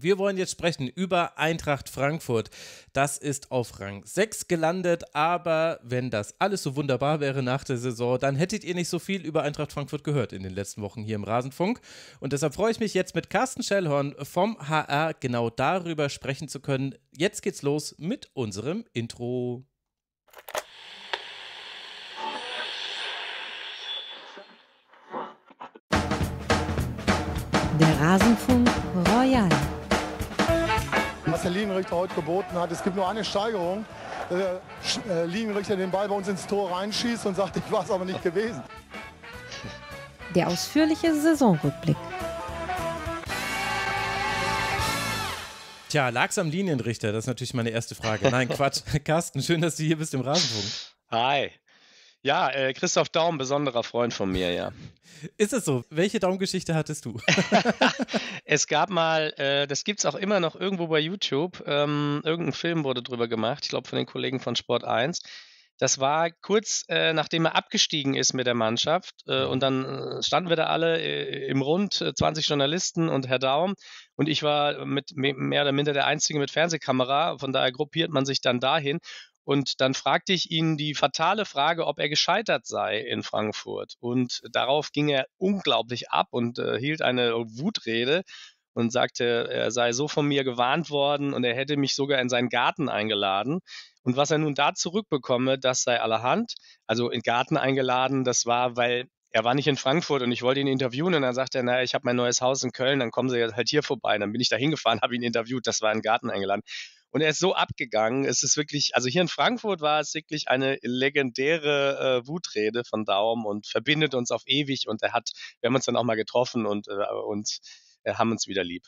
Wir wollen jetzt sprechen über Eintracht Frankfurt. Das ist auf Rang 6 gelandet, aber wenn das alles so wunderbar wäre nach der Saison, dann hättet ihr nicht so viel über Eintracht Frankfurt gehört in den letzten Wochen hier im Rasenfunk. Und deshalb freue ich mich jetzt mit Carsten Schellhorn vom HR genau darüber sprechen zu können. Jetzt geht's los mit unserem Intro. Der Rasenfunk Royal was der Linienrichter heute geboten hat. Es gibt nur eine Steigerung. Der äh, Linienrichter den Ball bei uns ins Tor reinschießt und sagt, ich war es aber nicht gewesen. Der ausführliche Saisonrückblick. Tja, lag's am Linienrichter? Das ist natürlich meine erste Frage. Nein, Quatsch. Carsten, schön, dass du hier bist im Rasenfunk. Hi. Ja, äh, Christoph Daum, besonderer Freund von mir, ja. Ist es so? Welche Daumgeschichte hattest du? es gab mal, äh, das gibt es auch immer noch irgendwo bei YouTube, ähm, irgendein Film wurde drüber gemacht, ich glaube von den Kollegen von Sport 1. Das war kurz äh, nachdem er abgestiegen ist mit der Mannschaft. Äh, mhm. und dann äh, standen wir da alle äh, im Rund, 20 äh, Journalisten und Herr Daum. Und ich war mit mehr oder minder der Einzige mit Fernsehkamera. Von daher gruppiert man sich dann dahin. Und dann fragte ich ihn die fatale Frage, ob er gescheitert sei in Frankfurt. Und darauf ging er unglaublich ab und äh, hielt eine Wutrede und sagte, er sei so von mir gewarnt worden und er hätte mich sogar in seinen Garten eingeladen. Und was er nun da zurückbekomme, das sei allerhand. Also in Garten eingeladen, das war, weil er war nicht in Frankfurt und ich wollte ihn interviewen und dann sagte er, naja, ich habe mein neues Haus in Köln, dann kommen Sie halt hier vorbei. Und dann bin ich da hingefahren, habe ihn interviewt, das war in den Garten eingeladen. Und er ist so abgegangen. Es ist wirklich, also hier in Frankfurt war es wirklich eine legendäre äh, Wutrede von Daum und verbindet uns auf ewig. Und er hat, wir haben uns dann auch mal getroffen und, äh, und äh, haben uns wieder lieb.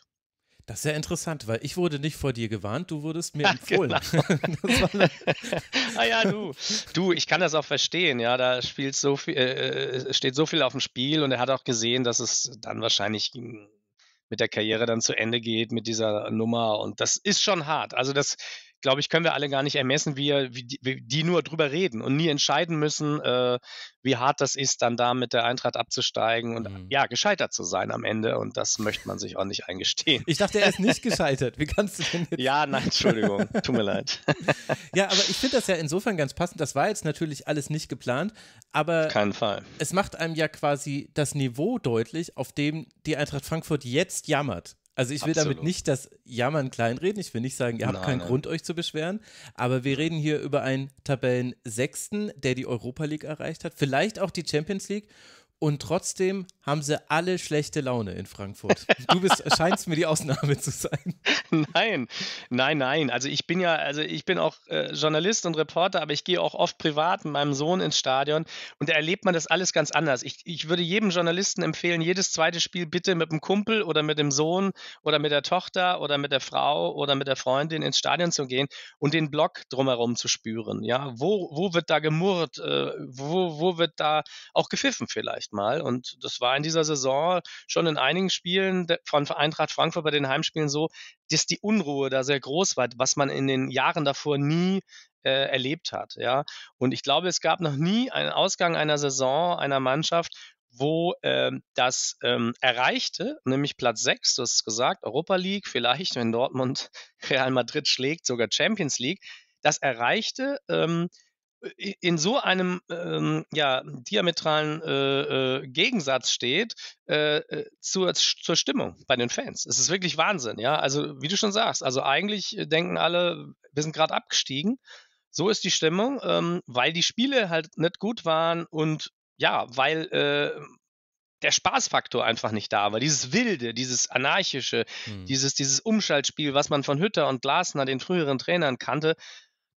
Das ist sehr interessant, weil ich wurde nicht vor dir gewarnt, du wurdest mir empfohlen. Genau. ah ja, du. Du, ich kann das auch verstehen, ja, da spielt so viel, äh, äh steht so viel auf dem Spiel und er hat auch gesehen, dass es dann wahrscheinlich hm, mit der Karriere dann zu Ende geht, mit dieser Nummer. Und das ist schon hart. Also das glaube ich, können wir alle gar nicht ermessen, wie, wie, wie, die nur drüber reden und nie entscheiden müssen, äh, wie hart das ist, dann da mit der Eintracht abzusteigen und mhm. ja, gescheitert zu sein am Ende. Und das möchte man sich auch nicht eingestehen. Ich dachte, er ist nicht gescheitert. Wie kannst du denn jetzt? Ja, nein, Entschuldigung. Tut mir leid. ja, aber ich finde das ja insofern ganz passend. Das war jetzt natürlich alles nicht geplant, aber Kein Fall. es macht einem ja quasi das Niveau deutlich, auf dem die Eintracht Frankfurt jetzt jammert. Also ich will Absolut. damit nicht das Jammern kleinreden. Ich will nicht sagen, ihr habt nein, keinen nein. Grund, euch zu beschweren. Aber wir reden hier über einen Tabellensechsten, der die Europa League erreicht hat, vielleicht auch die Champions League und trotzdem haben sie alle schlechte Laune in Frankfurt. Du bist, scheinst mir die Ausnahme zu sein. Nein, nein, nein. Also ich bin ja, also ich bin auch äh, Journalist und Reporter, aber ich gehe auch oft privat mit meinem Sohn ins Stadion und da erlebt man das alles ganz anders. Ich, ich würde jedem Journalisten empfehlen, jedes zweite Spiel bitte mit dem Kumpel oder mit dem Sohn oder mit der Tochter oder mit der Frau oder mit der Freundin ins Stadion zu gehen und den Block drumherum zu spüren. Ja, wo, wo wird da gemurrt? Äh, wo, wo wird da auch gepfiffen vielleicht? zuletzt mal. Und das war in dieser Saison schon in einigen Spielen von Eintracht Frankfurt bei den Heimspielen so, dass die Unruhe da sehr groß war, was man in den Jahren davor nie äh, erlebt hat. Ja. Und ich glaube, es gab noch nie einen Ausgang einer Saison einer Mannschaft, wo ähm, das ähm, erreichte, nämlich Platz 6, du hast gesagt, Europa League, vielleicht, wenn Dortmund Real Madrid schlägt, sogar Champions League, das erreichte ähm, in so einem ähm, ja, diametralen äh, äh, Gegensatz steht äh, äh, zur, zur Stimmung bei den Fans. Es ist wirklich Wahnsinn, ja. Also, wie du schon sagst, also eigentlich denken alle, wir sind gerade abgestiegen. So ist die Stimmung, ähm, weil die Spiele halt nicht gut waren und ja, weil äh, der Spaßfaktor einfach nicht da war. Dieses Wilde, dieses Anarchische, hm. dieses, dieses Umschaltspiel, was man von Hütter und Glasner, den früheren Trainern, kannte,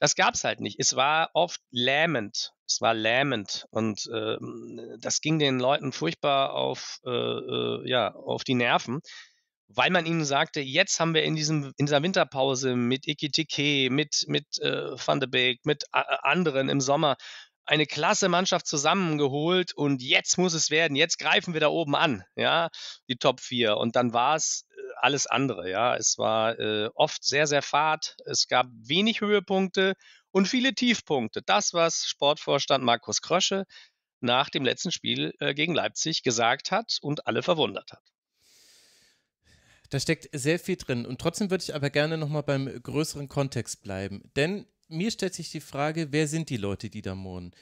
das gab es halt nicht. Es war oft lähmend. Es war lähmend und äh, das ging den Leuten furchtbar auf, äh, äh, ja, auf die Nerven, weil man ihnen sagte, jetzt haben wir in, diesem, in dieser Winterpause mit Ikitike, mit, mit äh, Van de Beek, mit äh, anderen im Sommer eine klasse Mannschaft zusammengeholt und jetzt muss es werden, jetzt greifen wir da oben an, ja, die Top 4. Und dann war es äh, alles andere, ja. Es war äh, oft sehr, sehr fad, es gab wenig Höhepunkte und viele Tiefpunkte. Das, was Sportvorstand Markus Krösche nach dem letzten Spiel äh, gegen Leipzig gesagt hat und alle verwundert hat. Da steckt sehr viel drin. Und trotzdem würde ich aber gerne nochmal beim größeren Kontext bleiben. Denn mir stellt sich die Frage, wer sind die Leute, die da murren?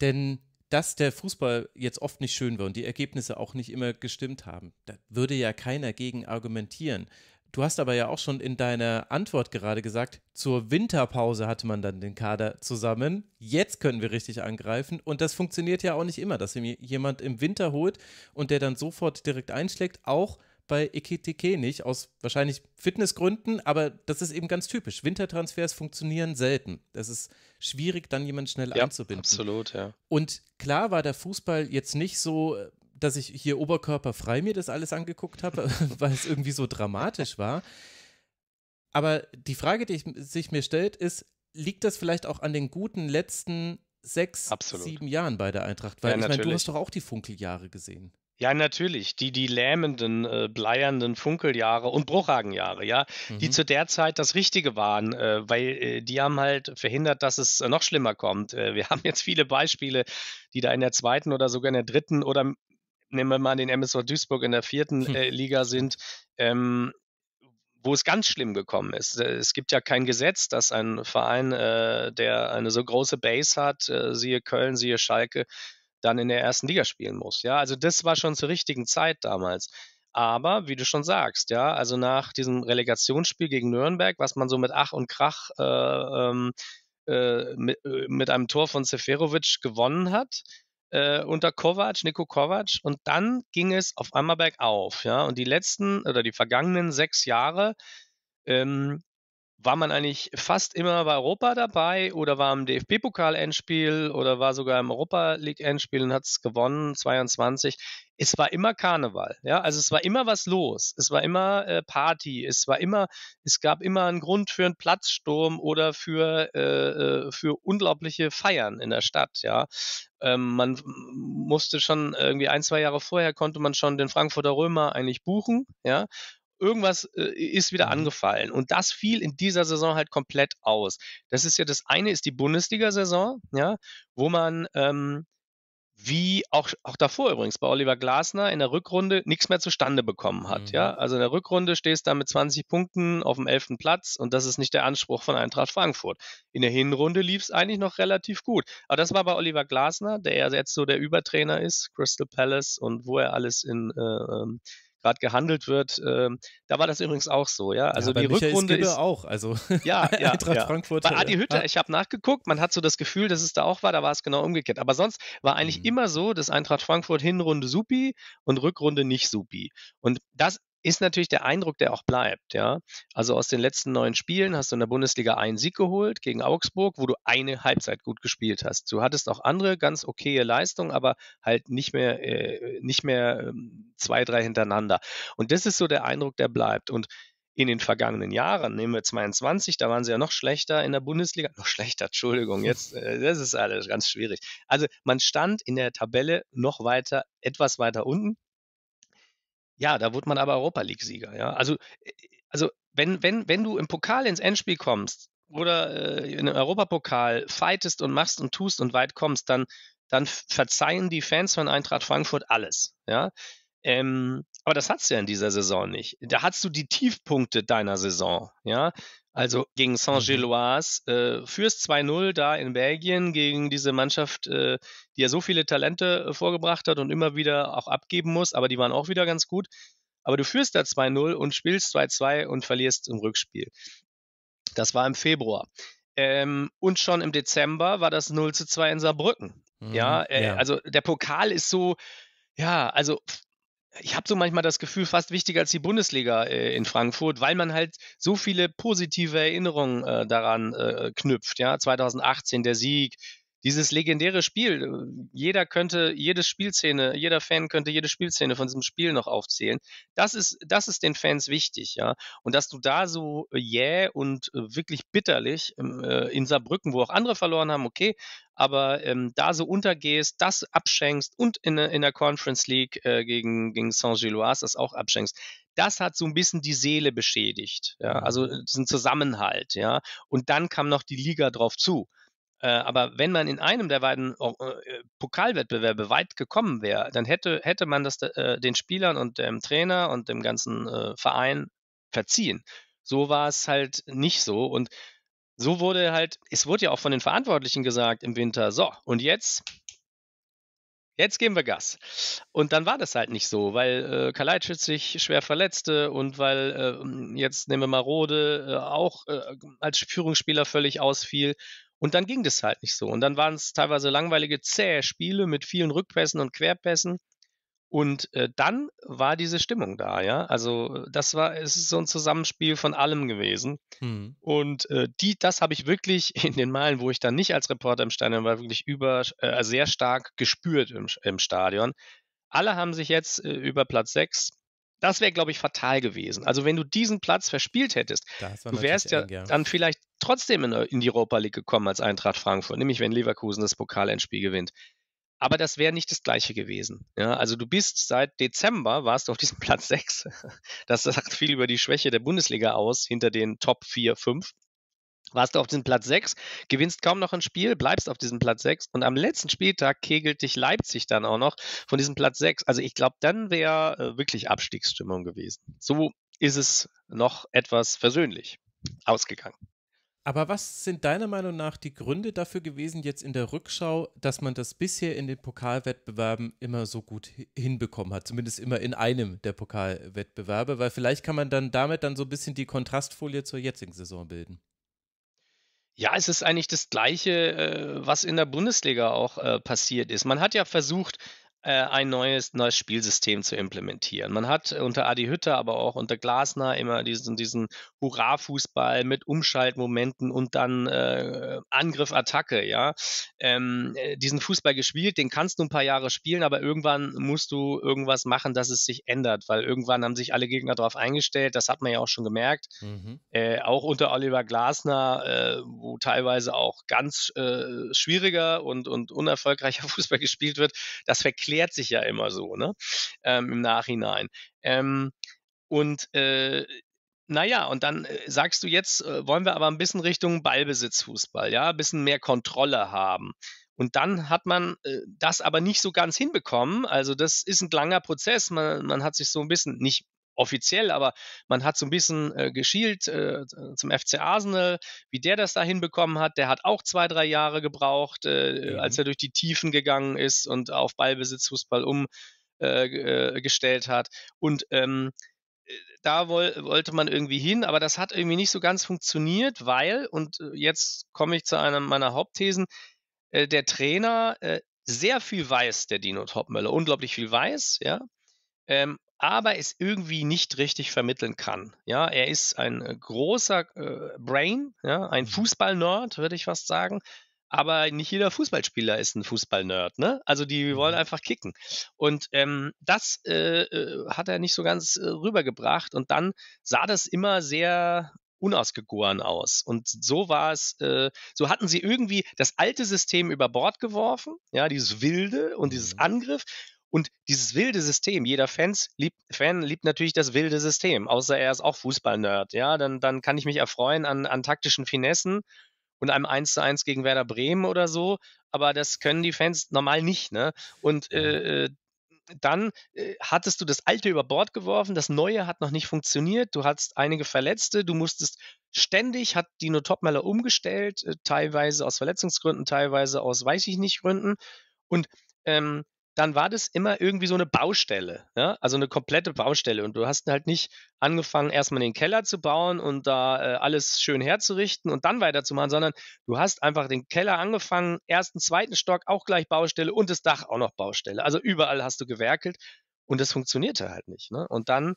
Denn dass der Fußball jetzt oft nicht schön war und die Ergebnisse auch nicht immer gestimmt haben, da würde ja keiner gegen argumentieren. Du hast aber ja auch schon in deiner Antwort gerade gesagt, zur Winterpause hatte man dann den Kader zusammen. Jetzt können wir richtig angreifen. Und das funktioniert ja auch nicht immer, dass jemand im Winter holt und der dann sofort direkt einschlägt. Auch bei Ekitike nicht, aus wahrscheinlich Fitnessgründen, aber das ist eben ganz typisch. Wintertransfers funktionieren selten. Es ist schwierig, dann jemanden schnell ja, anzubinden. Absolut, ja. Und klar war der Fußball jetzt nicht so, dass ich hier oberkörperfrei mir das alles angeguckt habe, weil es irgendwie so dramatisch war. Aber die Frage, die sich mir stellt, ist, liegt das vielleicht auch an den guten letzten sechs, Absolut. sieben Jahren bei der Eintracht? Weil ja, ich meine, du hast doch auch die Funkeljahre gesehen. Ja, natürlich. Die, die lähmenden, äh, bleiernden Funkeljahre und Bruchhagenjahre, ja, mhm. die zu der Zeit das Richtige waren, äh, weil äh, die haben halt verhindert, dass es noch schlimmer kommt. Äh, wir haben jetzt viele Beispiele, die da in der zweiten oder sogar in der dritten oder nehmen wir mal den MSV Duisburg in der vierten hm. Äh, Liga sind, ähm, wo es ganz schlimm gekommen ist. Äh, es gibt ja kein Gesetz, dass ein Verein, der eine so große Base hat, siehe Köln, siehe Schalke, dann in der ersten Liga spielen muss. Ja, also das war schon zur richtigen Zeit damals. Aber wie du schon sagst, ja, also nach diesem Relegationsspiel gegen Nürnberg, was man so mit Ach und Krach äh, ähm, äh, mit, äh, mit, einem Tor von Seferovic gewonnen hat, äh, unter Kovac, Niko Kovac, und dann ging es auf einmal bergauf, ja. Und die letzten oder die vergangenen sechs Jahre ähm, war man eigentlich fast immer bei Europa dabei oder war im DFB-Pokal-Endspiel oder war sogar im Europa League-Endspiel und hat es gewonnen, 22. Es war immer Karneval, ja, also es war immer was los, es war immer äh, Party, es war immer, es gab immer einen Grund für einen Platzsturm oder für, äh, äh für unglaubliche Feiern in der Stadt, ja. Ähm, man musste schon irgendwie ein, zwei Jahre vorher konnte man schon den Frankfurter Römer eigentlich buchen, ja, irgendwas äh, ist wieder mhm. angefallen. Und das fiel in dieser Saison halt komplett aus. Das ist ja das eine, ist die Bundesliga-Saison, ja, wo man ähm, wie auch, auch davor übrigens bei Oliver Glasner in der Rückrunde nichts mehr zustande bekommen hat. Mhm. Ja? Also in der Rückrunde stehst du da mit 20 Punkten auf dem 11. Platz und das ist nicht der Anspruch von Eintracht Frankfurt. In der Hinrunde lief es eigentlich noch relativ gut. Aber das war bei Oliver Glasner, der ja jetzt so der Übertrainer ist, Crystal Palace und wo er alles in, äh, ähm, gerade gehandelt wird. Ähm, da war das übrigens auch so, ja. Also ja, die Michael Rückrunde ist auch, also ja, ja, ja. Frankfurt. Bei Adi Hütter, ja. ich habe nachgeguckt, man hat so das Gefühl, dass es da auch war, da war es genau umgekehrt. Aber sonst war eigentlich mhm. immer so, dass Eintracht Frankfurt Hinrunde supi und Rückrunde nicht supi. Und das ist natürlich der Eindruck, der auch bleibt. Ja? Also aus den letzten neun Spielen hast du in der Bundesliga einen Sieg geholt gegen Augsburg, wo du eine Halbzeit gut gespielt hast. Du hattest auch andere ganz okaye Leistungen, aber halt nicht mehr, äh, nicht mehr ähm, zwei, drei hintereinander. Und das ist so der Eindruck, der bleibt. Und in den vergangenen Jahren, nehmen wir 22, da waren sie ja noch schlechter in der Bundesliga, noch schlechter, Entschuldigung, jetzt, äh, das ist alles ganz schwierig. Also man stand in der Tabelle noch weiter, etwas weiter unten, ja, da wurde man aber Europa League-Sieger. Ja? Also, äh, also wenn, wenn, wenn du im Pokal ins Endspiel kommst oder äh, in einem Europapokal fightest und machst und tust und weit kommst, dann, dann verzeihen die Fans von Eintracht Frankfurt alles. Ja? Ähm, aber das hat's ja in dieser Saison nicht. Da hast du die Tiefpunkte deiner Saison. Ja, also gegen mhm. Saint-Gilloise äh, fürs 2-0 da in Belgien gegen diese Mannschaft, äh, die ja so viele Talente äh, vorgebracht hat und immer wieder auch abgeben muss, aber die waren auch wieder ganz gut. Aber du führst da 2-0 und spielst 2-2 und verlierst im Rückspiel. Das war im Februar. Ähm, und schon im Dezember war das 0 2 in Saarbrücken. Mhm, ja, äh, ja, also der Pokal ist so, ja, also ich habe so manchmal das Gefühl, fast wichtiger als die Bundesliga äh, in Frankfurt, weil man halt so viele positive Erinnerungen äh, daran äh, knüpft. Ja, 2018 der Sieg, dieses legendäre Spiel, äh, jeder könnte jede Spielszene, jeder Fan könnte jede Spielszene von diesem Spiel noch aufzählen. Das ist, das ist den Fans wichtig, ja. Und dass du da so äh, jäh yeah und äh, wirklich bitterlich ähm, in Saarbrücken, wo auch andere verloren haben, okay, aber ähm, da so untergehst, das abschenkst und in, in der Conference League äh, gegen, gegen Saint-Gilloise das auch abschenkst, das hat so ein bisschen die Seele beschädigt, ja, mhm. also diesen Zusammenhalt, ja. Und dann kam noch die Liga drauf zu. Äh, aber wenn man in einem der beiden äh, äh, Pokalwettbewerbe weit gekommen wäre, dann hätte, hätte man das den Spielern und dem Trainer und dem ganzen Verein verziehen. So war es halt nicht so. Und so wurde halt, es wurde ja auch von den Verantwortlichen gesagt im Winter, so, und jetzt jetzt geben wir Gas. Und dann war das halt nicht so, weil äh, Kalajdzic sich schwer verletzte und weil äh, jetzt nehmen wir mal Rode äh, auch äh, als Führungsspieler völlig ausfiel. Und dann ging das halt nicht so. Und dann waren es teilweise langweilige, zähe Spiele mit vielen Rückpässen und Querpässen. Und äh, dann war diese Stimmung da, ja. Also das war, es ist so ein Zusammenspiel von allem gewesen. Hm. Und äh, die, das habe ich wirklich in den Malen, wo ich dann nicht als Reporter im Stadion war, wirklich über äh, sehr stark gespürt im, im Stadion. Alle haben sich jetzt äh, über Platz 6 das wäre, glaube ich, fatal gewesen. Also wenn du diesen Platz verspielt hättest, du wärst ja, eng, ja, dann vielleicht trotzdem äh, in, die Europa League gekommen als Eintracht Frankfurt, nämlich wenn Leverkusen das Pokalendspiel gewinnt. Aber das wäre nicht das gleiche gewesen. Ja, also du bist seit Dezember, warst du auf diesem Platz 6. Das sagt viel über die Schwäche der Bundesliga aus, hinter den Top 4, 5 warst du auf diesem Platz 6, gewinnst kaum noch ein Spiel, bleibst auf diesem Platz 6 und am letzten Spieltag kegelt dich Leipzig dann auch noch von diesem Platz 6. Also ich glaube, dann wäre äh, wirklich Abstiegsstimmung gewesen. So ist es noch etwas versöhnlich ausgegangen. Aber was sind deiner Meinung nach die Gründe dafür gewesen, jetzt in der Rückschau, dass man das bisher in den Pokalwettbewerben immer so gut hinbekommen hat? Zumindest immer in einem der Pokalwettbewerbe, weil vielleicht kann man dann damit dann so ein bisschen die Kontrastfolie zur jetzigen Saison bilden. Ja, es ist eigentlich das Gleiche, äh, was in der Bundesliga auch äh, passiert ist. Man hat ja versucht, äh, ein neues, neues Spielsystem zu implementieren. Man hat unter Adi Hütter, aber auch unter Glasner immer diesen, diesen Hurra-Fußball mit Umschaltmomenten und dann äh, Angriff, Attacke, ja. Ähm, äh, diesen Fußball gespielt, den kannst du ein paar Jahre spielen, aber irgendwann musst du irgendwas machen, dass es sich ändert, weil irgendwann haben sich alle Gegner darauf eingestellt, das hat man ja auch schon gemerkt. Mhm. Äh, auch unter Oliver Glasner, äh, wo teilweise auch ganz äh, schwieriger und, und unerfolgreicher Fußball gespielt wird, das verklärt erklärt sich ja immer so, ne? Ähm, Im Nachhinein. Ähm, und äh, naja, und dann äh, sagst du jetzt, äh, wollen wir aber ein bisschen Richtung Ballbesitzfußball, ja, ein bisschen mehr Kontrolle haben. Und dann hat man äh, das aber nicht so ganz hinbekommen. Also das ist ein langer Prozess. Man, man hat sich so ein bisschen nicht offiziell, aber man hat so ein bisschen äh, geschielt äh, zum FC Arsenal, wie der das da hinbekommen hat. Der hat auch zwei, drei Jahre gebraucht, äh, mhm. als er durch die Tiefen gegangen ist und auf Ballbesitzfußball umgestellt äh, äh, hat. Und ähm, äh, da woll, wollte man irgendwie hin, aber das hat irgendwie nicht so ganz funktioniert, weil, und jetzt komme ich zu einer meiner Hauptthesen, der Trainer sehr viel weiß, der Dino Topmöller, unglaublich viel weiß, ja. Ähm, aber es irgendwie nicht richtig vermitteln kann. Ja, er ist ein äh, großer äh, Brain, ja, ein mhm. Fußballnerd, würde ich fast sagen. Aber nicht jeder Fußballspieler ist ein Fußballnerd, ne? Also die wollen mhm. einfach kicken. Und ähm, das äh, äh, hat er nicht so ganz äh, rübergebracht. Und dann sah das immer sehr unausgegoren aus. Und so war es, äh, so hatten sie irgendwie das alte System über Bord geworfen, ja, dieses Wilde und dieses mhm. Angriff und dieses wilde System, jeder Fans liebt, Fan liebt natürlich das wilde System, außer er ist auch Fußball-Nerd. Ja, dann, dann kann ich mich erfreuen an, an taktischen Finessen und einem 1 zu 1 gegen Werder Bremen oder so. Aber das können die Fans normal nicht. Ne? Und äh, dann äh, hattest du das Alte über Bord geworfen, das Neue hat noch nicht funktioniert, du hattest einige Verletzte, du musstest ständig, hat Dino Topmeller umgestellt, äh, teilweise aus Verletzungsgründen, teilweise aus weiß ich nicht Gründen. Und ähm, dann war das immer irgendwie so eine Baustelle, ja? also eine komplette Baustelle. Und du hast halt nicht angefangen, erstmal den Keller zu bauen und da äh, alles schön herzurichten und dann weiterzumachen, sondern du hast einfach den Keller angefangen, ersten, zweiten Stock auch gleich Baustelle und das Dach auch noch Baustelle. Also überall hast du gewerkelt und das funktionierte halt nicht. Ne? Und dann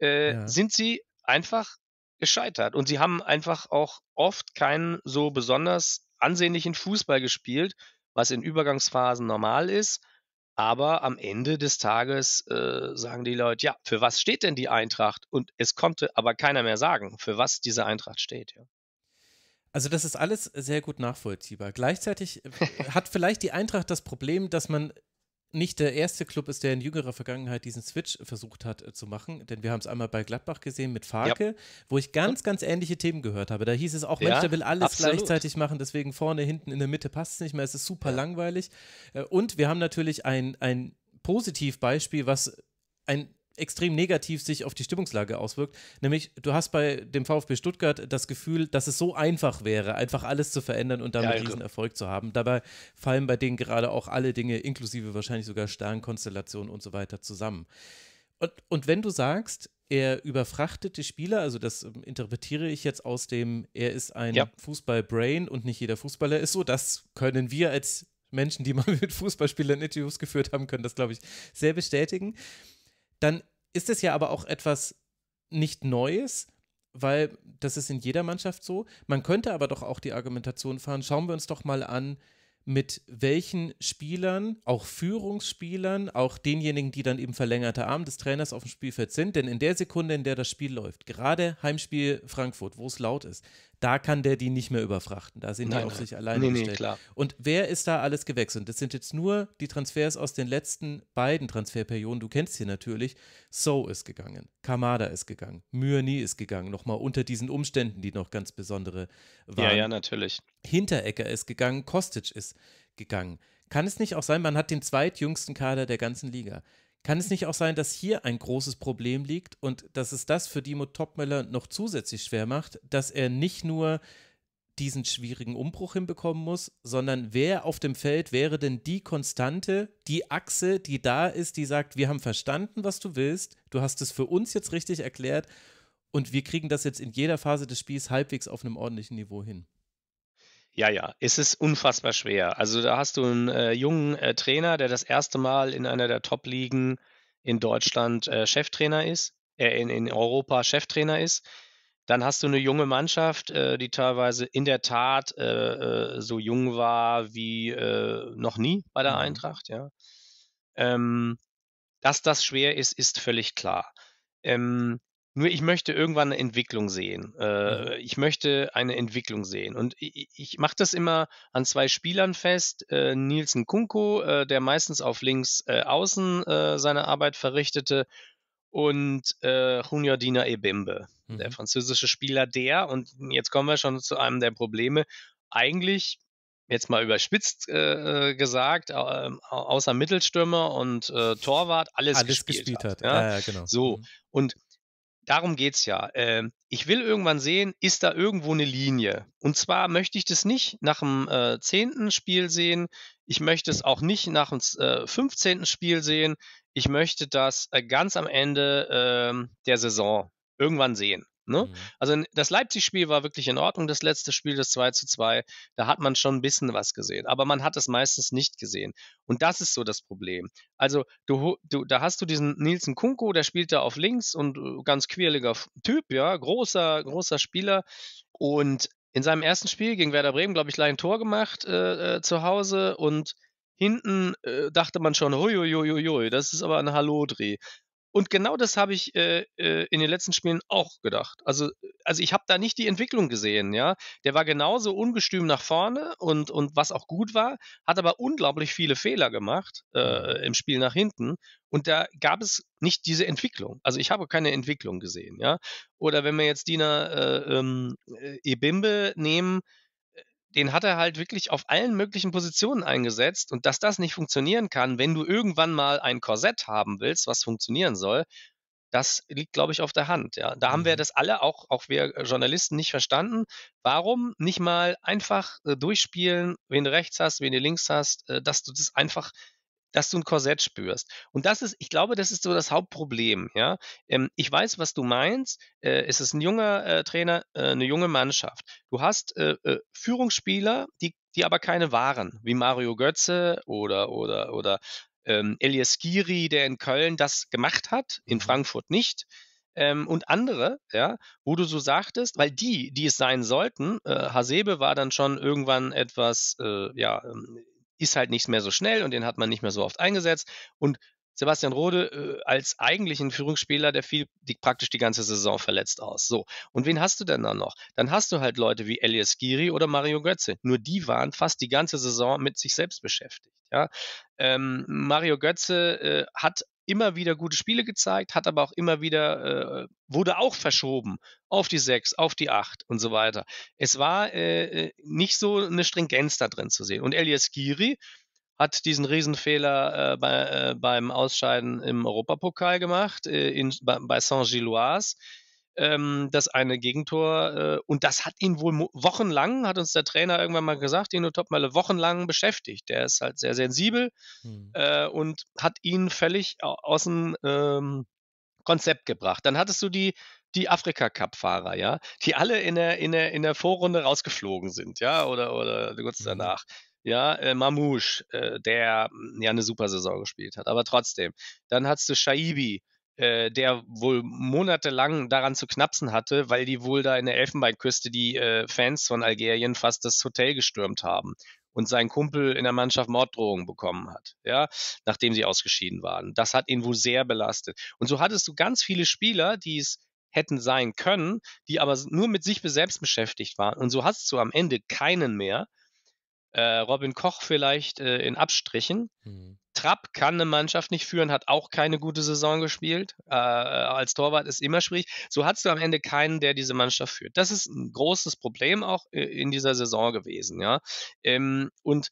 äh, ja. sind sie einfach gescheitert und sie haben einfach auch oft keinen so besonders ansehnlichen Fußball gespielt, was in Übergangsphasen normal ist aber am Ende des Tages äh, sagen die Leute, ja, für was steht denn die Eintracht? Und es konnte aber keiner mehr sagen, für was diese Eintracht steht. Ja. Also das ist alles sehr gut nachvollziehbar. Gleichzeitig äh, hat vielleicht die Eintracht das Problem, dass man nicht der erste Club ist, der in jüngerer Vergangenheit diesen Switch versucht hat äh, zu machen, denn wir haben es einmal bei Gladbach gesehen mit Farke, ja. wo ich ganz, ganz ähnliche Themen gehört habe. Da hieß es auch, ja, Mensch, der will alles absolut. gleichzeitig machen, deswegen vorne, hinten, in der Mitte passt es nicht mehr, es ist super ja. langweilig. Äh, und wir haben natürlich ein, ein Positivbeispiel, was ein extrem negativ sich auf die Stimmungslage auswirkt. Nämlich, du hast bei dem VfB Stuttgart das Gefühl, dass es so einfach wäre, einfach alles zu verändern und damit ja, diesen also Erfolg zu haben. Dabei fallen bei denen gerade auch alle Dinge, inklusive wahrscheinlich sogar Sternkonstellationen und so weiter, zusammen. Und, und wenn du sagst, er überfrachtet die Spieler, also das ähm, interpretiere ich jetzt aus dem, er ist ein ja. Fußball-Brain und nicht jeder Fußballer ist so, das können wir als Menschen, die mal mit Fußballspielern Interviews geführt haben, können das, glaube ich, sehr bestätigen dann ist es ja aber auch etwas nicht Neues, weil das ist in jeder Mannschaft so. Man könnte aber doch auch die Argumentation fahren, schauen wir uns doch mal an, mit welchen Spielern, auch Führungsspielern, auch denjenigen, die dann eben verlängerte Arm des Trainers auf dem Spielfeld sind. Denn in der Sekunde, in der das Spiel läuft, gerade Heimspiel Frankfurt, wo es laut ist, da kann der die nicht mehr überfrachten. Da sind nein, die auf nein. sich alleine nee, gestellt. Nee, klar. Und wer ist da alles gewechselt? Das sind jetzt nur die Transfers aus den letzten beiden Transferperioden. Du kennst hier natürlich. So ist gegangen, Kamada ist gegangen, Myani ist gegangen. Nochmal unter diesen Umständen, die noch ganz besondere waren. Ja, ja, natürlich. Hinterecker ist gegangen, Kostic ist gegangen. Kann es nicht auch sein, man hat den zweitjüngsten Kader der ganzen Liga. Kann es nicht auch sein, dass hier ein großes Problem liegt und dass es das für Dimo Topmöller noch zusätzlich schwer macht, dass er nicht nur diesen schwierigen Umbruch hinbekommen muss, sondern wer auf dem Feld wäre denn die Konstante, die Achse, die da ist, die sagt, wir haben verstanden, was du willst, du hast es für uns jetzt richtig erklärt und wir kriegen das jetzt in jeder Phase des Spiels halbwegs auf einem ordentlichen Niveau hin. Ja, ja, es ist unfassbar schwer. Also da hast du einen äh, jungen äh, Trainer, der das erste Mal in einer der Top-Ligen in Deutschland äh, Cheftrainer ist, äh, in, in Europa Cheftrainer ist. Dann hast du eine junge Mannschaft, äh, die teilweise in der Tat äh, so jung war wie noch nie bei der mhm. Eintracht. Ja. Ähm, dass das schwer ist, ist völlig klar. Ähm, nur ich möchte irgendwann eine Entwicklung sehen. Mhm. Äh, ich möchte eine Entwicklung sehen. Und ich, ich mache das immer an zwei Spielern fest. Äh, Nielsen Kunko, äh, der meistens auf links äh, außen äh, seine Arbeit verrichtete, und äh, Junior Dina Ebimbe, mhm. der französische Spieler, der, und jetzt kommen wir schon zu einem der Probleme, eigentlich, jetzt mal überspitzt äh, äh gesagt, äh, außer Mittelstürmer und äh, Torwart, alles, alles gespielt, gespielt hat. hat. Ja? ja, ja genau. So, mhm. und darum geht es ja. Ähm, ich will irgendwann sehen, ist da irgendwo eine Linie. Und zwar möchte ich das nicht nach dem äh, zehnten Spiel sehen. Ich möchte es auch nicht nach dem äh, fünfzehnten Spiel sehen. Ich möchte das äh, ganz am Ende ähm, der Saison irgendwann sehen. Ne? Mhm. Also das Leipzig-Spiel war wirklich in Ordnung, das letzte Spiel, das 2 zu 2, da hat man schon ein bisschen was gesehen, aber man hat es meistens nicht gesehen. Und das ist so das Problem. Also du, du, da hast du diesen Nielsen Kunko, der spielt da auf links und äh, ganz quirliger Typ, ja, großer, großer Spieler. Und in seinem ersten Spiel gegen Werder Bremen, glaube ich, gleich ein Tor gemacht äh, äh, zu Hause und hinten äh, dachte man schon, hui, das ist aber ein Hallodri. Und genau das habe ich äh, äh, in den letzten Spielen auch gedacht. Also, also ich habe da nicht die Entwicklung gesehen, ja. Der war genauso ungestüm nach vorne und, und was auch gut war, hat aber unglaublich viele Fehler gemacht mhm. äh, im Spiel nach hinten. Und da gab es nicht diese Entwicklung. Also ich habe keine Entwicklung gesehen, ja. Oder wenn wir jetzt Dina äh, ähm, äh, Ebimbe nehmen, den hat er halt wirklich auf allen möglichen Positionen eingesetzt. Und dass das nicht funktionieren kann, wenn du irgendwann mal ein Korsett haben willst, was funktionieren soll, das liegt, glaube ich, auf der Hand. Ja. Da mhm. haben wir mhm. das alle, auch, auch wir äh, Journalisten, nicht verstanden. Warum nicht mal einfach äh, durchspielen, wen du rechts hast, wen du links hast, äh, dass du das einfach dass du ein Korsett spürst. Und das ist, ich glaube, das ist so das Hauptproblem. Ja? Ähm, ich weiß, was du meinst. Äh, es ist ein junger äh, Trainer, äh, eine junge Mannschaft. Du hast äh, äh, Führungsspieler, die, die aber keine waren, wie Mario Götze oder, oder, oder ähm, Elias Giri, der in Köln das gemacht hat, in mhm. Frankfurt nicht. Ähm, und andere, ja, wo du so sagtest, weil die, die es sein sollten, äh, Hasebe war dann schon irgendwann etwas, äh, ja, ähm, ist halt nicht mehr so schnell und den hat man nicht mehr so oft eingesetzt. Und Sebastian Rode äh, als eigentlichen Führungsspieler, der fiel die, praktisch die ganze Saison verletzt aus. So. Und wen hast du denn dann noch? Dann hast du halt Leute wie Elias Giri oder Mario Götze. Nur die waren fast die ganze Saison mit sich selbst beschäftigt. Ja? Ähm, Mario Götze äh, hat immer wieder gute Spiele gezeigt, hat aber auch immer wieder, äh, wurde auch verschoben auf die 6, auf die 8 und so weiter. Es war äh, äh, nicht so eine Stringenz da drin zu sehen. Und Elias Giri hat diesen Riesenfehler äh, bei, äh, beim Ausscheiden im Europapokal gemacht äh, in, bei, bei Saint-Gilloise ähm, das eine Gegentor. Äh, und das hat ihn wohl wochenlang, hat uns der Trainer irgendwann mal gesagt, ihn nur Topmölle, wochenlang beschäftigt. Der ist halt sehr sensibel hm. äh, und hat ihn völlig aus dem ähm, Konzept gebracht. Dann hattest du die die Afrika-Cup-Fahrer, ja, die alle in der, in, der, in der Vorrunde rausgeflogen sind, ja, oder, oder kurz mhm. danach. Ja, äh, Mamouche, äh, der ja eine super Saison gespielt hat, aber trotzdem. Dann hattest du Shaibi, äh, der wohl monatelang daran zu knapsen hatte, weil die wohl da in der Elfenbeinküste die äh, Fans von Algerien fast das Hotel gestürmt haben und sein Kumpel in der Mannschaft Morddrohungen bekommen hat, ja, nachdem sie ausgeschieden waren. Das hat ihn wohl sehr belastet. Und so hattest du ganz viele Spieler, die es hätten sein können, die aber nur mit sich selbst beschäftigt waren. Und so hast du am Ende keinen mehr. Äh, Robin Koch vielleicht äh, in Abstrichen. Mhm. Trapp kann eine Mannschaft nicht führen, hat auch keine gute Saison gespielt. Äh, als Torwart ist immer schwierig. So hast du am Ende keinen, der diese Mannschaft führt. Das ist ein großes Problem auch äh, in dieser Saison gewesen. Ja? Ähm, und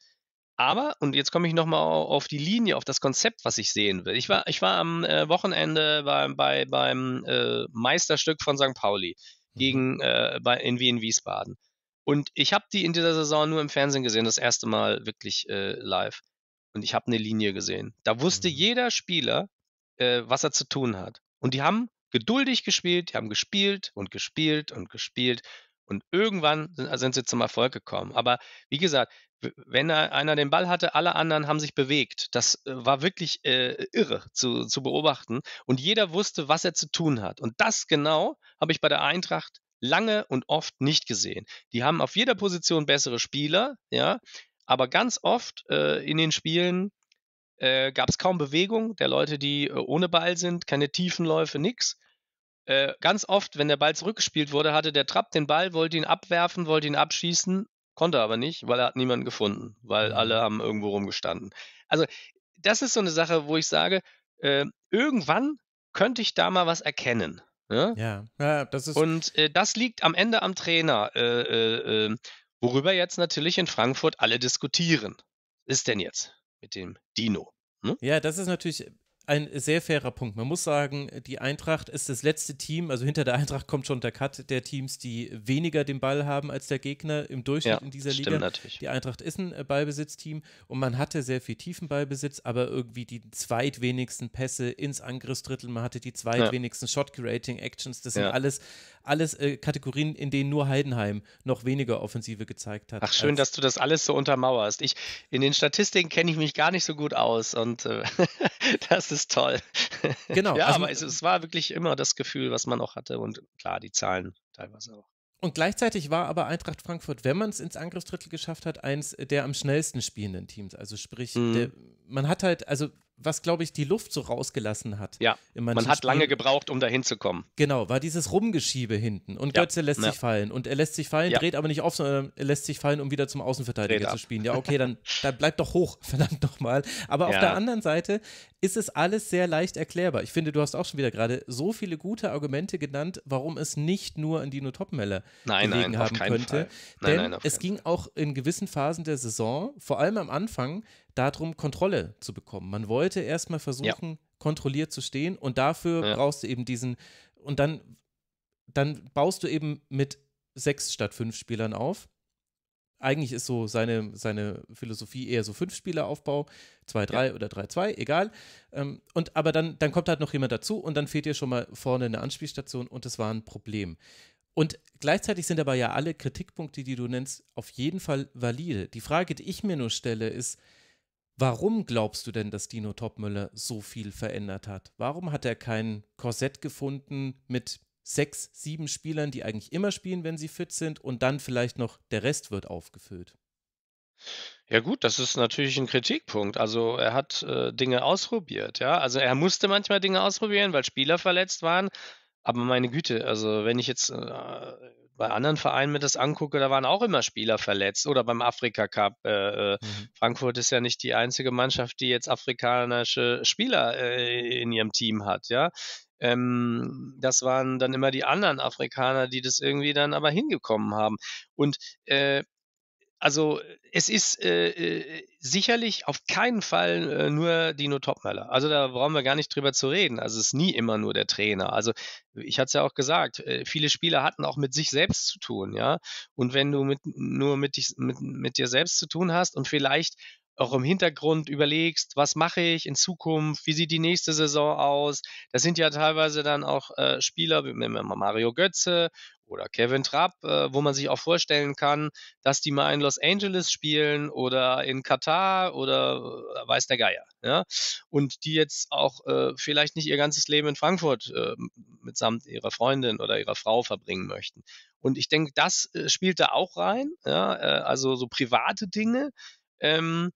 aber, und jetzt komme ich nochmal auf die Linie, auf das Konzept, was ich sehen will. Ich war, ich war am äh, Wochenende bei, bei beim äh, Meisterstück von St. Pauli mhm. gegen, äh, bei, in Wien Wiesbaden. Und ich habe die in dieser Saison nur im Fernsehen gesehen, das erste Mal wirklich äh, live und ich habe eine Linie gesehen. Da wusste mhm. jeder Spieler, äh, was er zu tun hat. Und die haben geduldig gespielt, die haben gespielt und gespielt und gespielt. Und irgendwann sind, äh, sind sie zum Erfolg gekommen. Aber wie gesagt, wenn einer den Ball hatte, alle anderen haben sich bewegt. Das äh, war wirklich äh, irre zu, zu beobachten. Und jeder wusste, was er zu tun hat. Und das genau habe ich bei der Eintracht lange und oft nicht gesehen. Die haben auf jeder Position bessere Spieler, ja, aber ganz oft äh, in den Spielen äh, gab es kaum Bewegung der Leute, die äh, ohne Ball sind, keine tiefen Läufe, nix. Äh, ganz oft, wenn der Ball zurückgespielt wurde, hatte der Trapp den Ball, wollte ihn abwerfen, wollte ihn abschießen, konnte aber nicht, weil er hat niemanden gefunden, weil alle mhm. haben irgendwo rumgestanden. Also das ist so eine Sache, wo ich sage, äh, irgendwann könnte ich da mal was erkennen. Ne? Ja, ja das ist. Und äh, das liegt am Ende am Trainer. Äh, äh, ähm, Worüber jetzt natürlich in Frankfurt alle diskutieren. Was ist denn jetzt mit dem Dino? Hm? Ja, das ist natürlich ein sehr fairer Punkt. Man muss sagen, die Eintracht ist das letzte Team, also hinter der Eintracht kommt schon der Cut der Teams, die weniger den Ball haben als der Gegner im Durchschnitt ja, in dieser Liga. Natürlich. Die Eintracht ist ein äh, Ballbesitzteam und man hatte sehr viel tiefen Ballbesitz, aber irgendwie die zweitwenigsten Pässe ins Angriffsdrittel, man hatte die zweitwenigsten ja. Shot-Creating-Actions, das ja. sind alles, alles äh, Kategorien, in denen nur Heidenheim noch weniger Offensive gezeigt hat. Ach schön, dass du das alles so untermauerst. Ich, in den Statistiken kenne ich mich gar nicht so gut aus und äh, das ist toll. Genau. ja, also, aber es, es war wirklich immer das Gefühl, was man auch hatte und klar, die Zahlen teilweise auch. Und gleichzeitig war aber Eintracht Frankfurt, wenn man es ins Angriffsdrittel geschafft hat, eins der am schnellsten spielenden Teams. Also sprich, mhm. der, man hat halt, also was, glaube ich, die Luft so rausgelassen hat. Ja, man hat Spielen. lange gebraucht, um da hinzukommen. Genau, war dieses Rumgeschiebe hinten. Und ja. Götze lässt ja. sich fallen. Und er lässt sich fallen, ja. dreht aber nicht auf, sondern er lässt sich fallen, um wieder zum Außenverteidiger zu spielen. Ja, okay, dann, dann bleibt doch hoch, verdammt nochmal. Aber auf der anderen Seite ist es alles sehr leicht erklärbar. Ich finde, du hast auch schon wieder gerade so viele gute Argumente genannt, warum es nicht nur an Dino Topmeller gelegen nein, haben könnte. Nein, Denn nein, es ging auch in gewissen Phasen der Saison, vor allem am Anfang, darum, Kontrolle zu bekommen. Man wollte erstmal versuchen, ja. kontrolliert zu stehen und dafür ja. brauchst du eben diesen, und dann, dann baust du eben mit sechs statt fünf Spielern auf. Eigentlich ist so seine, seine Philosophie eher so Fünf-Spieler-Aufbau, 2-3 ja. oder 3-2, egal. Ähm, und, aber dann, dann kommt halt noch jemand dazu und dann fehlt dir schon mal vorne eine Anspielstation und das war ein Problem. Und gleichzeitig sind aber ja alle Kritikpunkte, die du nennst, auf jeden Fall valide. Die Frage, die ich mir nur stelle, ist, Warum glaubst du denn, dass Dino Topmüller so viel verändert hat? Warum hat er kein Korsett gefunden mit sechs, sieben Spielern, die eigentlich immer spielen, wenn sie fit sind und dann vielleicht noch der Rest wird aufgefüllt? Ja gut, das ist natürlich ein Kritikpunkt. Also er hat äh, Dinge ausprobiert, ja. Also er musste manchmal Dinge ausprobieren, weil Spieler verletzt waren. Aber meine Güte, also wenn ich jetzt äh, bei anderen Vereinen mir das angucke, da waren auch immer Spieler verletzt oder beim Afrika Cup. Äh, äh, mhm. Frankfurt ist ja nicht die einzige Mannschaft, die jetzt afrikanische Spieler äh, in ihrem Team hat, ja. Ähm, das waren dann immer die anderen Afrikaner, die das irgendwie dann aber hingekommen haben. Und äh, also es ist äh, äh, sicherlich auf keinen Fall äh, nur Dino Topmöller. Also da brauchen wir gar nicht drüber zu reden. Also es ist nie immer nur der Trainer. Also ich hatte es ja auch gesagt, äh, viele Spieler hatten auch mit sich selbst zu tun, ja. Und wenn du mit, nur mit, dich, mit, mit dir selbst zu tun hast und vielleicht auch im Hintergrund überlegst, was mache ich in Zukunft, wie sieht die nächste Saison aus. Das sind ja teilweise dann auch äh, Spieler wie Mario Götze oder Kevin Trapp, äh, wo man sich auch vorstellen kann, dass die mal in Los Angeles spielen oder in Katar oder äh, weiß der Geier. Ja? Und die jetzt auch äh, vielleicht nicht ihr ganzes Leben in Frankfurt äh, mitsamt ihrer Freundin oder ihrer Frau verbringen möchten. Und ich denke, das äh, spielt da auch rein. Ja? also so private Dinge. Ähm,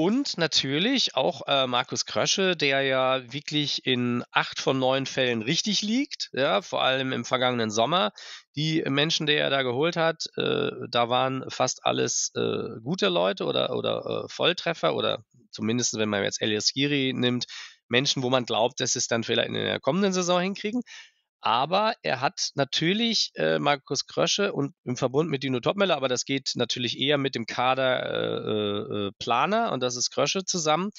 und natürlich auch äh, Markus Krösche, der ja wirklich in acht von neun Fällen richtig liegt, ja, vor allem im vergangenen Sommer. Die Menschen, die er da geholt hat, äh, da waren fast alles äh, gute Leute oder, oder äh, Volltreffer oder zumindest, wenn man jetzt Elias Giri nimmt, Menschen, wo man glaubt, dass sie es dann vielleicht in der kommenden Saison hinkriegen. Aber er hat natürlich äh, Markus Krösche und im Verbund mit Dino Topmeller, aber das geht natürlich eher mit dem Kader äh, äh, äh, Planer und das ist Krösche zusammen,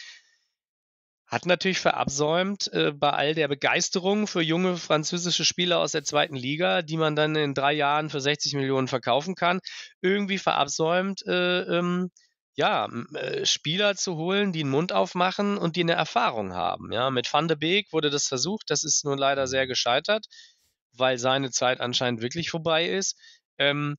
hat natürlich verabsäumt, äh, bei all der Begeisterung für junge französische Spieler aus der zweiten Liga, die man dann in drei Jahren für 60 Millionen verkaufen kann, irgendwie verabsäumt, äh, ähm, ja, äh, Spieler zu holen, die einen Mund aufmachen und die eine Erfahrung haben. Ja, mit Van de Beek wurde das versucht, das ist nun leider sehr gescheitert, weil seine Zeit anscheinend wirklich vorbei ist. Ähm,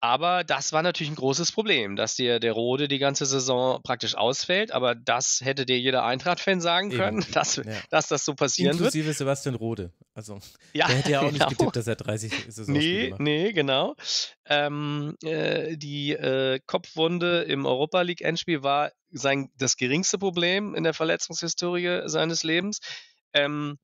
aber das war natürlich ein großes Problem, dass dir der Rode die ganze Saison praktisch ausfällt. Aber das hätte dir jeder Eintracht-Fan sagen können, dass, ja. dass, das so passieren Inklusive wird. Inklusive Sebastian Rode. Also, ja, der hätte ja auch genau. nicht getippt, dass er 30 Saison nee, Nee, genau. Ähm, äh, die äh, Kopfwunde im Europa League-Endspiel war sein, das geringste Problem in der Verletzungshistorie seines Lebens. Ähm,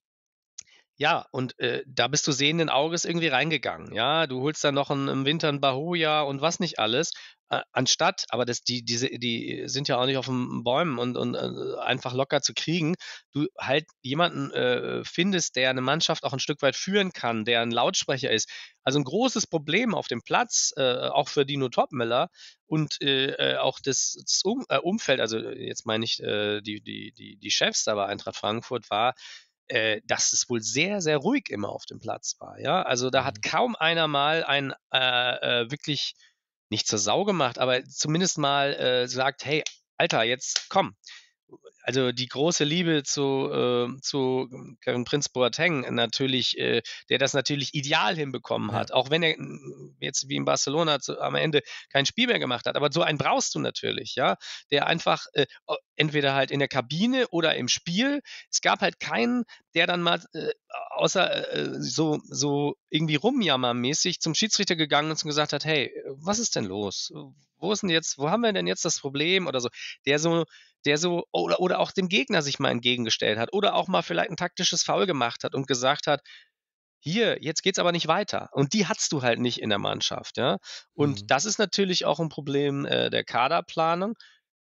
ja, und äh, da bist du sehenden Auges irgendwie reingegangen. Ja, du holst dann noch einen, im Winter ein Bahuja und was nicht alles. Äh, anstatt, aber das, die, diese, die sind ja auch nicht auf den Bäumen und, und äh, einfach locker zu kriegen. Du halt jemanden äh, findest, der eine Mannschaft auch ein Stück weit führen kann, der ein Lautsprecher ist. Also ein großes Problem auf dem Platz, äh, auch für Dino Topmiller und äh, auch das, das um, Umfeld, also jetzt meine ich die, die, die, die Chefs da bei Eintracht Frankfurt, war, äh, dass es wohl sehr, sehr ruhig immer auf dem Platz war. Ja? Also da hat mhm. kaum einer mal ein äh, äh, wirklich nicht zur Sau gemacht, aber zumindest mal äh, sagt, hey, Alter, jetzt komm, also die große Liebe zu, äh, zu Prinz Boateng natürlich, äh, der das natürlich ideal hinbekommen hat, ja. auch wenn er hm, jetzt wie in Barcelona zu, am Ende kein Spiel mehr gemacht hat, aber so einen brauchst du natürlich, ja, der einfach äh, entweder halt in der Kabine oder im Spiel, es gab halt keinen, der dann mal äh, außer äh, so, so irgendwie rumjammermäßig zum Schiedsrichter gegangen ist und gesagt hat, hey, was ist denn los? Wo ist denn jetzt, wo haben wir denn jetzt das Problem oder so, der so, der so, oder, oder oder auch dem Gegner sich mal entgegengestellt hat oder auch mal vielleicht ein taktisches Foul gemacht hat und gesagt hat, hier, jetzt geht's aber nicht weiter. Und die hast du halt nicht in der Mannschaft, ja. Und mhm. das ist natürlich auch ein Problem äh, der Kaderplanung.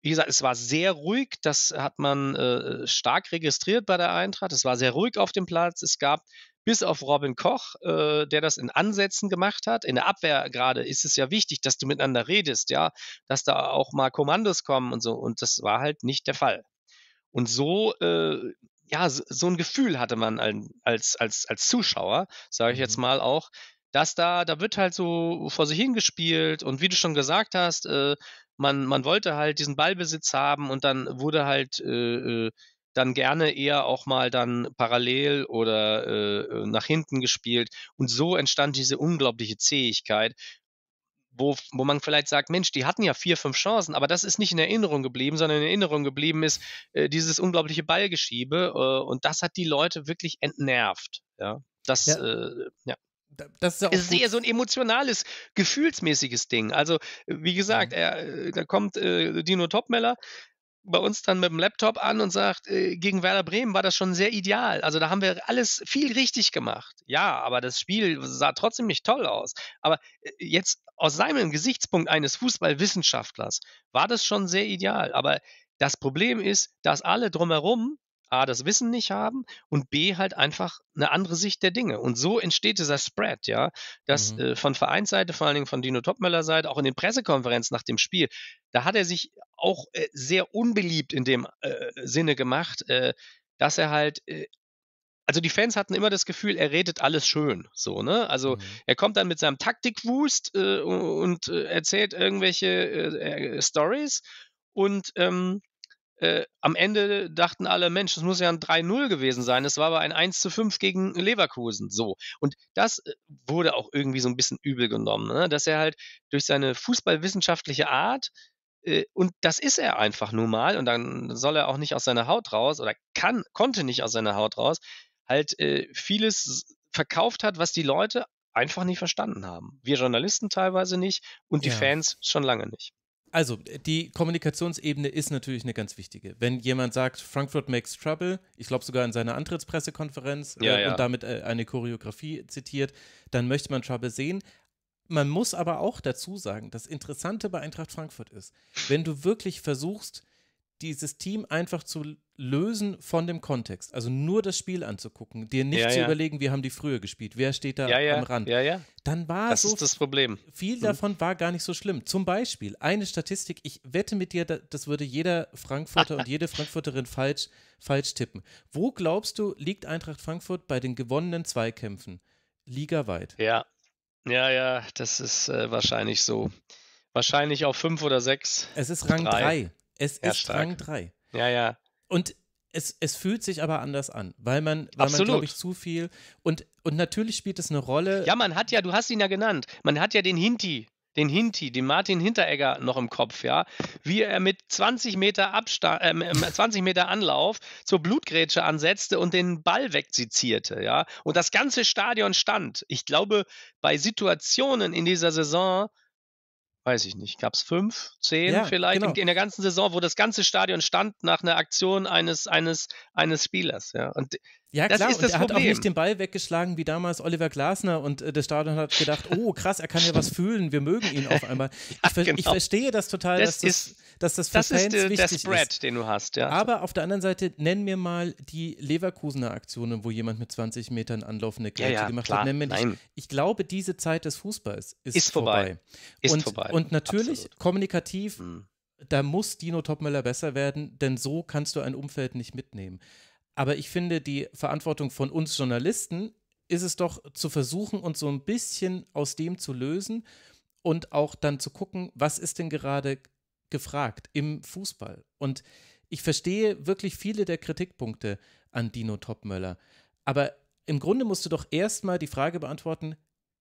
Wie gesagt, es war sehr ruhig, das hat man äh, stark registriert bei der Eintracht. Es war sehr ruhig auf dem Platz. Es gab bis auf Robin Koch, äh, der das in Ansätzen gemacht hat. In der Abwehr gerade ist es ja wichtig, dass du miteinander redest, ja, dass da auch mal Kommandos kommen und so. Und das war halt nicht der Fall. Und so, äh, ja, so, ein Gefühl hatte man als, als, als Zuschauer, sage ich jetzt mhm. mal auch, dass da, da wird halt so vor sich hingespielt und wie du schon gesagt hast, äh, man, man wollte halt diesen Ballbesitz haben und dann wurde halt äh, äh dann gerne eher auch mal dann parallel oder äh, äh, nach hinten gespielt. Und so entstand diese unglaubliche Zähigkeit wo, wo man vielleicht sagt, Mensch, die hatten ja vier, fünf Chancen, aber das ist nicht in Erinnerung geblieben, sondern in Erinnerung geblieben ist äh, dieses unglaubliche Ballgeschiebe äh, und das hat die Leute wirklich entnervt. Ja, das, ja. Äh, ja. Das ist, ja ist eher so ein emotionales, gefühlsmäßiges Ding. Also, wie gesagt, er, äh, da kommt äh, Dino Topmeller, bei uns dann mit dem Laptop an und sagt, äh, gegen Werder Bremen war das schon sehr ideal. Also da haben wir alles viel richtig gemacht. Ja, aber das Spiel sah trotzdem nicht toll aus. Aber äh, jetzt aus seinem Gesichtspunkt eines Fußballwissenschaftlers war das schon sehr ideal. Aber das Problem ist, dass alle drumherum A, das Wissen nicht haben und B, halt einfach eine andere Sicht der Dinge. Und so entsteht dieser Spread, ja, dass mhm. äh, von Vereinsseite, vor allen Dingen von Dino Topmöller Seite, auch in den Pressekonferenzen nach dem Spiel, da hat er sich auch äh, sehr unbeliebt in dem äh, Sinne gemacht, äh, dass er halt äh, also die Fans hatten immer das Gefühl, er redet alles schön, so, ne? Also mhm. er kommt dann mit seinem Taktikwust äh, und äh, erzählt irgendwelche äh, äh Stories und ähm, äh, am Ende dachten alle, Mensch, es muss ja ein 3-0 gewesen sein. Es war aber ein 1-5 gegen Leverkusen. So. Und das äh, wurde auch irgendwie so ein bisschen übel genommen, ne? dass er halt durch seine fußballwissenschaftliche Art äh, und das ist er einfach nun mal und dann soll er auch nicht aus seiner Haut raus oder kann, konnte nicht aus seiner Haut raus, halt äh, vieles verkauft hat, was die Leute einfach nicht verstanden haben. Wir Journalisten teilweise nicht und die Fans schon lange nicht also die Kommunikationsebene ist natürlich eine ganz wichtige. Wenn jemand sagt, Frankfurt makes trouble, ich glaube sogar in seiner Antrittspressekonferenz ja, äh, ja. und damit äh, eine Choreografie zitiert, dann möchte man Trouble sehen. Man muss aber auch dazu sagen, das Interessante bei Eintracht Frankfurt ist, wenn du wirklich versuchst, dieses Team einfach zu lösen von dem Kontext. Also nur das Spiel anzugucken, dir nicht ja, zu ja. überlegen, wir haben die früher gespielt, wer steht da ja, am Rand. Dann war das so ist das Problem. Viel mhm. davon war gar nicht so schlimm. Zum Beispiel eine Statistik, ich wette mit dir, das würde jeder Frankfurter und jede Frankfurterin falsch, falsch tippen. Wo glaubst du, liegt Eintracht Frankfurt bei den gewonnenen Zweikämpfen? Ligaweit. Ja, ja, ja, das ist äh, wahrscheinlich so. Wahrscheinlich auf fünf oder sechs. Es ist Rang drei. drei. Es ja, ist stark. Rang 3. Ja, ja. Und es, es fühlt sich aber anders an, weil man, weil man glaube ich, zu viel. Und, und natürlich spielt es eine Rolle. Ja, man hat ja, du hast ihn ja genannt, man hat ja den Hinti, den Hinti, den Martin Hinteregger noch im Kopf, ja, wie er mit 20 Meter, Abstand, äh, 20 Meter Anlauf zur Blutgrätsche ansetzte und den Ball wegzizierte, ja, und das ganze Stadion stand. Ich glaube, bei Situationen in dieser Saison weiß ich nicht, gab es fünf, zehn ja, vielleicht genau. in, in, der ganzen Saison, wo das ganze Stadion stand nach einer Aktion eines, eines, eines Spielers. Ja. Und ja, klar, und er Problem. hat auch nicht den Ball weggeschlagen wie damals Oliver Glasner und äh, das Stadion hat gedacht, oh krass, er kann ja was fühlen, wir mögen ihn auf einmal. ja, ich, ver genau. ich, verstehe das total, das dass, das, ist, dass das für das Fans ist, äh, wichtig der Spread, ist. den du hast, ja. Aber auf der anderen Seite, nenn mir mal die Leverkusener Aktionen, wo jemand mit 20 Metern anlaufende Kälte ja, ja, gemacht klar, hat. Nenn mir nicht. Ich glaube, diese Zeit des Fußballs ist, ist vorbei. vorbei. Ist vorbei. Und natürlich Absolut. kommunikativ. Hm da muss Dino Topmöller besser werden, denn so kannst du ein Umfeld nicht mitnehmen. Aber ich finde, die Verantwortung von uns Journalisten ist es doch zu versuchen, uns so ein bisschen aus dem zu lösen und auch dann zu gucken, was ist denn gerade gefragt im Fußball. Und ich verstehe wirklich viele der Kritikpunkte an Dino Topmöller. Aber im Grunde musst du doch erstmal die Frage beantworten,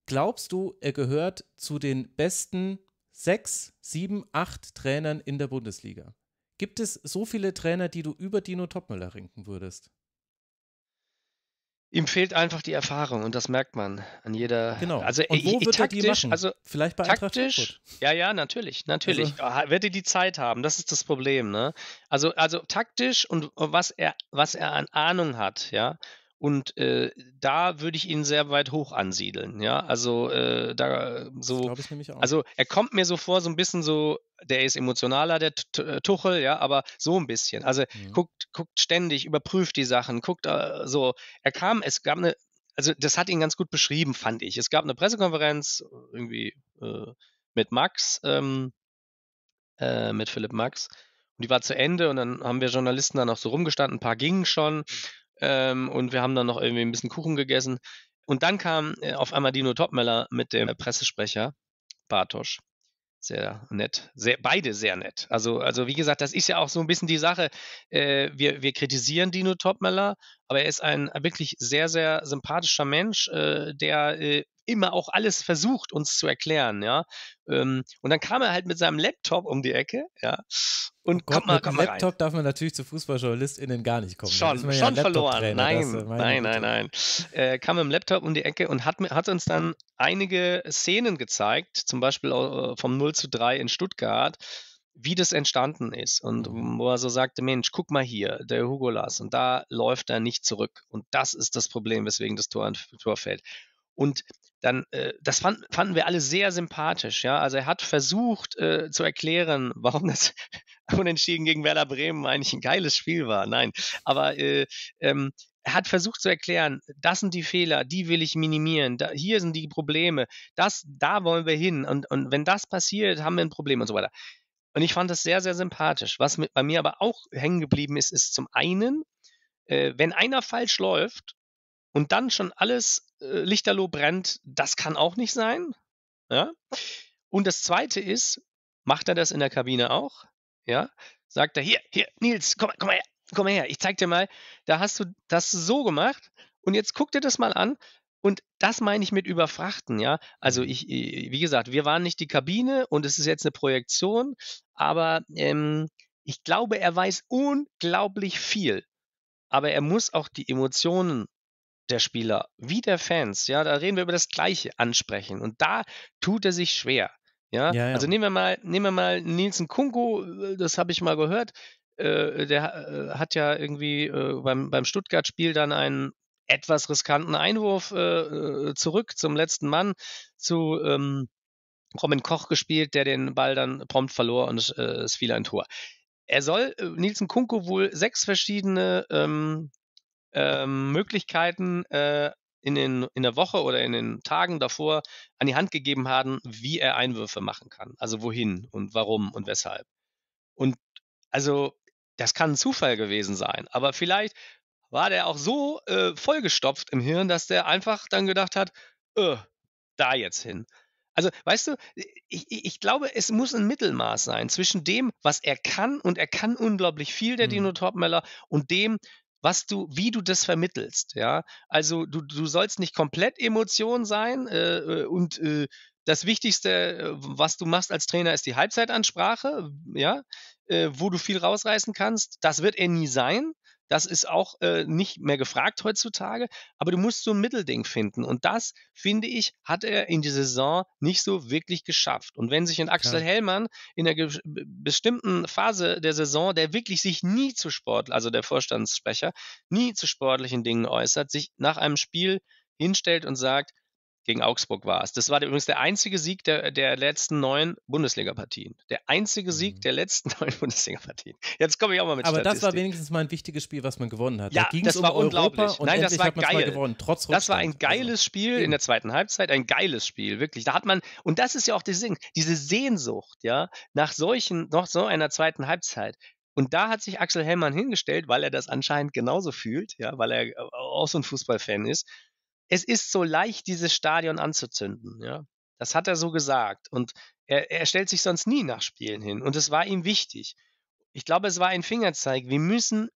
glaubst du, er gehört zu den besten sechs, sieben, acht Trainern in der Bundesliga? Gibt es so viele Trainer, die du über Dino Topmüller rinken würdest? Ihm fehlt einfach die Erfahrung und das merkt man an jeder. Genau. Also und wo ich, wird taktisch, er die machen? Also vielleicht bei taktisch. Ja, ja, natürlich, natürlich. Also, wird er die Zeit haben? Das ist das Problem. Ne? Also, also taktisch und was er, was er an Ahnung hat, ja. Und äh, da würde ich ihn sehr weit hoch ansiedeln, ja. Also äh, da so, ich nämlich auch. also er kommt mir so vor, so ein bisschen so, der ist emotionaler, der Tuchel, ja, aber so ein bisschen. Also mhm. guckt, guckt ständig, überprüft die Sachen, guckt äh, so. Er kam, es gab eine, also das hat ihn ganz gut beschrieben, fand ich. Es gab eine Pressekonferenz irgendwie äh, mit Max, ähm, äh, mit Philipp Max. Und die war zu Ende und dann haben wir Journalisten da noch so rumgestanden, ein paar gingen schon. Hm. Ähm, und wir haben dann noch irgendwie ein bisschen Kuchen gegessen. Und dann kam äh, auf einmal Dino Topmeller mit dem äh, Pressesprecher Bartosch. Sehr nett. Sehr, beide sehr nett. Also, also wie gesagt, das ist ja auch so ein bisschen die Sache. Äh, wir, wir kritisieren Dino Topmeller, aber er ist ein wirklich sehr, sehr sympathischer Mensch, äh, der äh, immer auch alles versucht, uns zu erklären, ja. Ähm, und dann kam er halt mit seinem Laptop um die Ecke, ja. Und oh Gott, komm mal, komm mal Laptop rein. darf man natürlich zu FußballjournalistInnen gar nicht kommen. Schon, schon ja verloren. Nein, das, nein, nein, nein, äh, kam mit dem Laptop um die Ecke und hat, hat uns dann einige Szenen gezeigt, zum Beispiel äh, vom 0 zu 3 in Stuttgart wie das entstanden ist und mhm. wo er so sagte, Mensch, guck mal hier, der Hugo Lars und da läuft er nicht zurück und das ist das Problem, weswegen das Tor, Tor fällt. Und dann, äh, das fand, fanden wir alle sehr sympathisch, ja. Also er hat versucht äh, zu erklären, warum das Unentschieden gegen Werder Bremen eigentlich ein geiles Spiel war. Nein, aber äh, ähm, er hat versucht zu erklären, das sind die Fehler, die will ich minimieren, da, hier sind die Probleme, das, da wollen wir hin. Und, und wenn das passiert, haben wir ein Problem und so weiter. Und ich fand das sehr, sehr sympathisch. Was mit, bei mir aber auch hängen geblieben ist, ist zum einen, äh, wenn einer falsch läuft und dann schon alles äh, lichterloh brennt, das kann auch nicht sein. Ja? Und das zweite ist, macht er das in der Kabine auch? Ja? Sagt er, hier, hier, Nils, komm, komm her, komm mal her, ich zeig dir mal, da hast du das so gemacht und jetzt guck dir das mal an, und das meine ich mit überfrachten, ja. Also mhm. ich, äh, wie gesagt, wir waren nicht die Kabine und es ist jetzt eine Projektion, aber ähm, ich glaube, er weiß unglaublich viel. Aber er muss auch die Emotionen der Spieler wie der Fans, ja, da reden wir über das Gleiche ansprechen. Und da tut er sich schwer. Ja? ja, ja. Also nehmen wir mal, nehmen wir mal Nielsen Kunko, äh, das habe ich mal gehört. Äh, der äh, hat ja irgendwie äh, beim, beim Stuttgart-Spiel dann einen etwas riskanten Einwurf äh, äh, zurück zum letzten Mann zu ähm, Robin Koch gespielt, der den Ball dann prompt verlor und äh, es fiel ein Tor. Er soll äh, Nielsen Kunko wohl sechs verschiedene ähm, ähm, Möglichkeiten äh, in, den, in der Woche oder in den Tagen davor an die Hand gegeben haben, wie er Einwürfe machen kann. Also wohin und warum und weshalb. Und also das kann ein Zufall gewesen sein, aber vielleicht war der auch so äh, vollgestopft im Hirn, dass der einfach dann gedacht hat, äh, da jetzt hin. Also, weißt du, ich, ich, glaube, es muss ein Mittelmaß sein zwischen dem, was er kann, und er kann unglaublich viel, der mhm. Dino Topmeller, und dem, was du, wie du das vermittelst, ja. Also du, du sollst nicht komplett Emotion sein äh, äh und äh, das Wichtigste, äh, was du machst als Trainer, ist die Halbzeitansprache, ja, äh, wo du viel rausreißen kannst. Das wird er nie sein. Das ist auch äh, nicht mehr gefragt heutzutage, aber du musst so ein Mittelding finden. Und das, finde ich, hat er in die Saison nicht so wirklich geschafft. Und wenn sich ein Axel ja. Hellmann in einer bestimmten Phase der Saison, der wirklich sich nie zu Sport, also der Vorstandssprecher, nie zu sportlichen Dingen äußert, sich nach einem Spiel hinstellt und sagt, gegen Augsburg war es. Das war übrigens der einzige Sieg der, der letzten neun Bundesliga-Partien. Der einzige Sieg mhm. der letzten neun Bundesliga-Partien. Jetzt komme ich auch mal mit Aber Statistik. das war wenigstens mal ein wichtiges Spiel, was man gewonnen hat. Ja, da das war unglaublich. Nein, das war geil. Gewonnen, das war ein also geiles Spiel also. in der zweiten Halbzeit, ein geiles Spiel, wirklich. Da hat man, und das ist ja auch diese, diese Sehnsucht, ja, nach solchen, nach so einer zweiten Halbzeit. Und da hat sich Axel Hellmann hingestellt, weil er das anscheinend genauso fühlt, ja, weil er äh, auch so ein Fußballfan ist es ist so leicht, dieses Stadion anzuzünden. Ja? Das hat er so gesagt. Und er, er stellt sich sonst nie nach Spielen hin. Und es war ihm wichtig. Ich glaube, es war ein Fingerzeig. Wir müssen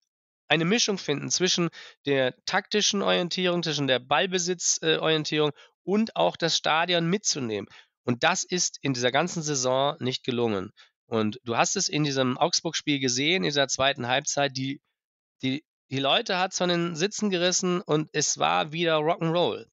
eine Mischung finden zwischen der taktischen Orientierung, zwischen der Ballbesitzorientierung äh, und auch das Stadion mitzunehmen. Und das ist in dieser ganzen Saison nicht gelungen. Und du hast es in diesem Augsburg-Spiel gesehen, in dieser zweiten Halbzeit, die, die die Leute hat es von den Sitzen gerissen und es war wieder Rock'n'Roll.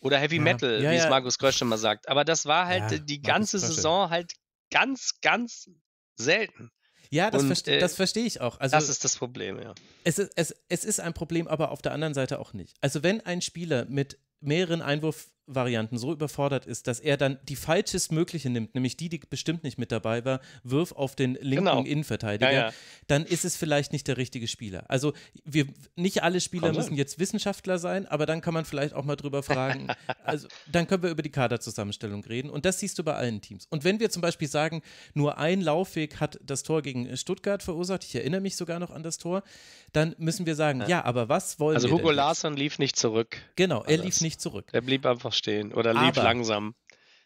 Oder Heavy ja. Metal, ja, wie es Markus Krösch immer sagt. Aber das war halt äh, die ganze Markus Saison halt ganz, ganz selten. Ja, das, verste äh, das verstehe ich auch. Also, das ist das Problem, ja. Es ist, es, es ist ein Problem, aber auf der anderen Seite auch nicht. Also, wenn ein Spieler mit mehreren Einwurf, Varianten so überfordert ist, dass er dann die falschestmögliche nimmt, nämlich die, die bestimmt nicht mit dabei war, wirf auf den linken genau. Innenverteidiger, ja, ja. dann ist es vielleicht nicht der richtige Spieler. Also wir, nicht alle Spieler Komm müssen hin. jetzt Wissenschaftler sein, aber dann kann man vielleicht auch mal drüber fragen. also dann können wir über die Kaderzusammenstellung reden und das siehst du bei allen Teams. Und wenn wir zum Beispiel sagen, nur ein Laufweg hat das Tor gegen Stuttgart verursacht, ich erinnere mich sogar noch an das Tor, dann müssen wir sagen, ja, ja aber was wollen also wir? Also Hugo Larsson lief nicht zurück. Genau, er also lief nicht zurück. Er blieb einfach stehen oder lieb aber, langsam.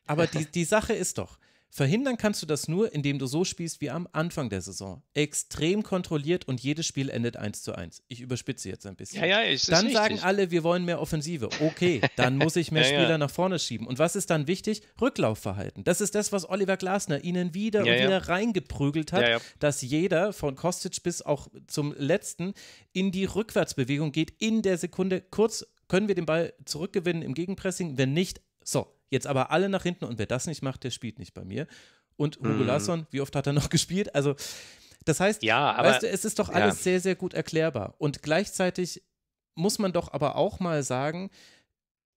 Aber die, die Sache ist doch, verhindern kannst du das nur, indem du so spielst wie am Anfang der Saison. Extrem kontrolliert und jedes Spiel endet 1 zu 1. Ich überspitze jetzt ein bisschen. Ja, ja, ich, dann sagen alle, wir wollen mehr Offensive. Okay, dann muss ich mehr ja, Spieler ja. nach vorne schieben. Und was ist dann wichtig? Rücklaufverhalten. Das ist das, was Oliver Glasner ihnen wieder ja, und wieder reingeprügelt hat, dass jeder von Kostic bis auch zum letzten in die Rückwärtsbewegung geht, in der Sekunde kurz können wir den Ball zurückgewinnen im Gegenpressing? Wenn nicht, so, jetzt aber alle nach hinten und wer das nicht macht, der spielt nicht bei mir. Und Hugo mhm. Larsson, wie oft hat er noch gespielt? Also, das heißt, ja, aber, weißt du, es ist doch alles ja. sehr, sehr gut erklärbar. Und gleichzeitig muss man doch aber auch mal sagen,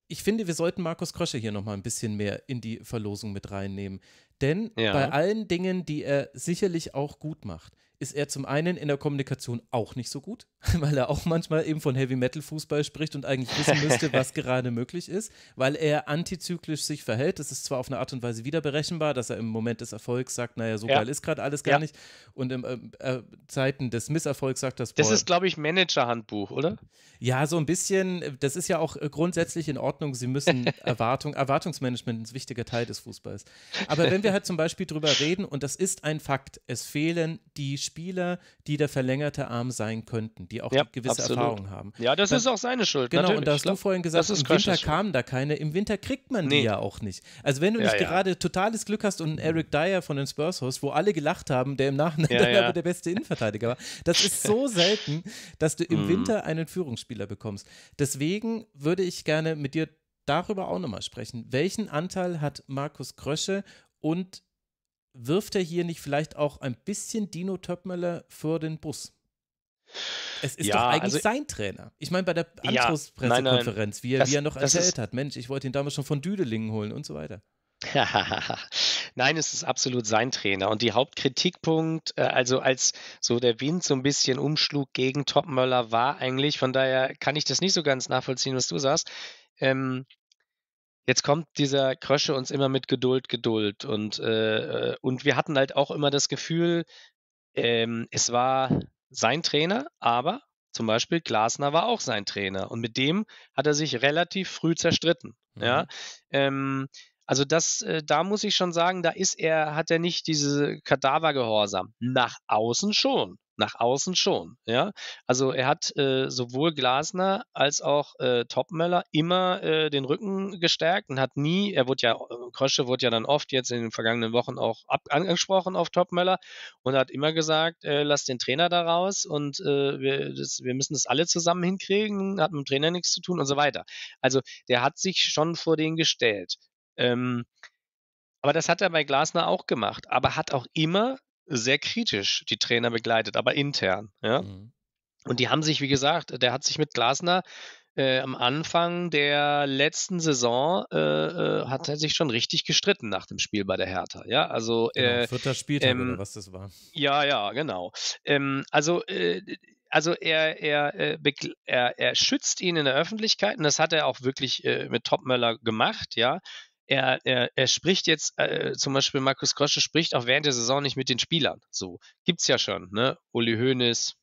ich finde, wir sollten Markus Krösche hier nochmal ein bisschen mehr in die Verlosung mit reinnehmen. Denn ja. bei allen Dingen, die er sicherlich auch gut macht, ist er zum einen in der Kommunikation auch nicht so gut, weil er auch manchmal eben von Heavy Metal Fußball spricht und eigentlich wissen müsste, was gerade möglich ist, weil er antizyklisch sich verhält. Das ist zwar auf eine Art und Weise wiederberechenbar, dass er im Moment des Erfolgs sagt, naja, so ja. geil ist gerade alles gar ja. nicht. Und in äh, äh, Zeiten des Misserfolgs sagt das. das ist, glaube ich, Manager-Handbuch, oder? Ja, so ein bisschen. Das ist ja auch äh, grundsätzlich in Ordnung. Sie müssen Erwartung, Erwartungsmanagement ist ein wichtiger Teil des Fußballs. Aber wenn wir halt zum Beispiel drüber reden, und das ist ein Fakt, es fehlen die Spieler. Spieler, die der verlängerte Arm sein könnten, die auch ja, gewisse absolut. Erfahrung haben. Ja, das dann, ist auch seine Schuld. Genau, natürlich. und da hast du vorhin gesagt, im Winter kamen da keine, im Winter kriegt man nee. die ja auch nicht. Also wenn du nicht ja. gerade totales Glück hast und einen mhm. Eric Dyer von den Spurs hast, wo alle gelacht haben, der im Nachhinein dann aber der beste Innenverteidiger war, das ist so selten, dass du im mhm. Winter einen Führungsspieler bekommst. Deswegen würde ich gerne mit dir darüber auch nochmal sprechen. Welchen Anteil hat Markus Krösche und wirft er hier nicht vielleicht auch ein bisschen Dino Töpmöller vor den Bus? Es ist ja, doch eigentlich also, sein Trainer. Ich meine, bei der Antros-Pressekonferenz, ja, wie, er, wie er noch erzählt ist, hat, Mensch, ich wollte ihn damals schon von Düdelingen holen und so weiter. Nein, es ist absolut sein Trainer. Und die Hauptkritikpunkt, äh, also als so der Wind so ein bisschen umschlug gegen Topmöller, war eigentlich, von daher kann ich das nicht so ganz nachvollziehen, was du sagst. Ähm, jetzt kommt dieser Krösche uns immer mit Geduld, Geduld. Und, äh, äh, und wir hatten halt auch immer das Gefühl, ähm, es war sein Trainer, aber zum Beispiel Glasner war auch sein Trainer. Und mit dem hat er sich relativ früh zerstritten. Mhm. Ja. Ähm, also das, äh, da muss ich schon sagen, da ist er, hat er nicht diese Kadavergehorsam. Nach außen schon. Nach außen schon, ja. Also er hat äh, sowohl Glasner als auch äh, Topmöller immer äh, den Rücken gestärkt und hat nie, er wurde ja, äh, Krösche wurde ja dann oft jetzt in den vergangenen Wochen auch ab, angesprochen auf Topmöller und hat immer gesagt, äh, lass den Trainer da raus und äh, wir, das, wir müssen das alle zusammen hinkriegen, hat mit dem Trainer nichts zu tun und so weiter. Also der hat sich schon vor den gestellt. Ähm, aber das hat er bei Glasner auch gemacht, aber hat auch immer sehr kritisch die Trainer begleitet, aber intern. Ja? Mhm. Und die haben sich, wie gesagt, der hat sich mit Glasner äh, am Anfang der letzten Saison äh, äh hat er sich schon richtig gestritten nach dem Spiel bei der Hertha. Ja, also genau, äh, vierter Spieltag ähm, oder was das war. Ja, ja, genau. Ähm, also äh, also er, er, er, er schützt ihn in der Öffentlichkeit und das hat er auch wirklich mit Topmöller gemacht, ja er, er, er spricht jetzt, äh, zum Beispiel Markus Grosche spricht auch während der Saison nicht mit den Spielern. So, gibt es ja schon, ne? Uli Hoeneß,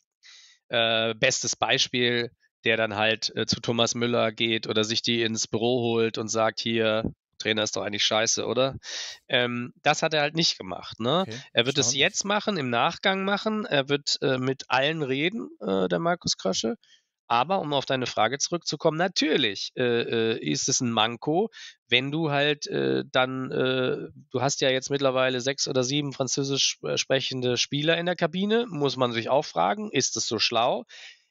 äh, bestes Beispiel, der dann halt äh, zu Thomas Müller geht oder sich die ins Büro holt und sagt, hier, Trainer ist doch eigentlich scheiße, oder? Ähm, das hat er halt nicht gemacht. Ne? Okay, er wird es jetzt machen, im Nachgang machen. Er wird äh, mit allen reden, äh, der Markus Krösche. Aber um auf deine Frage zurückzukommen, natürlich äh, äh, ist es ein Manko, wenn du halt äh, dann, äh, du hast ja jetzt mittlerweile sechs oder sieben französisch äh, sprechende Spieler in der Kabine, muss man sich auch fragen, ist es so schlau?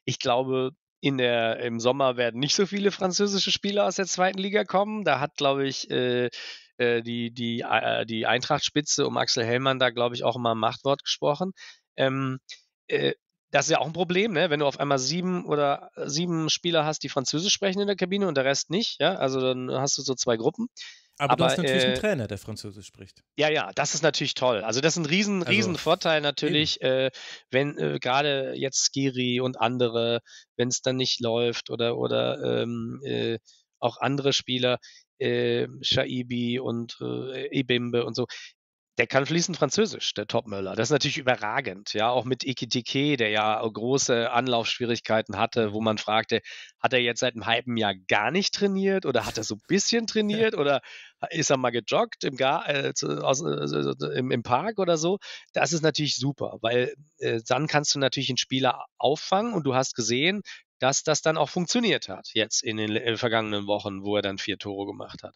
Ich glaube, in der, im Sommer werden nicht so viele französische Spieler aus der zweiten Liga kommen. Da hat, glaube ich, äh, äh die, die, äh, die Eintracht-Spitze um Axel Hellmann da, glaube ich, auch immer ein Machtwort gesprochen. Ähm, das ist ja auch ein Problem, ne? wenn du auf einmal sieben oder äh, sieben Spieler hast, die Französisch sprechen in der Kabine und der Rest nicht. Ja? Also dann hast du so zwei Gruppen. Aber, Aber du hast natürlich äh, einen Trainer, der Französisch spricht. Ja, ja, das ist natürlich toll. Also das ist ein riesen, also riesen also, Vorteil natürlich, äh, wenn äh, gerade jetzt Skiri und andere, wenn es dann nicht läuft oder oder ähm, äh, auch andere Spieler, äh, Shaibi und äh, Ebimbe und so, der kann fließend Französisch, der Topmöller. Das ist natürlich überragend, ja, auch mit Ikitike, der ja große Anlaufschwierigkeiten hatte, wo man fragte, hat er jetzt seit einem halben Jahr gar nicht trainiert oder hat er so ein bisschen trainiert oder ist er mal gejoggt im, Gar äh, aus, äh, im, im, Park oder so? Das ist natürlich super, weil äh, dann kannst du natürlich einen Spieler auffangen und du hast gesehen, dass das dann auch funktioniert hat, jetzt in den vergangenen Wochen, wo er dann vier Tore gemacht hat.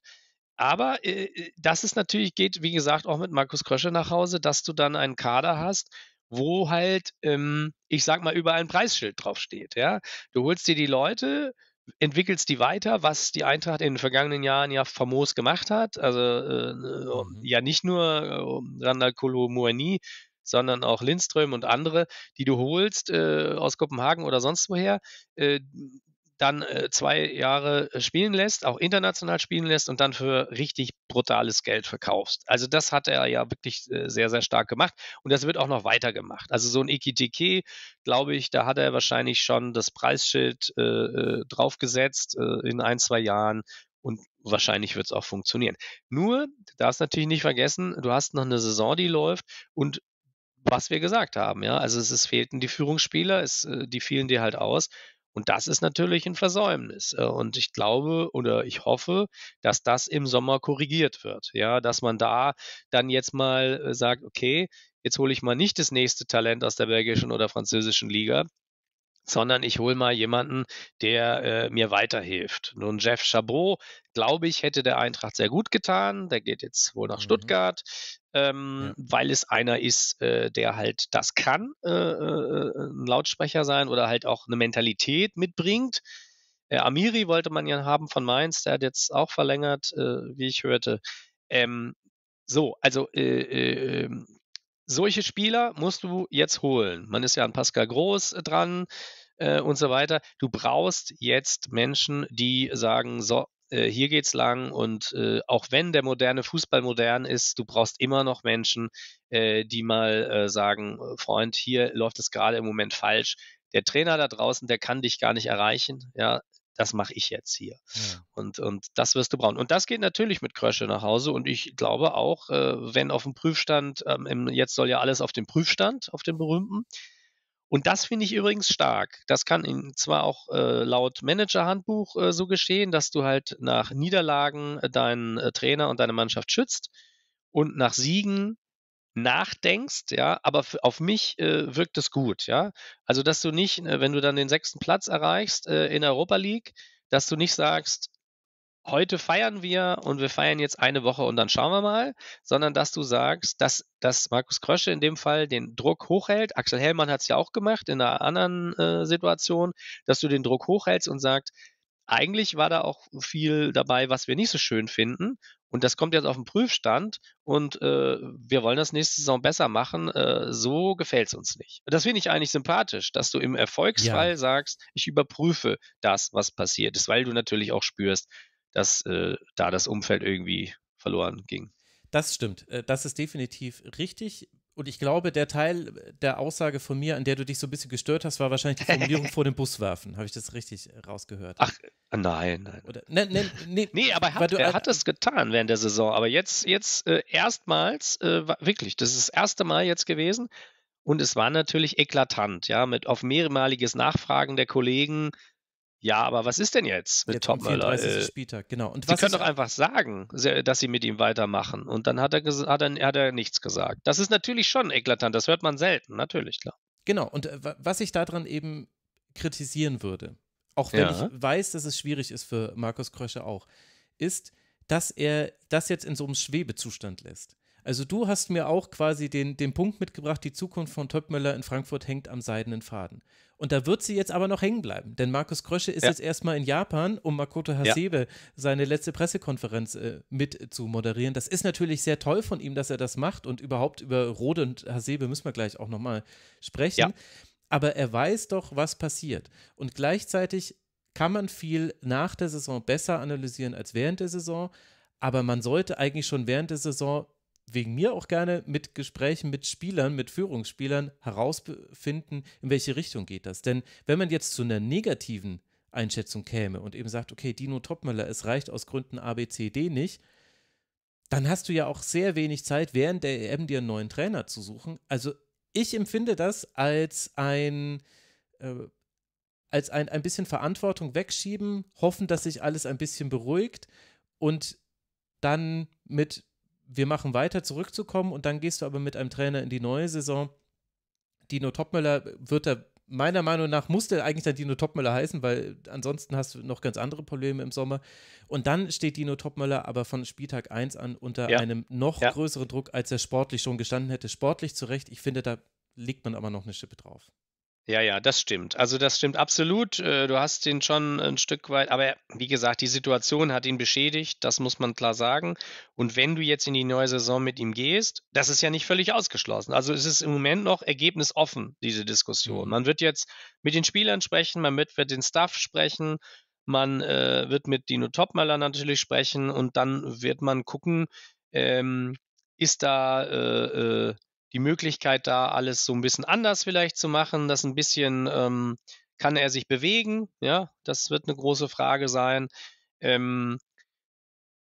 Aber äh, äh, das ist natürlich, geht, wie gesagt, auch mit Markus Krösche nach Hause, dass du dann einen Kader hast, wo halt, ähm, ich sag mal, überall ein Preisschild draufsteht. Ja? Du holst dir die Leute, entwickelst die weiter, was die Eintracht in den vergangenen Jahren ja famos gemacht hat. Also äh, äh mhm. ja nicht nur äh, Randall Kolo Muani, sondern auch Lindström und andere, die du holst äh, aus Kopenhagen oder sonst woher, äh, dann äh, zwei Jahre äh, spielen lässt, auch international spielen lässt und dann für richtig brutales Geld verkaufst. Also das hat er ja wirklich äh, sehr, sehr stark gemacht und das wird auch noch weiter gemacht. Also so ein Ikitike, glaube ich, da hat er wahrscheinlich schon das Preisschild äh, äh draufgesetzt äh, in ein, zwei Jahren und wahrscheinlich wird es auch funktionieren. Nur, du darfst natürlich nicht vergessen, du hast noch eine Saison, die läuft und was wir gesagt haben, ja, also es, es fehlten die Führungsspieler, es, die fielen dir halt aus und das ist natürlich ein Versäumnis. Äh, und ich glaube oder ich hoffe, dass das im Sommer korrigiert wird. Ja, dass man da dann jetzt mal äh, sagt, okay, jetzt hole ich mal nicht das nächste Talent aus der belgischen oder französischen Liga, sondern ich hole mal jemanden, der äh, mir weiterhilft. Nun, Jeff Chabot, glaube ich, hätte der Eintracht sehr gut getan. Der geht jetzt wohl nach mhm. Stuttgart ähm, ja. weil es einer ist, äh, der halt das kann, äh, äh, äh ein Lautsprecher sein oder halt auch eine Mentalität mitbringt. Äh, Amiri wollte man ja haben von Mainz, der hat jetzt auch verlängert, äh, wie ich hörte. Ähm, so, also ähm, solche Spieler musst du jetzt holen. Man ist ja an Pascal Groß dran und so weiter. Du brauchst jetzt Menschen, die sagen, so, äh, hier geht's lang und äh, auch wenn der moderne Fußball modern ist, du brauchst immer noch Menschen, äh, die mal äh, sagen, Freund, hier läuft es gerade im Moment falsch. Der Trainer da draußen, der kann dich gar nicht erreichen. Ja, das mache ich jetzt hier. Ja. Und, und das wirst du brauchen. Und das geht natürlich mit Krösche nach Hause. Und ich glaube auch, äh, wenn auf dem Prüfstand, ähm, im, jetzt soll ja alles auf dem Prüfstand, auf dem berühmten, und das finde ich übrigens stark. Das kann in, zwar auch äh, laut Managerhandbuch äh, so geschehen, dass du halt nach Niederlagen äh, deinen äh, Trainer und deine Mannschaft schützt und nach Siegen nachdenkst, ja, aber auf mich äh, wirkt es gut, ja. Also, dass du nicht, äh, wenn du dann den sechsten Platz erreichst äh, in Europa League, dass du nicht sagst, heute feiern wir und wir feiern jetzt eine Woche und dann schauen wir mal, sondern dass du sagst, dass, dass Markus Krösche in dem Fall den Druck hochhält. Axel Hellmann hat es ja auch gemacht in einer anderen äh, Situation, dass du den Druck hochhältst und sagst, eigentlich war da auch viel dabei, was wir nicht so schön finden. Und das kommt jetzt auf den Prüfstand und äh, wir wollen das nächste Saison besser machen. Äh, so gefällt es uns nicht. Das finde ich eigentlich sympathisch, dass du im Erfolgsfall ja. sagst, ich überprüfe das, was passiert ist, weil du natürlich auch spürst, dass äh, da das Umfeld irgendwie verloren ging. Das stimmt. Äh, das ist definitiv richtig. Und ich glaube, der Teil äh, der Aussage von mir, an der du dich so ein bisschen gestört hast, war wahrscheinlich die Formulierung vor dem Bus werfen. Habe ich das richtig äh, rausgehört? Ach, nein, nein. Oder, ne, ne, ne, nee, aber hat, du, er hat es getan während der Saison. Aber jetzt, jetzt äh, erstmals, äh, wirklich, das ist das erste Mal jetzt gewesen. Und es war natürlich eklatant, ja, mit auf mehrmaliges Nachfragen der Kollegen ja, aber was ist denn jetzt mit jetzt Tom Möller? Äh, Spieltag, genau. Und sie können doch einfach sagen, dass sie mit ihm weitermachen. Und dann hat er, hat, er, hat er nichts gesagt. Das ist natürlich schon eklatant, das hört man selten, natürlich, klar. Genau, und äh, was ich daran eben kritisieren würde, auch wenn ja. ich weiß, dass es schwierig ist für Markus Krösche auch, ist, dass er das jetzt in so einem Schwebezustand lässt. Also du hast mir auch quasi den, den Punkt mitgebracht, die Zukunft von Töpmöller in Frankfurt hängt am seidenen Faden. Und da wird sie jetzt aber noch hängen bleiben, denn Markus Krösche ist ja. jetzt erstmal in Japan, um Makoto Hasebe ja. seine letzte Pressekonferenz äh, mit zu moderieren. Das ist natürlich sehr toll von ihm, dass er das macht und überhaupt über Rode und Hasebe müssen wir gleich auch nochmal sprechen. Ja. Aber er weiß doch, was passiert. Und gleichzeitig kann man viel nach der Saison besser analysieren als während der Saison. Aber man sollte eigentlich schon während der Saison wegen mir auch gerne mit Gesprächen mit Spielern, mit Führungsspielern herausfinden, in welche Richtung geht das. Denn wenn man jetzt zu einer negativen Einschätzung käme und eben sagt, okay, Dino Topmöller, es reicht aus Gründen A, B, C, D nicht, dann hast du ja auch sehr wenig Zeit, während der EM dir einen neuen Trainer zu suchen. Also ich empfinde das als ein, äh, als ein, ein bisschen Verantwortung wegschieben, hoffen, dass sich alles ein bisschen beruhigt und dann mit wir machen weiter zurückzukommen und dann gehst du aber mit einem Trainer in die neue Saison. Dino Topmöller wird er meiner Meinung nach musste eigentlich dann Dino Topmöller heißen, weil ansonsten hast du noch ganz andere Probleme im Sommer. Und dann steht Dino Topmöller aber von Spieltag 1 an unter ja. einem noch ja. größeren Druck, als er sportlich schon gestanden hätte. Sportlich zurecht, ich finde, da legt man aber noch eine Schippe drauf. Ja, ja, das stimmt. Also das stimmt absolut. Äh, du hast ihn schon ein Stück weit, aber wie gesagt, die Situation hat ihn beschädigt, das muss man klar sagen. Und wenn du jetzt in die neue Saison mit ihm gehst, das ist ja nicht völlig ausgeschlossen. Also es ist im Moment noch ergebnisoffen, diese Diskussion. Mhm. Man wird jetzt mit den Spielern sprechen, man wird mit den Staff sprechen, man äh, wird mit Dino Topmöller natürlich sprechen und dann wird man gucken, ähm, ist da äh, äh, die Möglichkeit da, alles so ein bisschen anders vielleicht zu machen, das ein bisschen, ähm, kann er sich bewegen? Ja, das wird eine große Frage sein. Ähm,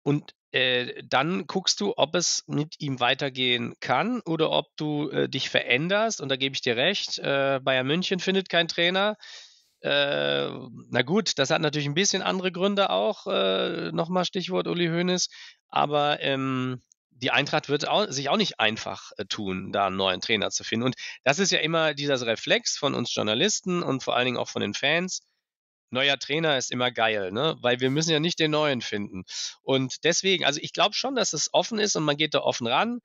und äh, dann guckst du, ob es mit ihm weitergehen kann oder ob du äh, dich veränderst. Und da gebe ich dir recht, äh, Bayern München findet keinen Trainer. Äh, na gut, das hat natürlich ein bisschen andere Gründe auch. Äh, Nochmal Stichwort Uli Hoeneß. Aber ähm, die Eintracht wird auch, sich auch nicht einfach äh, tun, da einen neuen Trainer zu finden. Und das ist ja immer dieser Reflex von uns Journalisten und vor allen Dingen auch von den Fans. Neuer Trainer ist immer geil, ne? Weil wir müssen ja nicht den neuen finden. Und deswegen, also ich glaube schon, dass es offen ist und man geht da offen ran.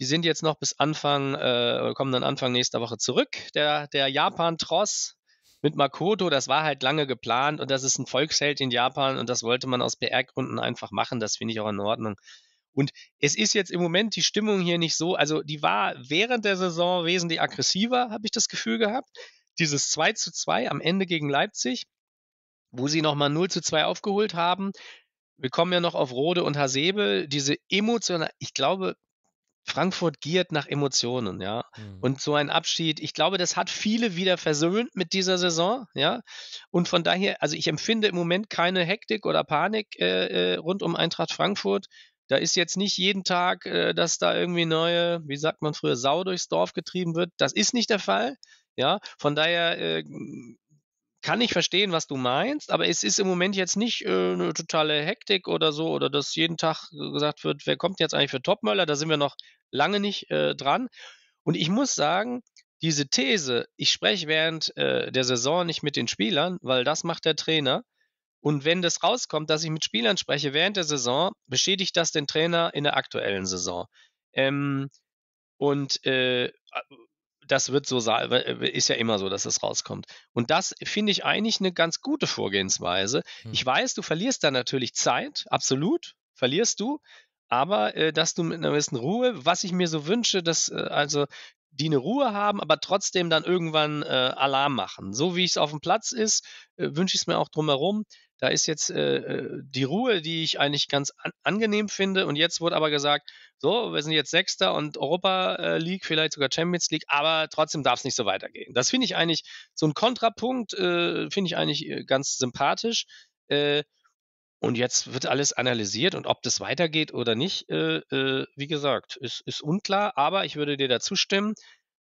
Die sind jetzt noch bis Anfang, äh, kommen dann Anfang nächster Woche zurück. Der, der Japan-Tross mit Makoto, das war halt lange geplant und das ist ein Volksheld in Japan und das wollte man aus PR-Gründen einfach machen. Das finde ich auch in Ordnung. Und es ist jetzt im Moment die Stimmung hier nicht so, also die war während der Saison wesentlich aggressiver, habe ich das Gefühl gehabt. Dieses 2 zu 2 am Ende gegen Leipzig, wo sie nochmal 0 zu 2 aufgeholt haben. Wir kommen ja noch auf Rode und Hasebe, diese emotional, ich glaube, Frankfurt giert nach Emotionen, ja. Mhm. Und so ein Abschied, ich glaube, das hat viele wieder versöhnt mit dieser Saison, ja. Und von daher, also ich empfinde im Moment keine Hektik oder Panik äh, äh rund um Eintracht Frankfurt. Da ist jetzt nicht jeden Tag, äh, dass da irgendwie neue, wie sagt man früher, Sau durchs Dorf getrieben wird. Das ist nicht der Fall. Ja, von daher äh, kann ich verstehen, was du meinst, aber es ist im Moment jetzt nicht äh, eine totale Hektik oder so, oder dass jeden Tag gesagt wird, wer kommt jetzt eigentlich für Topmöller? Da sind wir noch lange nicht äh, dran. Und ich muss sagen, diese These, ich spreche während äh, der Saison nicht mit den Spielern, weil das macht der Trainer, und wenn das rauskommt, dass ich mit Spielern spreche während der Saison, beschädigt das den Trainer in der aktuellen Saison. Ähm, und äh, das wird so sein, ist ja immer so, dass es rauskommt. Und das finde ich eigentlich eine ganz gute Vorgehensweise. Hm. Ich weiß, du verlierst da natürlich Zeit, absolut, verlierst du, aber äh, dass du mit einer gewissen Ruhe, was ich mir so wünsche, dass äh, also die eine Ruhe haben, aber trotzdem dann irgendwann äh, Alarm machen. So wie es auf dem Platz ist, äh, wünsche ich es mir auch drumherum, da ist jetzt äh, äh, die Ruhe, die ich eigentlich ganz an angenehm finde. Und jetzt wurde aber gesagt, so, wir sind jetzt Sechster und Europa äh, League, vielleicht sogar Champions League, aber trotzdem darf es nicht so weitergehen. Das finde ich eigentlich so ein Kontrapunkt, äh, finde ich eigentlich äh, ganz sympathisch. Äh, und jetzt wird alles analysiert und ob das weitergeht oder nicht, äh, äh, wie gesagt, ist, ist, unklar. Aber ich würde dir dazu stimmen,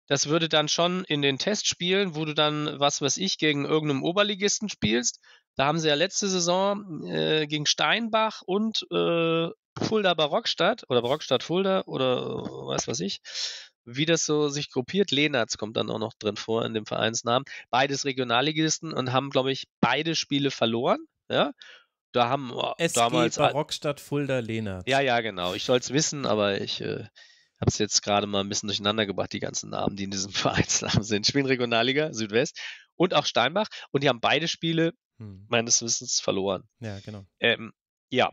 das würde dann schon in den Testspielen, wo du dann, was weiß ich, gegen irgendeinem Oberligisten spielst, da haben sie ja letzte Saison äh, gegen Steinbach und äh, Fulda Barockstadt oder Barockstadt Fulda oder äh, was weiß ich, wie das so sich gruppiert. Lenatz kommt dann auch noch drin vor in dem Vereinsnamen. Beides Regionalligisten und haben, glaube ich, beide Spiele verloren. Ja. Da haben oh, SG damals Barockstadt Fulda Lenatz. Ja, ja, genau. Ich soll es wissen, aber ich äh, habe es jetzt gerade mal ein bisschen durcheinander gebracht, die ganzen Namen, die in diesem Vereinsnamen sind. Spielen Regionalliga Südwest und auch Steinbach und die haben beide Spiele hm. meines Wissens verloren. Ja, genau. Ähm, ja,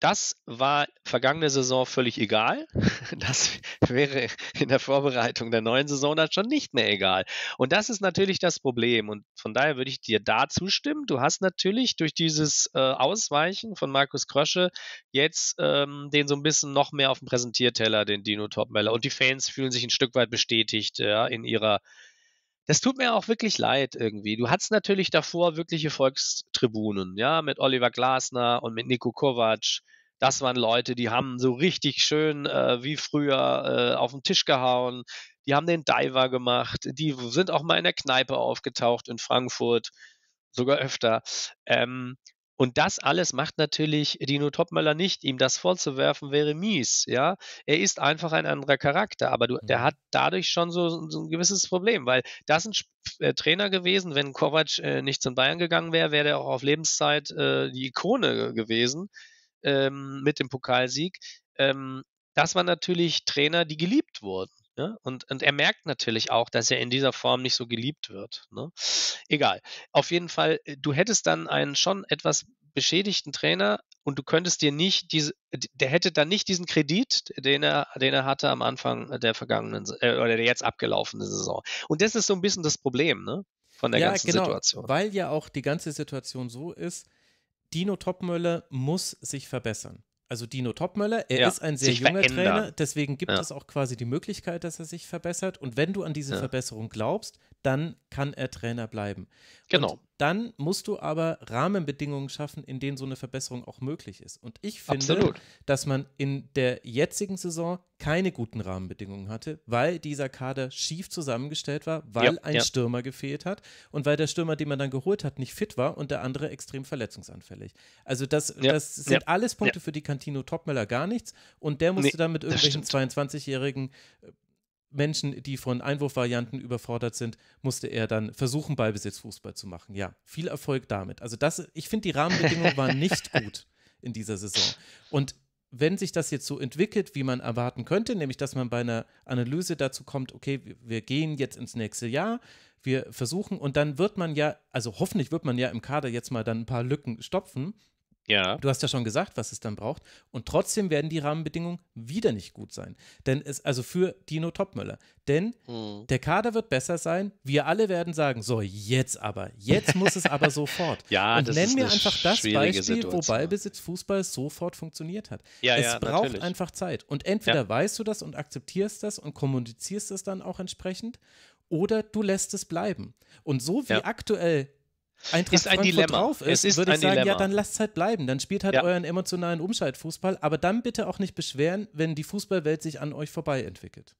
das war vergangene Saison völlig egal. Das wäre in der Vorbereitung der neuen Saison dann schon nicht mehr egal. Und das ist natürlich das Problem. Und von daher würde ich dir da zustimmen. Du hast natürlich durch dieses äh, Ausweichen von Markus Krösche jetzt ähm, den so ein bisschen noch mehr auf dem Präsentierteller, den Dino Topmeller. Und die Fans fühlen sich ein Stück weit bestätigt ja, in ihrer das tut mir auch wirklich leid irgendwie. Du hattest natürlich davor wirkliche Volkstribunen, ja, mit Oliver Glasner und mit Nico Kovac. Das waren Leute, die haben so richtig schön äh, wie früher äh, auf den Tisch gehauen. Die haben den Diver gemacht. Die sind auch mal in der Kneipe aufgetaucht in Frankfurt, sogar öfter. Ähm, und das alles macht natürlich Dino Topmöller nicht. Ihm das vorzuwerfen wäre mies, ja. Er ist einfach ein anderer Charakter, aber du, der mhm. hat dadurch schon so, so ein gewisses Problem, weil das ein äh, Trainer gewesen. Wenn Kovac äh, nicht zum Bayern gegangen wäre, wäre er auch auf Lebenszeit äh, die Ikone gewesen ähm, mit dem Pokalsieg. Ähm, das waren natürlich Trainer, die geliebt wurden. Ja, ne? und, und er merkt natürlich auch, dass er in dieser Form nicht so geliebt wird. Ne? Egal. Auf jeden Fall, äh, du hättest dann einen schon etwas beschädigten Trainer und du könntest dir nicht diese, äh, der hätte dann nicht diesen Kredit, den er, den er hatte am Anfang äh, der vergangenen äh, oder der jetzt abgelaufenen Saison. Und das ist so ein bisschen das Problem, ne? Von der ja, ganzen genau, Situation. Weil ja auch die ganze Situation so ist, Dino Topmöller muss sich verbessern also Dino Topmöller. Er ja, ist ein sehr junger verändern. Trainer, deswegen gibt ja. es auch quasi die Möglichkeit, dass er sich verbessert. Und wenn du an diese ja. Verbesserung glaubst, dann kann er Trainer bleiben. Genau. Und dann musst du aber Rahmenbedingungen schaffen, in denen so eine Verbesserung auch möglich ist. Und ich finde, Absolut. dass man in der jetzigen Saison keine guten Rahmenbedingungen hatte, weil dieser Kader schief zusammengestellt war, weil ja, ein ja. Stürmer gefehlt hat und weil der Stürmer, den man dann geholt hat, nicht fit war und der andere extrem verletzungsanfällig. Also das, ja, das sind alles Punkte für die Cantino Topmüller gar nichts und der musste nee, dann mit irgendwelchen 22-jährigen Menschen, die von Einwurfvarianten überfordert sind, musste er dann versuchen, Ballbesitzfußball zu machen. Ja, viel Erfolg damit. Also das, ich finde, die Rahmenbedingungen waren nicht gut in dieser Saison. Und wenn sich das jetzt so entwickelt, wie man erwarten könnte, nämlich dass man bei einer Analyse dazu kommt, okay, wir gehen jetzt ins nächste Jahr, wir versuchen und dann wird man ja, also hoffentlich wird man ja im Kader jetzt mal dann ein paar Lücken stopfen, ja. Du hast ja schon gesagt, was es dann braucht. Und trotzdem werden die Rahmenbedingungen wieder nicht gut sein. Denn es, also für Dino Topmöller. Denn hm. der Kader wird besser sein. Wir alle werden sagen, so, jetzt aber, jetzt muss es aber sofort. Ja, Und nenn mir einfach das Beispiel, Situation. wo Ballbesitz Fußball sofort funktioniert hat. Ja, es ja, braucht natürlich. einfach Zeit. Und entweder ja. weißt du das und akzeptierst das und kommunizierst es dann auch entsprechend oder du lässt es bleiben. Und so wie ja. aktuell Eintracht ist ein Frankfurt Dilemma. drauf ist, es ist würde ich sagen, Dilemma. ja, dann lasst es halt bleiben. Dann spielt halt ja. euren emotionalen Umschaltfußball, aber dann bitte auch nicht beschweren, wenn die Fußballwelt sich an euch vorbei entwickelt.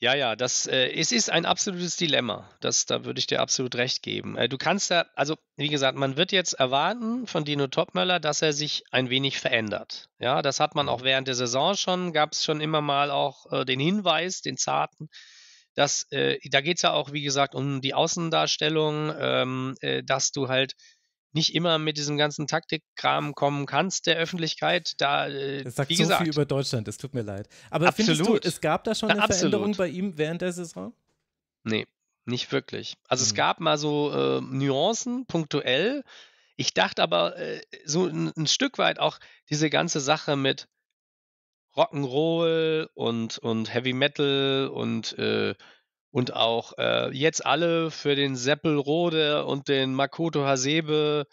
Ja, ja, das, äh, es ist ein absolutes Dilemma. Das, da würde ich dir absolut recht geben. Äh, du kannst da, also wie gesagt, man wird jetzt erwarten von Dino Topmöller, dass er sich ein wenig verändert. Ja, das hat man mhm. auch während der Saison schon, gab es schon immer mal auch äh, den Hinweis, den zarten, dass äh, da geht es ja auch, wie gesagt, um die Außendarstellung, ähm, äh, dass du halt nicht immer mit diesem ganzen Taktikkram kommen kannst der Öffentlichkeit. Da, das äh, sagt wie so viel über Deutschland, das tut mir leid. Aber absolut. findest du, es gab da schon Na, eine absolut. Veränderung bei ihm während der Saison? Nee, nicht wirklich. Also mhm. es gab mal so äh, Nuancen punktuell. Ich dachte aber äh, so ein, ein Stück weit auch diese ganze Sache mit Rock'n'Roll und, und Heavy Metal und, äh, und auch äh, jetzt alle für den Seppelrode und den Makoto Hasebe.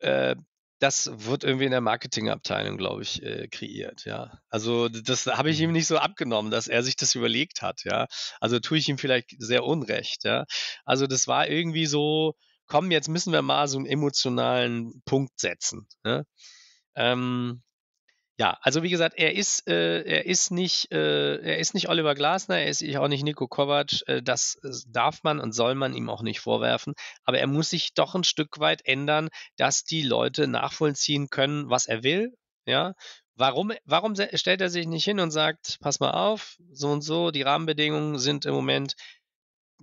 Äh, das wird irgendwie in der Marketingabteilung, glaube ich, äh, kreiert, ja. Also das habe ich ihm mhm. nicht so abgenommen, dass er sich das überlegt hat, ja. Also tue ich ihm vielleicht sehr unrecht, ja. Also das war irgendwie so, komm, jetzt müssen wir mal so einen emotionalen Punkt setzen. Ne? Ähm, ja, also wie gesagt, er ist, äh, er ist nicht, äh, er ist nicht Oliver Glasner, er ist auch nicht Nico Kovac. Äh, das äh, darf man und soll man ihm auch nicht vorwerfen. Aber er muss sich doch ein Stück weit ändern, dass die Leute nachvollziehen können, was er will. Ja, Warum, warum stellt er sich nicht hin und sagt, pass mal auf, so und so, die Rahmenbedingungen sind im Moment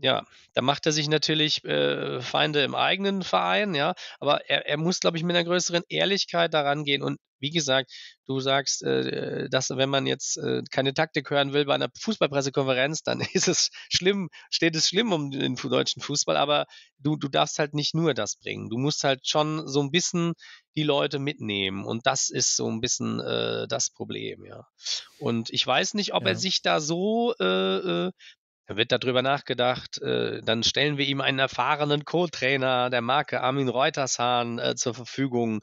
ja, da macht er sich natürlich äh, Feinde im eigenen Verein, ja, aber er, er muss, glaube ich, mit einer größeren Ehrlichkeit daran gehen. Und wie gesagt, du sagst, äh, äh, dass wenn man jetzt äh, keine Taktik hören will bei einer Fußballpressekonferenz, dann ist es schlimm, steht es schlimm um den deutschen Fußball, aber du, du darfst halt nicht nur das bringen. Du musst halt schon so ein bisschen die Leute mitnehmen. Und das ist so ein bisschen äh, das Problem, ja. Und ich weiß nicht, ob ja. er sich da so äh, äh da wird darüber nachgedacht, äh, dann stellen wir ihm einen erfahrenen Co-Trainer der Marke Armin Reutershahn äh, zur Verfügung,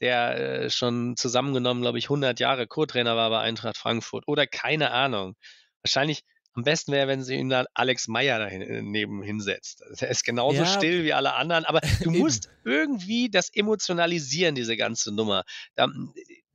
der äh, schon zusammengenommen, glaube ich, 100 Jahre Co-Trainer war bei Eintracht Frankfurt oder keine Ahnung. Wahrscheinlich am besten wäre, wenn sie ihn dann Alex Meyer daneben hinsetzt. Er ist genauso ja. still wie alle anderen, aber du musst irgendwie das emotionalisieren, diese ganze Nummer.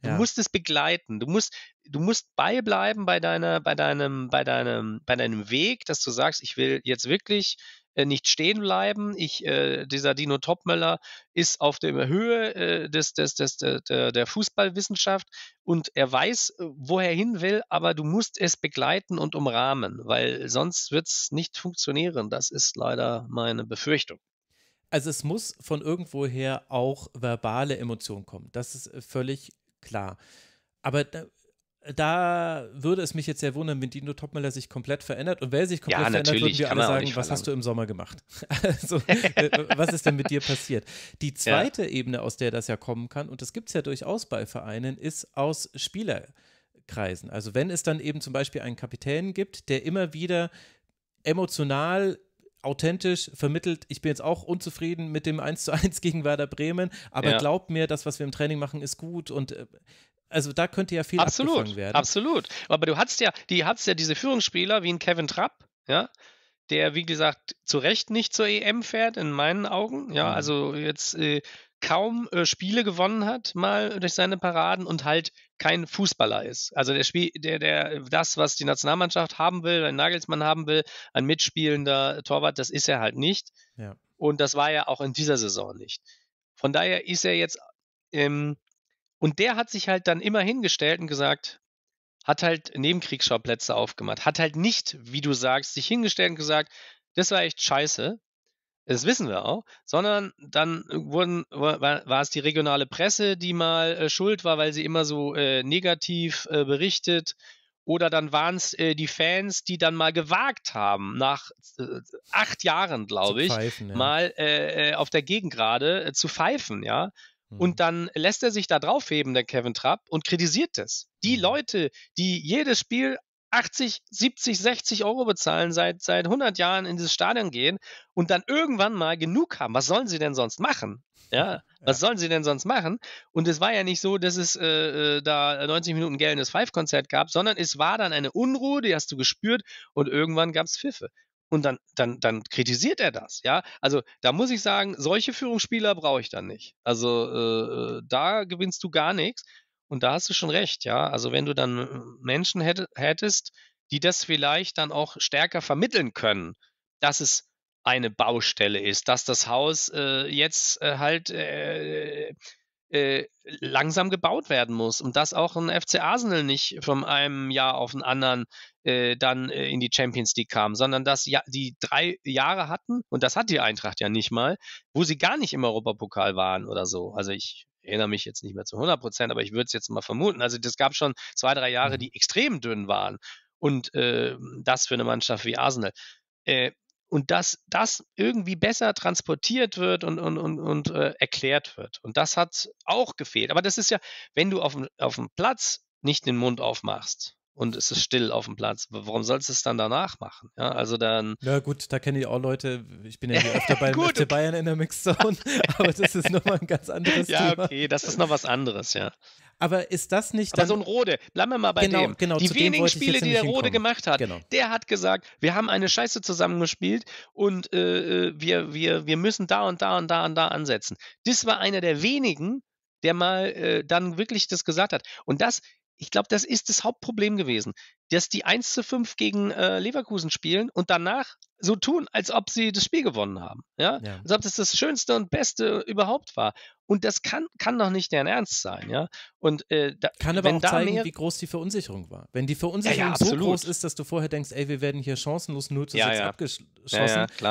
Du ja. musst es begleiten. Du musst, du musst beibleiben bei deiner, bei deinem, bei deinem, bei deinem Weg, dass du sagst, ich will jetzt wirklich äh, nicht stehen bleiben. Ich, äh, dieser Dino Topmöller ist auf der Höhe äh, des, des, des, der, der Fußballwissenschaft und er weiß, äh, wo er hin will, aber du musst es begleiten und umrahmen, weil sonst wird es nicht funktionieren. Das ist leider meine Befürchtung. Also es muss von irgendwoher auch verbale Emotionen kommen. Das ist äh, völlig klar. Aber da, da würde es mich jetzt sehr wundern, wenn Dino Topmüller sich komplett verändert. Und wer sich komplett ja, verändert, würden wir alle sagen, was hast du im Sommer gemacht? also, äh, was ist denn mit dir passiert? Die zweite ja. Ebene, aus der das ja kommen kann, und das gibt es ja durchaus bei Vereinen, ist aus Spielerkreisen. Also wenn es dann eben zum Beispiel einen Kapitän gibt, der immer wieder emotional authentisch vermittelt, ich bin jetzt auch unzufrieden mit dem 1 zu 1 gegen Werder Bremen, aber ja. glaubt mir, das, was wir im Training machen, ist gut und äh, also da könnte ja viel absolut, abgefangen werden. Absolut. Aber du hast ja, die hast ja diese Führungsspieler wie ein Kevin Trapp, ja, der wie gesagt zu Recht nicht zur EM fährt in meinen Augen, ja, mhm. also jetzt äh, kaum äh, Spiele gewonnen hat, mal durch seine Paraden und halt kein Fußballer ist. Also der Spiel, der, der, das, was die Nationalmannschaft haben will, ein Nagelsmann haben will, ein mitspielender Torwart, das ist er halt nicht. Ja. Und das war er auch in dieser Saison nicht. Von daher ist er jetzt, ähm, und der hat sich halt dann immer hingestellt und gesagt, hat halt Nebenkriegsschauplätze aufgemacht, hat halt nicht, wie du sagst, sich hingestellt und gesagt, das war echt scheiße, das wissen wir auch. Sondern dann äh, wurden, war, war es die regionale Presse, die mal äh, schuld war, weil sie immer so äh, negativ äh, berichtet. Oder dann waren es äh, die Fans, die dann mal gewagt haben, nach äh, acht Jahren, glaube ich, pfeifen, ja. mal auf der Gegengrade zu pfeifen, ja. Und mhm. dann lässt er sich da draufheben, der Kevin Trapp, und kritisiert das. Die mhm. Leute, die jedes Spiel 80, 70, 60 Euro bezahlen, seit, seit 100 Jahren in dieses Stadion gehen und dann irgendwann mal genug haben. Was sollen sie denn sonst machen? Ja, was ja. sollen sie denn sonst machen? Und es war ja nicht so, dass es äh, äh da 90 Minuten gellendes Five-Konzert gab, sondern es war dann eine Unruhe, die hast du gespürt und irgendwann gab es Pfiffe. Und dann, dann, dann kritisiert er das, ja. Also da muss ich sagen, solche Führungsspieler brauche ich dann nicht. Also äh, äh da gewinnst du gar nichts. Und da hast du schon recht, ja. Also wenn du dann äh, Menschen hättest, die das vielleicht dann auch stärker vermitteln können, dass es eine Baustelle ist, dass das Haus äh, jetzt äh, halt äh, äh langsam gebaut werden muss und dass auch ein FC Arsenal nicht von einem Jahr auf den anderen äh, dann in die Champions League kam, sondern dass ja, die drei Jahre hatten, und das hat die Eintracht ja nicht mal, wo sie gar nicht im Europapokal waren oder so. Also ich erinnere mich jetzt nicht mehr zu 100 Prozent, aber ich würde es jetzt mal vermuten. Also es gab schon zwei, drei Jahre, mhm. die extrem dünn waren. Und äh, das für eine Mannschaft wie Arsenal. Äh, und dass das irgendwie besser transportiert wird und, und, und, und äh, erklärt wird. Und das hat auch gefehlt. Aber das ist ja, wenn du auf dem, auf dem Platz nicht den Mund aufmachst, und es ist still auf dem Platz. Warum sollst du es dann danach machen? Ja, also dann. Ja, gut, da kenne ich auch Leute. Ich bin ja hier öfter bei gut, FC Bayern in der Mixzone, aber das ist nochmal ein ganz anderes ja, Thema. Ja, okay, das ist noch was anderes, ja. Aber ist das nicht dann. Aber so ein Rode, bleiben wir mal bei genau, dem. Genau, die wenigen Spiele, die der hinkommen. Rode gemacht hat, genau. der hat gesagt, wir haben eine Scheiße zusammengespielt und äh, äh, wir, wir, wir müssen da und da und da und da ansetzen. Das war einer der wenigen, der mal äh, dann wirklich das gesagt hat. Und das ich glaube, das ist das Hauptproblem gewesen dass die 1 zu 5 gegen äh, Leverkusen spielen und danach so tun, als ob sie das Spiel gewonnen haben. Ja? ja. Als ob das das Schönste und Beste überhaupt war. Und das kann, kann doch nicht deren Ernst sein. Ja? Und, äh, da, kann aber auch zeigen, mehr... wie groß die Verunsicherung war. Wenn die Verunsicherung ja, ja, so groß ist, dass du vorher denkst, ey, wir werden hier chancenlos 0 zu 6 ja, abgeschossen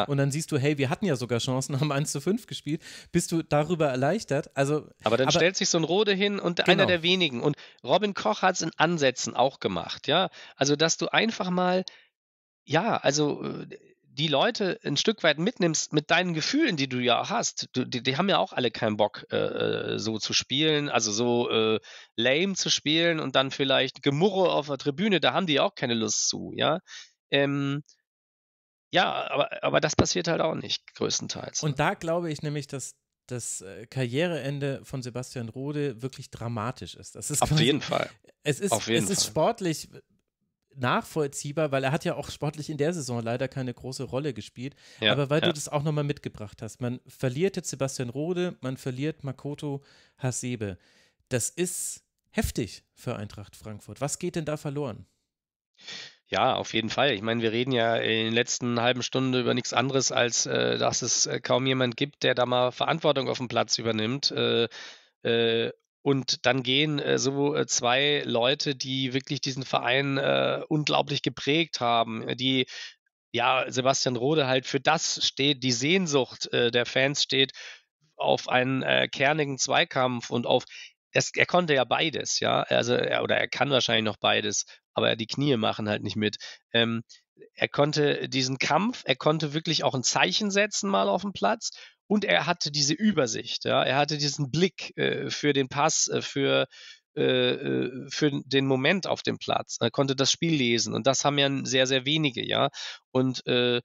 und dann siehst du, hey, wir hatten ja sogar Chancen, haben 1 zu 5 gespielt, bist du darüber erleichtert. Also, aber dann aber, stellt sich so ein Rode hin und genau. einer der wenigen. Und Robin Koch hat es in Ansätzen auch gemacht. Ja? Also, dass du einfach mal, ja, also äh, die Leute ein Stück weit mitnimmst mit deinen Gefühlen, die du ja hast. Du, die, die, haben ja auch alle keinen Bock, äh, äh so zu spielen, also so äh, lame zu spielen und dann vielleicht Gemurre auf der Tribüne, da haben die auch keine Lust zu, ja. Ähm, ja, aber, aber das passiert halt auch nicht, größtenteils. Ne? Und da glaube ich nämlich, dass das äh, Karriereende von Sebastian Rode wirklich dramatisch ist. ist Auf quasi, jeden Fall. Es ist, Auf jeden es Fall. ist sportlich nachvollziehbar, weil er hat ja auch sportlich in der Saison leider keine große Rolle gespielt. Ja, aber weil ja. du das auch nochmal mitgebracht hast. Man verliert jetzt Sebastian Rode, man verliert Makoto Hasebe. Das ist heftig für Eintracht Frankfurt. Was geht denn da verloren? Ja, auf jeden Fall. Ich meine, wir reden ja in den letzten halben Stunde über nichts anderes, als äh, dass es äh, kaum jemand gibt, der da mal Verantwortung auf dem Platz übernimmt. Äh, äh und dann gehen äh, so äh, zwei Leute, die wirklich diesen Verein äh, unglaublich geprägt haben, äh, die ja Sebastian Rode halt für das steht, die Sehnsucht äh, der Fans steht, auf einen kernigen Zweikampf und auf das, er konnte ja beides, ja, also er, oder er kann wahrscheinlich noch beides, aber die Knie machen halt nicht mit. Ähm, er konnte diesen Kampf, er konnte wirklich auch ein Zeichen setzen mal auf dem Platz und er hatte diese Übersicht, ja, er hatte diesen Blick äh, für den Pass, äh, für, äh, äh, den Moment auf dem Platz. Er ne, konnte das Spiel lesen und das haben ja sehr, sehr wenige, ja. Und äh,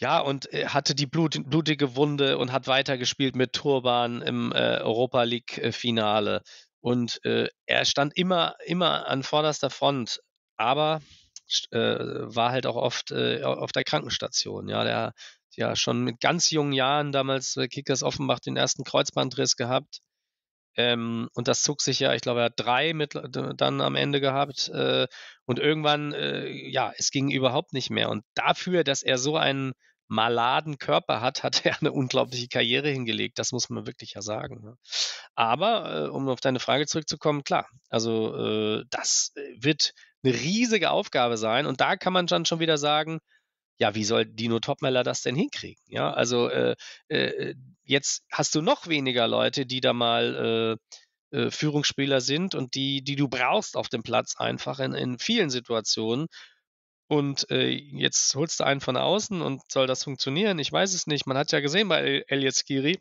ja, und hatte die Blut, blutige Wunde und hat weitergespielt mit Turban im äh, Europa League-Finale. Und äh, er stand immer, immer an vorderster Front, aber äh, war halt auch oft auf der Krankenstation. Ja, der ja schon mit ganz jungen Jahren damals äh, Kickers Offenbach den ersten Kreuzbandriss gehabt. Ähm, und das zog sich ja, ich glaube, er hat drei mit, äh, dann am Ende gehabt. Äh, und irgendwann, äh, ja, es ging überhaupt nicht mehr. Und dafür, dass er so einen maladen Körper hat, hat er eine unglaubliche Karriere hingelegt. Das muss man wirklich ja sagen. Ne? Aber äh, um auf deine Frage zurückzukommen, klar, also äh, das äh, wird eine riesige Aufgabe sein. Und da kann man dann schon wieder sagen, ja, wie soll Dino Topmeller das denn hinkriegen? Ja, also äh, äh, jetzt hast du noch weniger Leute, die da mal äh, äh, Führungsspieler sind und die, die du brauchst auf dem Platz einfach in, in vielen Situationen. Und äh, jetzt holst du einen von außen und soll das funktionieren? Ich weiß es nicht. Man hat ja gesehen bei Elliot Skiri,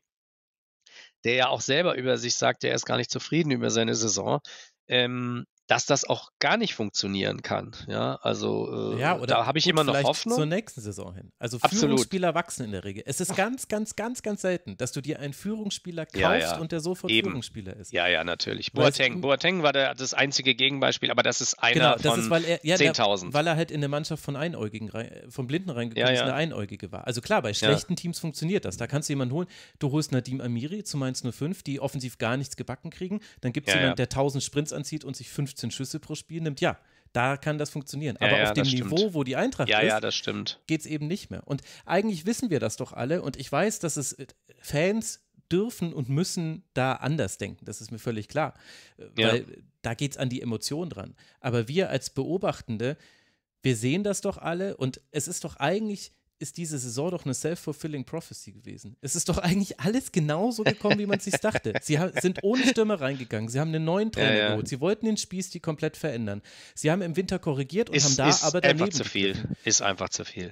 der ja auch selber über sich sagt, er ist gar nicht zufrieden über seine Saison. Ähm, dass das auch gar nicht funktionieren kann. Ja, also äh, ja, da habe ich immer noch Hoffnung. Zur nächsten Saison hin. Also Führungsspieler wachsen in der Regel. Es ist ganz, ganz, ganz, ganz selten, dass du dir einen Führungsspieler kaufst ja, ja. und der sofort Eben. Führungsspieler ist. Ja, ja, natürlich. Boateng, du? Boateng war der, das einzige Gegenbeispiel, aber das ist einer genau, von 10.000. Ja, 10 der, weil er halt in eine Mannschaft von Einäugigen, äh, von Blinden reingekommen ist, eine Einäugige war. Also klar, bei schlechten Teams funktioniert das. Da kannst du jemanden holen. Du holst Nadim Amiri zu Mainz 05, die offensiv gar nichts gebacken kriegen. Dann gibt es jemanden, der 1000 Sprints anzieht und sich 50 15 Schüsse pro Spiel nimmt, ja, da kann das funktionieren. Aber ja, auf dem Niveau, stimmt. wo die Eintracht ja, ist, ja, das stimmt. geht's eben nicht mehr. Und eigentlich wissen wir das doch alle. Und ich weiß, dass es äh, Fans dürfen und müssen da anders denken. Das ist mir völlig klar. Äh, weil äh, da geht's an die Emotion dran. Aber wir als Beobachtende, wir sehen das doch alle. Und es ist doch eigentlich ist diese Saison doch eine self-fulfilling prophecy gewesen. Es ist doch eigentlich alles genauso gekommen, wie man es sich dachte. Sie sind ohne Stürmer reingegangen. Sie haben einen neuen Trainer ja, ja. geholt. Sie wollten den Spieß die komplett verändern. Sie haben im Winter korrigiert und ist, haben da ist aber daneben. Einfach zu viel. Ist einfach zu viel.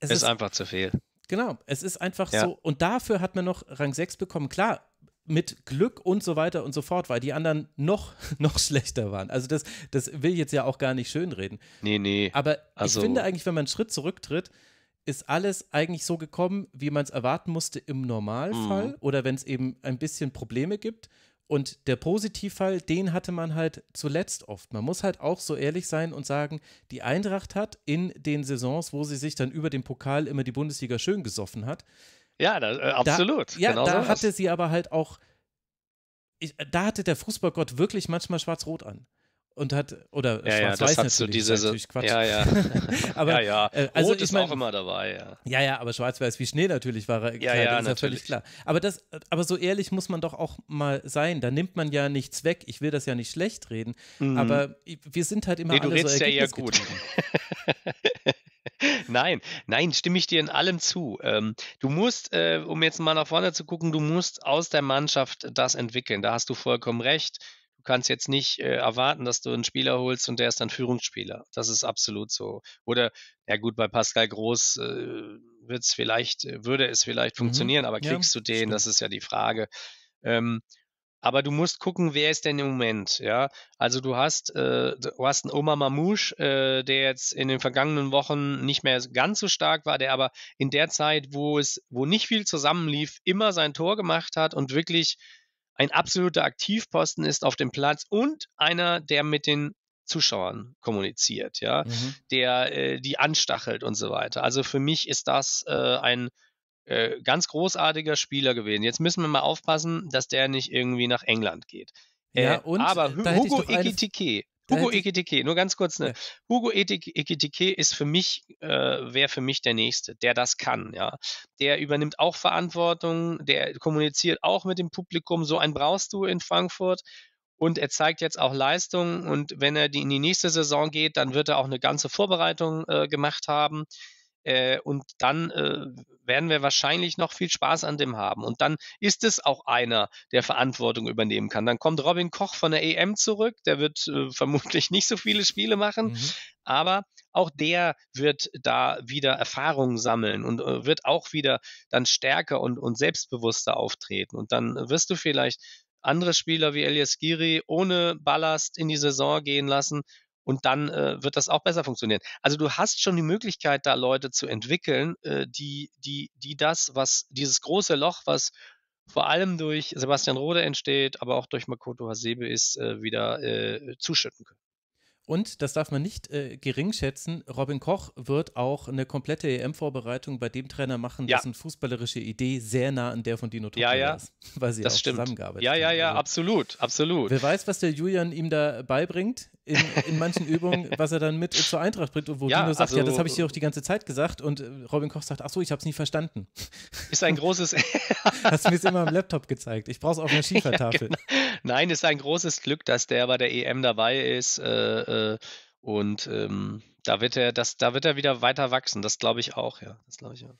Es ist, ist einfach zu viel. Genau. Es ist einfach ja. so. Und dafür hat man noch Rang 6 bekommen. Klar, mit Glück und so weiter und so fort, weil die anderen noch, noch schlechter waren. Also das, das will jetzt ja auch gar nicht schönreden. Nee, nee. Aber also, ich finde eigentlich, wenn man einen Schritt zurücktritt, ist alles eigentlich so gekommen, wie man es erwarten musste im Normalfall mhm. oder wenn es eben ein bisschen Probleme gibt. Und der Positivfall, den hatte man halt zuletzt oft. Man muss halt auch so ehrlich sein und sagen, die Eintracht hat in den Saisons, wo sie sich dann über den Pokal immer die Bundesliga schön gesoffen hat. Ja, da, äh, absolut. Da, ja, genau da so hatte sie aber halt auch, ich, da hatte der Fußballgott wirklich manchmal schwarz-rot an und hat oder ja, ja, das hast du diese, natürlich Quatsch. Ja, ja. aber ja, ja. Äh, also Rot ist mein, auch immer dabei, ja. Ja, ja, aber schwarz-weiß wie Schnee natürlich war er, ja, ja, ist natürlich. ja völlig klar. Aber das aber so ehrlich muss man doch auch mal sein, da nimmt man ja nichts weg. Ich will das ja nicht schlecht reden, mhm. aber wir sind halt immer nee, du alle redest so ja eher gut. nein, nein, stimme ich dir in allem zu. Ähm, du musst, äh, um jetzt mal nach vorne zu gucken, du musst aus der Mannschaft das entwickeln. Da hast du vollkommen recht Du kannst jetzt nicht äh, erwarten, dass du einen Spieler holst und der ist dann Führungsspieler. Das ist absolut so. Oder, ja gut, bei Pascal Groß äh, wird's vielleicht, äh, würde es vielleicht mhm. funktionieren, aber kriegst ja, du den? Stimmt. Das ist ja die Frage. Ähm, aber du musst gucken, wer ist denn im Moment, ja? Also du hast, äh, du hast einen Oma Mamouche, äh, der jetzt in den vergangenen Wochen nicht mehr ganz so stark war, der aber in der Zeit, wo es, wo nicht viel zusammenlief, immer sein Tor gemacht hat und wirklich ein absoluter Aktivposten ist auf dem Platz und einer, der mit den Zuschauern kommuniziert, ja, mhm. der äh, die anstachelt und so weiter. Also für mich ist das äh, ein äh, ganz großartiger Spieler gewesen. Jetzt müssen wir mal aufpassen, dass der nicht irgendwie nach England geht. Ja, äh, und aber Hugo Ekitike Hugo äh, Ekitike, nur ganz kurz, ne? Ja. Hugo Ekitike ist für mich, äh, wäre für mich der Nächste, der das kann, ja. Der übernimmt auch Verantwortung, der kommuniziert auch mit dem Publikum, so einen brauchst du in Frankfurt und er zeigt jetzt auch Leistungen und wenn er die, in die nächste Saison geht, dann wird er auch eine ganze Vorbereitung äh, gemacht haben. Äh, und dann äh, werden wir wahrscheinlich noch viel Spaß an dem haben. Und dann ist es auch einer, der Verantwortung übernehmen kann. Dann kommt Robin Koch von der EM zurück. Der wird äh, vermutlich nicht so viele Spiele machen. Mhm. Aber auch der wird da wieder Erfahrungen sammeln und äh, wird auch wieder dann stärker und, und selbstbewusster auftreten. Und dann wirst du vielleicht andere Spieler wie Elias Giri ohne Ballast in die Saison gehen lassen und dann äh, wird das auch besser funktionieren. Also du hast schon die Möglichkeit, da Leute zu entwickeln, äh, die, die, die das, was dieses große Loch, was vor allem durch Sebastian Rode entsteht, aber auch durch Makoto Hasebe ist, äh, wieder äh, zuschütten können. Und das darf man nicht äh, gering schätzen. Robin Koch wird auch eine komplette EM-Vorbereitung bei dem Trainer machen, ja. dessen fußballerische Idee sehr nah an der von Dino Topmüller ja, ja. ist, weil sie das auch stimmt. zusammengearbeitet Ja, ja, ja, also, absolut, absolut. Wer weiß, was der Julian ihm da beibringt in, in manchen Übungen, was er dann mit zur Eintracht bringt wo ja, Dino sagt, also, ja, das habe ich dir auch die ganze Zeit gesagt und äh, Robin Koch sagt, ach so, ich habe es nie verstanden. Ist ein großes. Hast du mir es immer am Laptop gezeigt? Ich brauche es auf einer Schiefertafel. Genau. Nein, ist ein großes Glück, dass der bei der EM dabei ist. Äh, äh, und ähm, da wird er, das, da wird er wieder weiter wachsen. Das glaube ich auch, ja. Das glaube ich auch.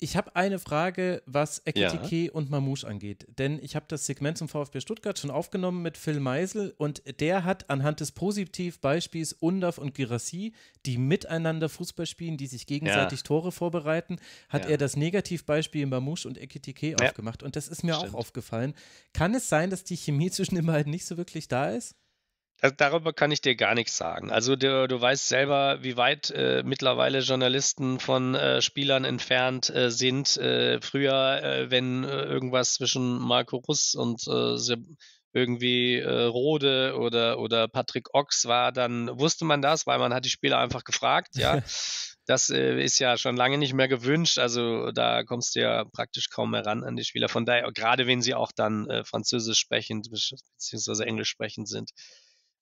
Ich habe eine Frage, was Ekitike ja. und Mamouche angeht. Denn ich habe das Segment zum VfB Stuttgart schon aufgenommen mit Phil Meisel und der hat anhand des Positivbeispiels Undorf und Girassi, die miteinander Fußball spielen, die sich gegenseitig ja. Tore vorbereiten, hat ja. er das Negativbeispiel Mamouche und Ekitike aufgemacht. Und das ist mir Stimmt. auch aufgefallen. Kann es sein, dass die Chemie zwischen den beiden nicht so wirklich da ist? darüber kann ich dir gar nichts sagen. Also du, du weißt selber, wie weit äh, mittlerweile Journalisten von äh, Spielern entfernt äh, sind. Äh, früher, äh, wenn äh, irgendwas zwischen Marco Russ und irgendwie Rode oder, oder Patrick Ochs war, dann wusste man das, weil man hat die Spieler einfach gefragt, ja. Das ist ja schon lange nicht mehr gewünscht. Also da kommst du ja praktisch kaum mehr ran an die Spieler. Von daher, gerade wenn sie auch dann französisch sprechend bzw. englisch sprechend sind,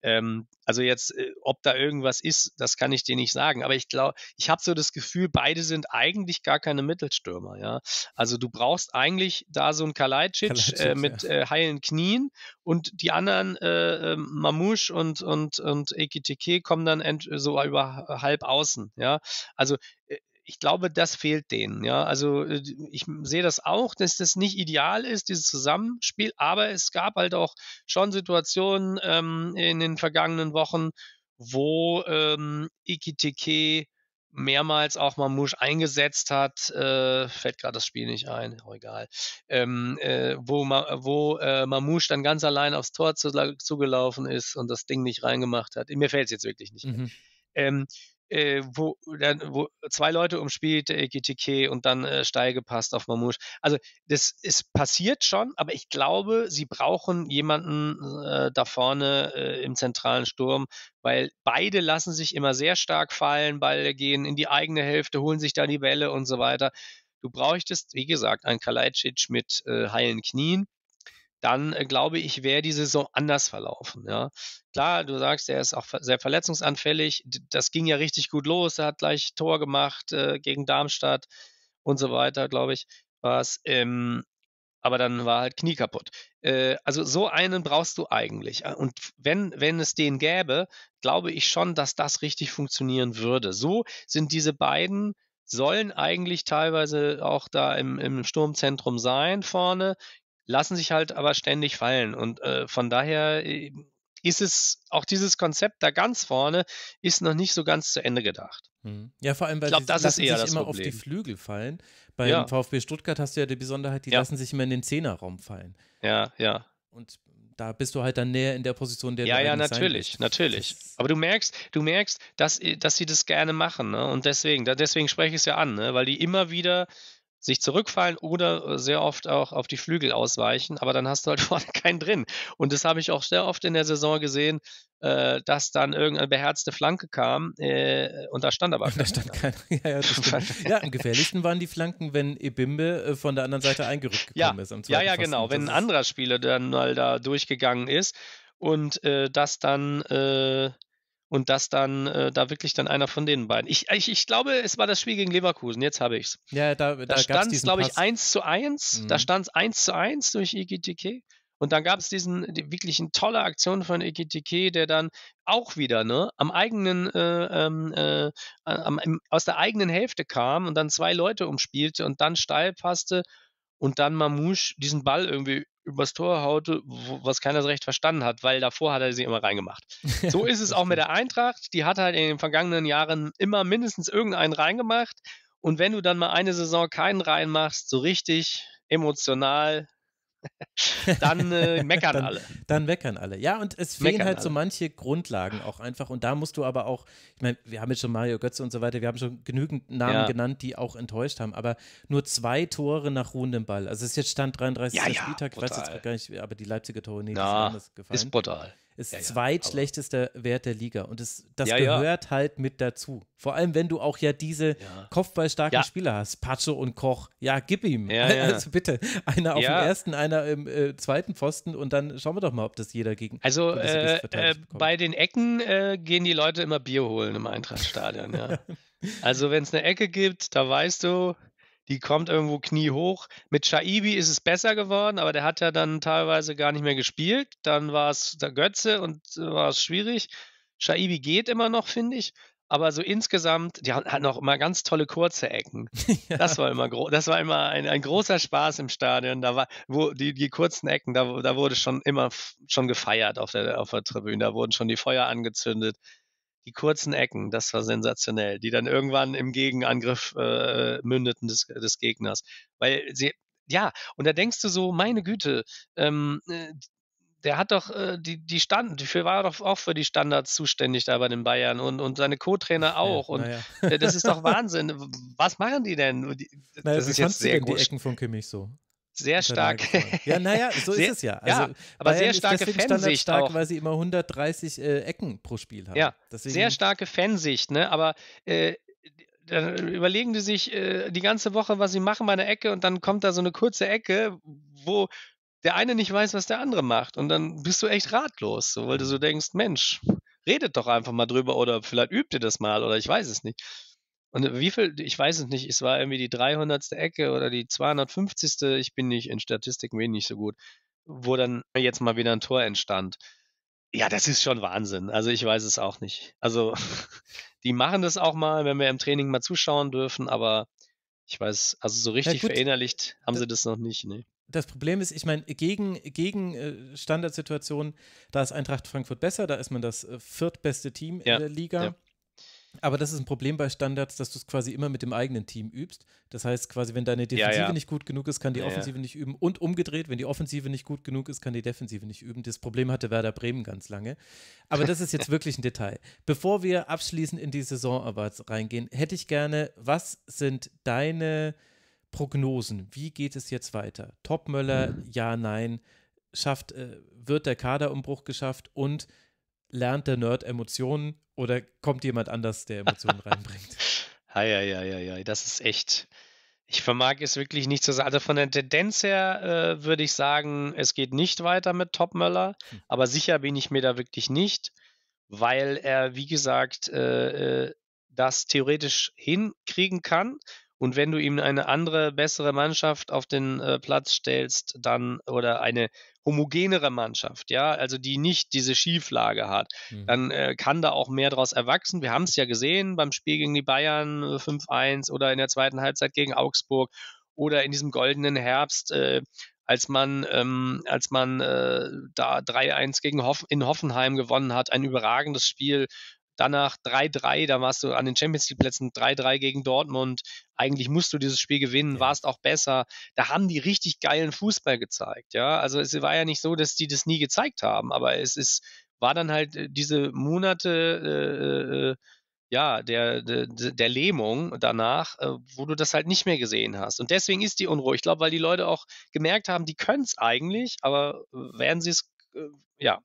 ähm, also jetzt, äh, ob da irgendwas ist, das kann ich dir nicht sagen. Aber ich glaube, ich habe so das Gefühl, beide sind eigentlich gar keine Mittelstürmer. Ja? Also du brauchst eigentlich da so einen Kalajdzic, äh, mit ja. äh, heilen Knien und die anderen, äh, ähm, Mamouche und, und, und Ekitike kommen dann so über halb außen. Ja? Also äh, ich glaube, das fehlt denen. Ja, also äh, ich sehe das auch, dass das nicht ideal ist, dieses Zusammenspiel. Aber es gab halt auch schon Situationen ähm, in den vergangenen Wochen, wo ähm, Ikitike mehrmals auch Mamouche eingesetzt hat, äh, fällt gerade das Spiel nicht ein, oh, egal, ähm, äh, wo, Ma wo äh, Mamouche dann ganz allein aufs Tor zu zugelaufen ist und das Ding nicht reingemacht hat. Mir fällt es jetzt wirklich nicht. Mhm. Ähm, äh, wo, dann, wo zwei Leute umspielt, äh, der EGTK und dann äh, steil gepasst auf Mamouche. Also das ist passiert schon, aber ich glaube, sie brauchen jemanden äh, da vorne äh, im zentralen Sturm, weil beide lassen sich immer sehr stark fallen, beide gehen in die eigene Hälfte, holen sich da die Bälle und so weiter. Du bräuchtest, wie gesagt, einen Kalajdzic mit äh, heilen Knien dann äh, glaube ich, wäre die Saison anders verlaufen. Ja. Klar, du sagst, er ist auch sehr verletzungsanfällig. Das ging ja richtig gut los. Er hat gleich Tor gemacht äh, gegen Darmstadt und so weiter, glaube ich, was. Ähm, aber dann war halt Knie kaputt. Äh, also so einen brauchst du eigentlich. Äh, und wenn, wenn es den gäbe, glaube ich schon, dass das richtig funktionieren würde. So sind diese beiden sollen eigentlich teilweise auch da im, im Sturmzentrum sein vorne lassen sich halt aber ständig fallen. Und äh, von daher äh, ist es auch dieses Konzept da ganz vorne ist noch nicht so ganz zu Ende gedacht. Mhm. Ja, vor allem, weil ich glaub, sie das lassen ist eher sich immer Problem. auf die Flügel fallen. Beim ja. VfB Stuttgart hast du ja die Besonderheit, die ja. lassen sich immer in den Zehnerraum fallen. Ja, ja. Und da bist du halt dann näher in der Position, der ja, du Ja, ja, natürlich, natürlich. Aber du merkst, du merkst, dass, äh, dass sie das gerne machen, ne? Und deswegen, deswegen spreche ich es ja an, ne? Weil die immer wieder sich zurückfallen oder äh, sehr oft auch auf die Flügel ausweichen, aber dann hast du halt vorne keinen drin. Und das habe ich auch sehr oft in der Saison gesehen, äh, dass dann irgendeine beherzte Flanke kam äh, und da stand aber keiner. Da stand keiner. Ja, ja, das stimmt. ja, am gefährlichsten waren die Flanken, wenn Ebimbe äh, von der anderen Seite eingerückt gekommen ja, ist. Am ja, ja, genau. Wenn ein anderer Spieler dann mal da durchgegangen ist und äh, das dann äh, und dass dann äh, da wirklich dann einer von den beiden. Ich, ich, ich glaube, es war das Spiel gegen Leverkusen, jetzt habe ich es. Ja, da, da, da stand es, glaube ich, 1 zu 1. Mhm. Da stand es 1 zu 1 durch EGTK. Und dann gab es diesen wirklich eine tolle Aktion von EGTK, der dann auch wieder ne, am eigenen, äh, ähm, äh, am, aus der eigenen Hälfte kam und dann zwei Leute umspielte und dann steil passte und dann Mamouche diesen Ball irgendwie übers Tor haute, wo, was keiner so recht verstanden hat, weil davor hat er sie immer reingemacht. So ist es auch mit der Eintracht. Die hat halt in den vergangenen Jahren immer mindestens irgendeinen reingemacht. Und wenn du dann mal eine Saison keinen reinmachst, so richtig emotional, dann äh, meckern dann, alle. Dann meckern alle. Ja, und es fehlen meckern halt alle. so manche Grundlagen auch einfach. Und da musst du aber auch, ich meine, wir haben jetzt schon Mario Götze und so weiter, wir haben schon genügend Namen ja. genannt, die auch enttäuscht haben, aber nur zwei Tore nach ruhendem Ball. Also es ist jetzt Stand 33. Ja, ja, Spieltag, brutal. ich weiß jetzt gar nicht, aber die Leipziger Tore, nee, ja, ist brutal. Ist ja, zweitschlechtester Wert der Liga. Und das, das gehört halt mit dazu. Vor allem, wenn du auch ja diese kopfballstarken Spieler hast. Pacho und Koch. Ja, gib ihm. Also bitte, einer auf dem ersten, einer im äh, zweiten Pfosten und dann schauen wir doch mal, ob das jeder gegen. Also äh, äh, bei den Ecken äh, gehen die Leute immer Bier holen im Eintrachtstadion. Ja. also wenn es eine Ecke gibt, da weißt du, die kommt irgendwo kniehoch. Mit Shaibi ist es besser geworden, aber der hat ja dann teilweise gar nicht mehr gespielt. Dann war es der Götze und äh, war es schwierig. Shaibi geht immer noch, finde ich. Aber so insgesamt, die hat noch immer ganz tolle kurze Ecken. Ja. Das war immer, das war immer ein, ein, großer Spaß im Stadion. Da war, wo die, die kurzen Ecken, da, da wurde schon immer schon gefeiert auf der, auf der Tribüne. Da wurden schon die Feuer angezündet die kurzen Ecken, das war sensationell, die dann irgendwann im Gegenangriff äh, mündeten des, des Gegners. Weil sie, ja, und da denkst du so, meine Güte, ähm, äh, der hat doch äh, die, die Stand, die war doch auch für die Standards zuständig da bei den Bayern und, und seine Co-Trainer auch. Ja, und ja. das ist doch Wahnsinn. Was machen die denn? Naja, das ist jetzt sehr gut. die Ecken von Kimmich so sehr stark. Ja, naja, so sehr, ist es ja. Also ja aber sehr starke Fansicht stark, auch. weil sie immer 130 äh, Ecken pro Spiel haben. Ja, deswegen. sehr starke Fansicht, ne? Aber äh, dann überlegen die sich äh, die ganze Woche, was sie machen bei einer Ecke und dann kommt da so eine kurze Ecke, wo der eine nicht weiß, was der andere macht. Und dann bist du echt ratlos, so, weil du mhm. so denkst, Mensch, redet doch einfach mal drüber oder vielleicht übt ihr das mal oder ich weiß es nicht. Und wie viel, ich weiß es nicht, es war irgendwie die 300. Ecke oder die 250. Ich bin nicht in Statistiken wenig so gut, wo dann jetzt mal wieder ein Tor entstand. Ja, das ist schon Wahnsinn. Also ich weiß es auch nicht. Also die machen das auch mal, wenn wir im Training mal zuschauen dürfen, aber ich weiß, also so richtig ja, verinnerlicht haben sie das noch nicht. Nee. Das Problem ist, ich meine, gegen, gegen äh, Standardsituationen, da ist Eintracht Frankfurt besser, da ist man das äh, viertbeste Team ja, in der Liga. Ja. Aber das ist ein Problem bei Standards, dass du es quasi immer mit dem eigenen Team übst. Das heißt quasi, wenn deine Defensive ja, ja. nicht gut genug ist, kann die ja, Offensive nicht üben. Und umgedreht, wenn die Offensive nicht gut genug ist, kann die Defensive nicht üben. Das Problem hatte Werder Bremen ganz lange. Aber das ist jetzt wirklich ein Detail. Bevor wir abschließend in die saison reingehen, hätte ich gerne, was sind deine Prognosen? Wie geht es jetzt weiter? Topmöller, mhm. ja, nein. Schafft, äh, wird der Kaderumbruch geschafft und lernt der Nerd Emotionen oder kommt jemand anders, der Emotionen reinbringt? Eieieiei, das ist echt. Ich vermag es wirklich nicht zu sagen. Also von der Tendenz her äh, würde ich sagen, es geht nicht weiter mit Topmöller, hm. aber sicher bin ich mir da wirklich nicht, weil er, wie gesagt, äh, äh das theoretisch hinkriegen kann und wenn du ihm eine andere, bessere Mannschaft auf den äh, Platz stellst, dann oder eine homogenere Mannschaft, ja, also die nicht diese Schieflage hat, mhm. dann äh, kann da auch mehr draus erwachsen. Wir haben es ja gesehen beim Spiel gegen die Bayern 5-1 äh, oder in der zweiten Halbzeit gegen Augsburg oder in diesem goldenen Herbst. Äh, als man, ähm, als man äh, da 3-1 gegen Hoff in Hoffenheim gewonnen hat, ein überragendes Spiel danach 3-3, da warst du an den Champions League Plätzen 3-3 gegen Dortmund. Eigentlich musst du dieses Spiel gewinnen, warst auch besser. Da haben die richtig geilen Fußball gezeigt, ja. Also es war ja nicht so, dass die das nie gezeigt haben, aber es ist, war dann halt äh, diese Monate, äh, äh, ja, der, der, der Lähmung danach, äh, wo du das halt nicht mehr gesehen hast. Und deswegen ist die Unruhe. Ich glaube, weil die Leute auch gemerkt haben, die können es eigentlich, aber äh, werden sie es, äh, ja.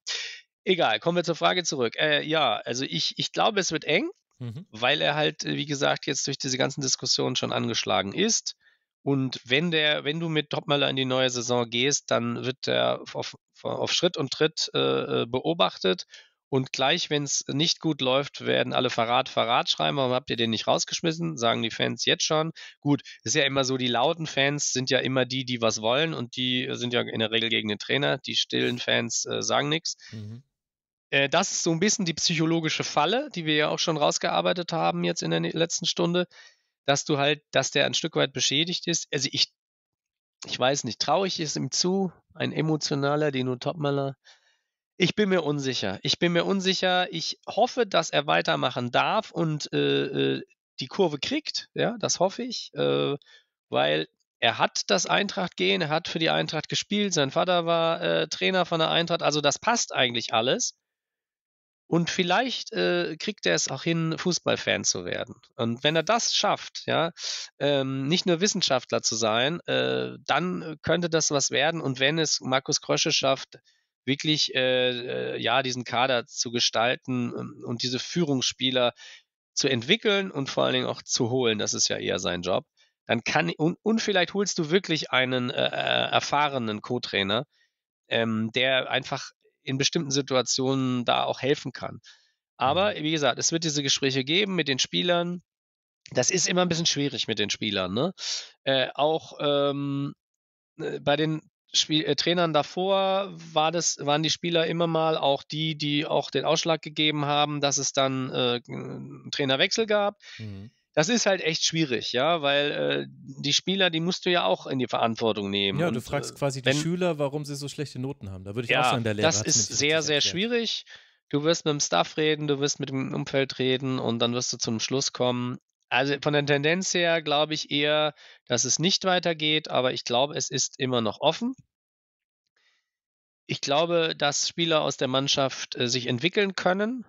Egal, kommen wir zur Frage zurück. Äh, ja, also ich, ich glaube, es wird eng, mhm. weil er halt, äh, wie gesagt, jetzt durch diese ganzen Diskussionen schon angeschlagen ist. Und wenn der, wenn du mit Topmöller in die neue Saison gehst, dann wird er auf, auf Schritt und Tritt äh, äh beobachtet. Und gleich, wenn es nicht gut läuft, werden alle Verrat, Verrat schreiben. Warum habt ihr den nicht rausgeschmissen? Sagen die Fans jetzt schon. Gut, ist ja immer so, die lauten Fans sind ja immer die, die was wollen und die sind ja in der Regel gegen den Trainer. Die stillen Fans äh, sagen nichts. Mhm. Äh, das ist so ein bisschen die psychologische Falle, die wir ja auch schon rausgearbeitet haben jetzt in der ne, letzten Stunde, dass du halt, dass der ein Stück weit beschädigt ist. Also ich, ich weiß nicht, traue ich es ihm zu, ein emotionaler Dino Topmaller. Ich bin mir unsicher. Ich bin mir unsicher. Ich hoffe, dass er weitermachen darf und äh, äh, die Kurve kriegt. Ja, das hoffe ich, äh, weil er hat das Eintracht gehen, er hat für die Eintracht gespielt, sein Vater war äh, Trainer von der Eintracht, also das passt eigentlich alles. Und vielleicht äh, kriegt er es auch hin, Fußballfan zu werden. Und wenn er das schafft, ja, ähm, nicht nur Wissenschaftler zu sein, äh, dann könnte das was werden. Und wenn es Markus Krösche schafft, wirklich äh, äh ja diesen Kader zu gestalten ähm, und diese Führungsspieler zu entwickeln und vor allen Dingen auch zu holen, das ist ja eher sein Job, dann kann und, und vielleicht holst du wirklich einen äh, äh, erfahrenen Co-Trainer, ähm, der einfach in bestimmten Situationen da auch helfen kann. Aber mhm. wie gesagt, es wird diese Gespräche geben mit den Spielern. Das ist immer ein bisschen schwierig mit den Spielern. Ne? Äh, auch ähm, äh, bei den Spiel äh, Trainern davor war das, waren die Spieler immer mal auch die, die auch den Ausschlag gegeben haben, dass es dann äh, einen Trainerwechsel gab. Mhm das ist halt echt schwierig, ja, weil äh, die Spieler, die musst du ja auch in die Verantwortung nehmen. Ja, und, du fragst äh, quasi wenn, die Schüler, warum sie so schlechte Noten haben. Da würde ich ja, auch sagen, der Lehrer. Das ist sehr, sehr erklärt. schwierig. Du wirst mit dem Staff reden, du wirst mit dem Umfeld reden und dann wirst du zum Schluss kommen. Also von der Tendenz her glaube ich eher, dass es nicht weitergeht, aber ich glaube, es ist immer noch offen. Ich glaube, dass Spieler aus der Mannschaft äh, sich entwickeln können.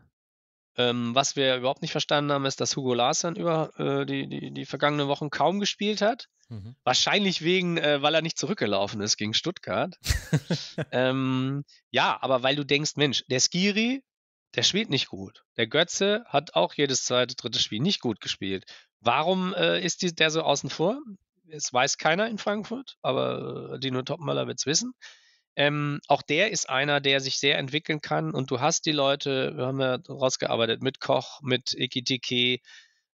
Ähm, was wir überhaupt nicht verstanden haben, ist, dass Hugo Larsson über äh, die, die, die vergangenen Wochen kaum gespielt hat. Mhm. Wahrscheinlich wegen, äh, weil er nicht zurückgelaufen ist gegen Stuttgart. ähm, ja, aber weil du denkst, Mensch, der Skiri, der spielt nicht gut. Der Götze hat auch jedes zweite, dritte Spiel nicht gut gespielt. Warum äh, ist die, der so außen vor? Es weiß keiner in Frankfurt, aber äh, Dino nur wird es wissen. Ähm, auch der ist einer, der sich sehr entwickeln kann und du hast die Leute, wir haben ja rausgearbeitet, mit Koch, mit Ikitike,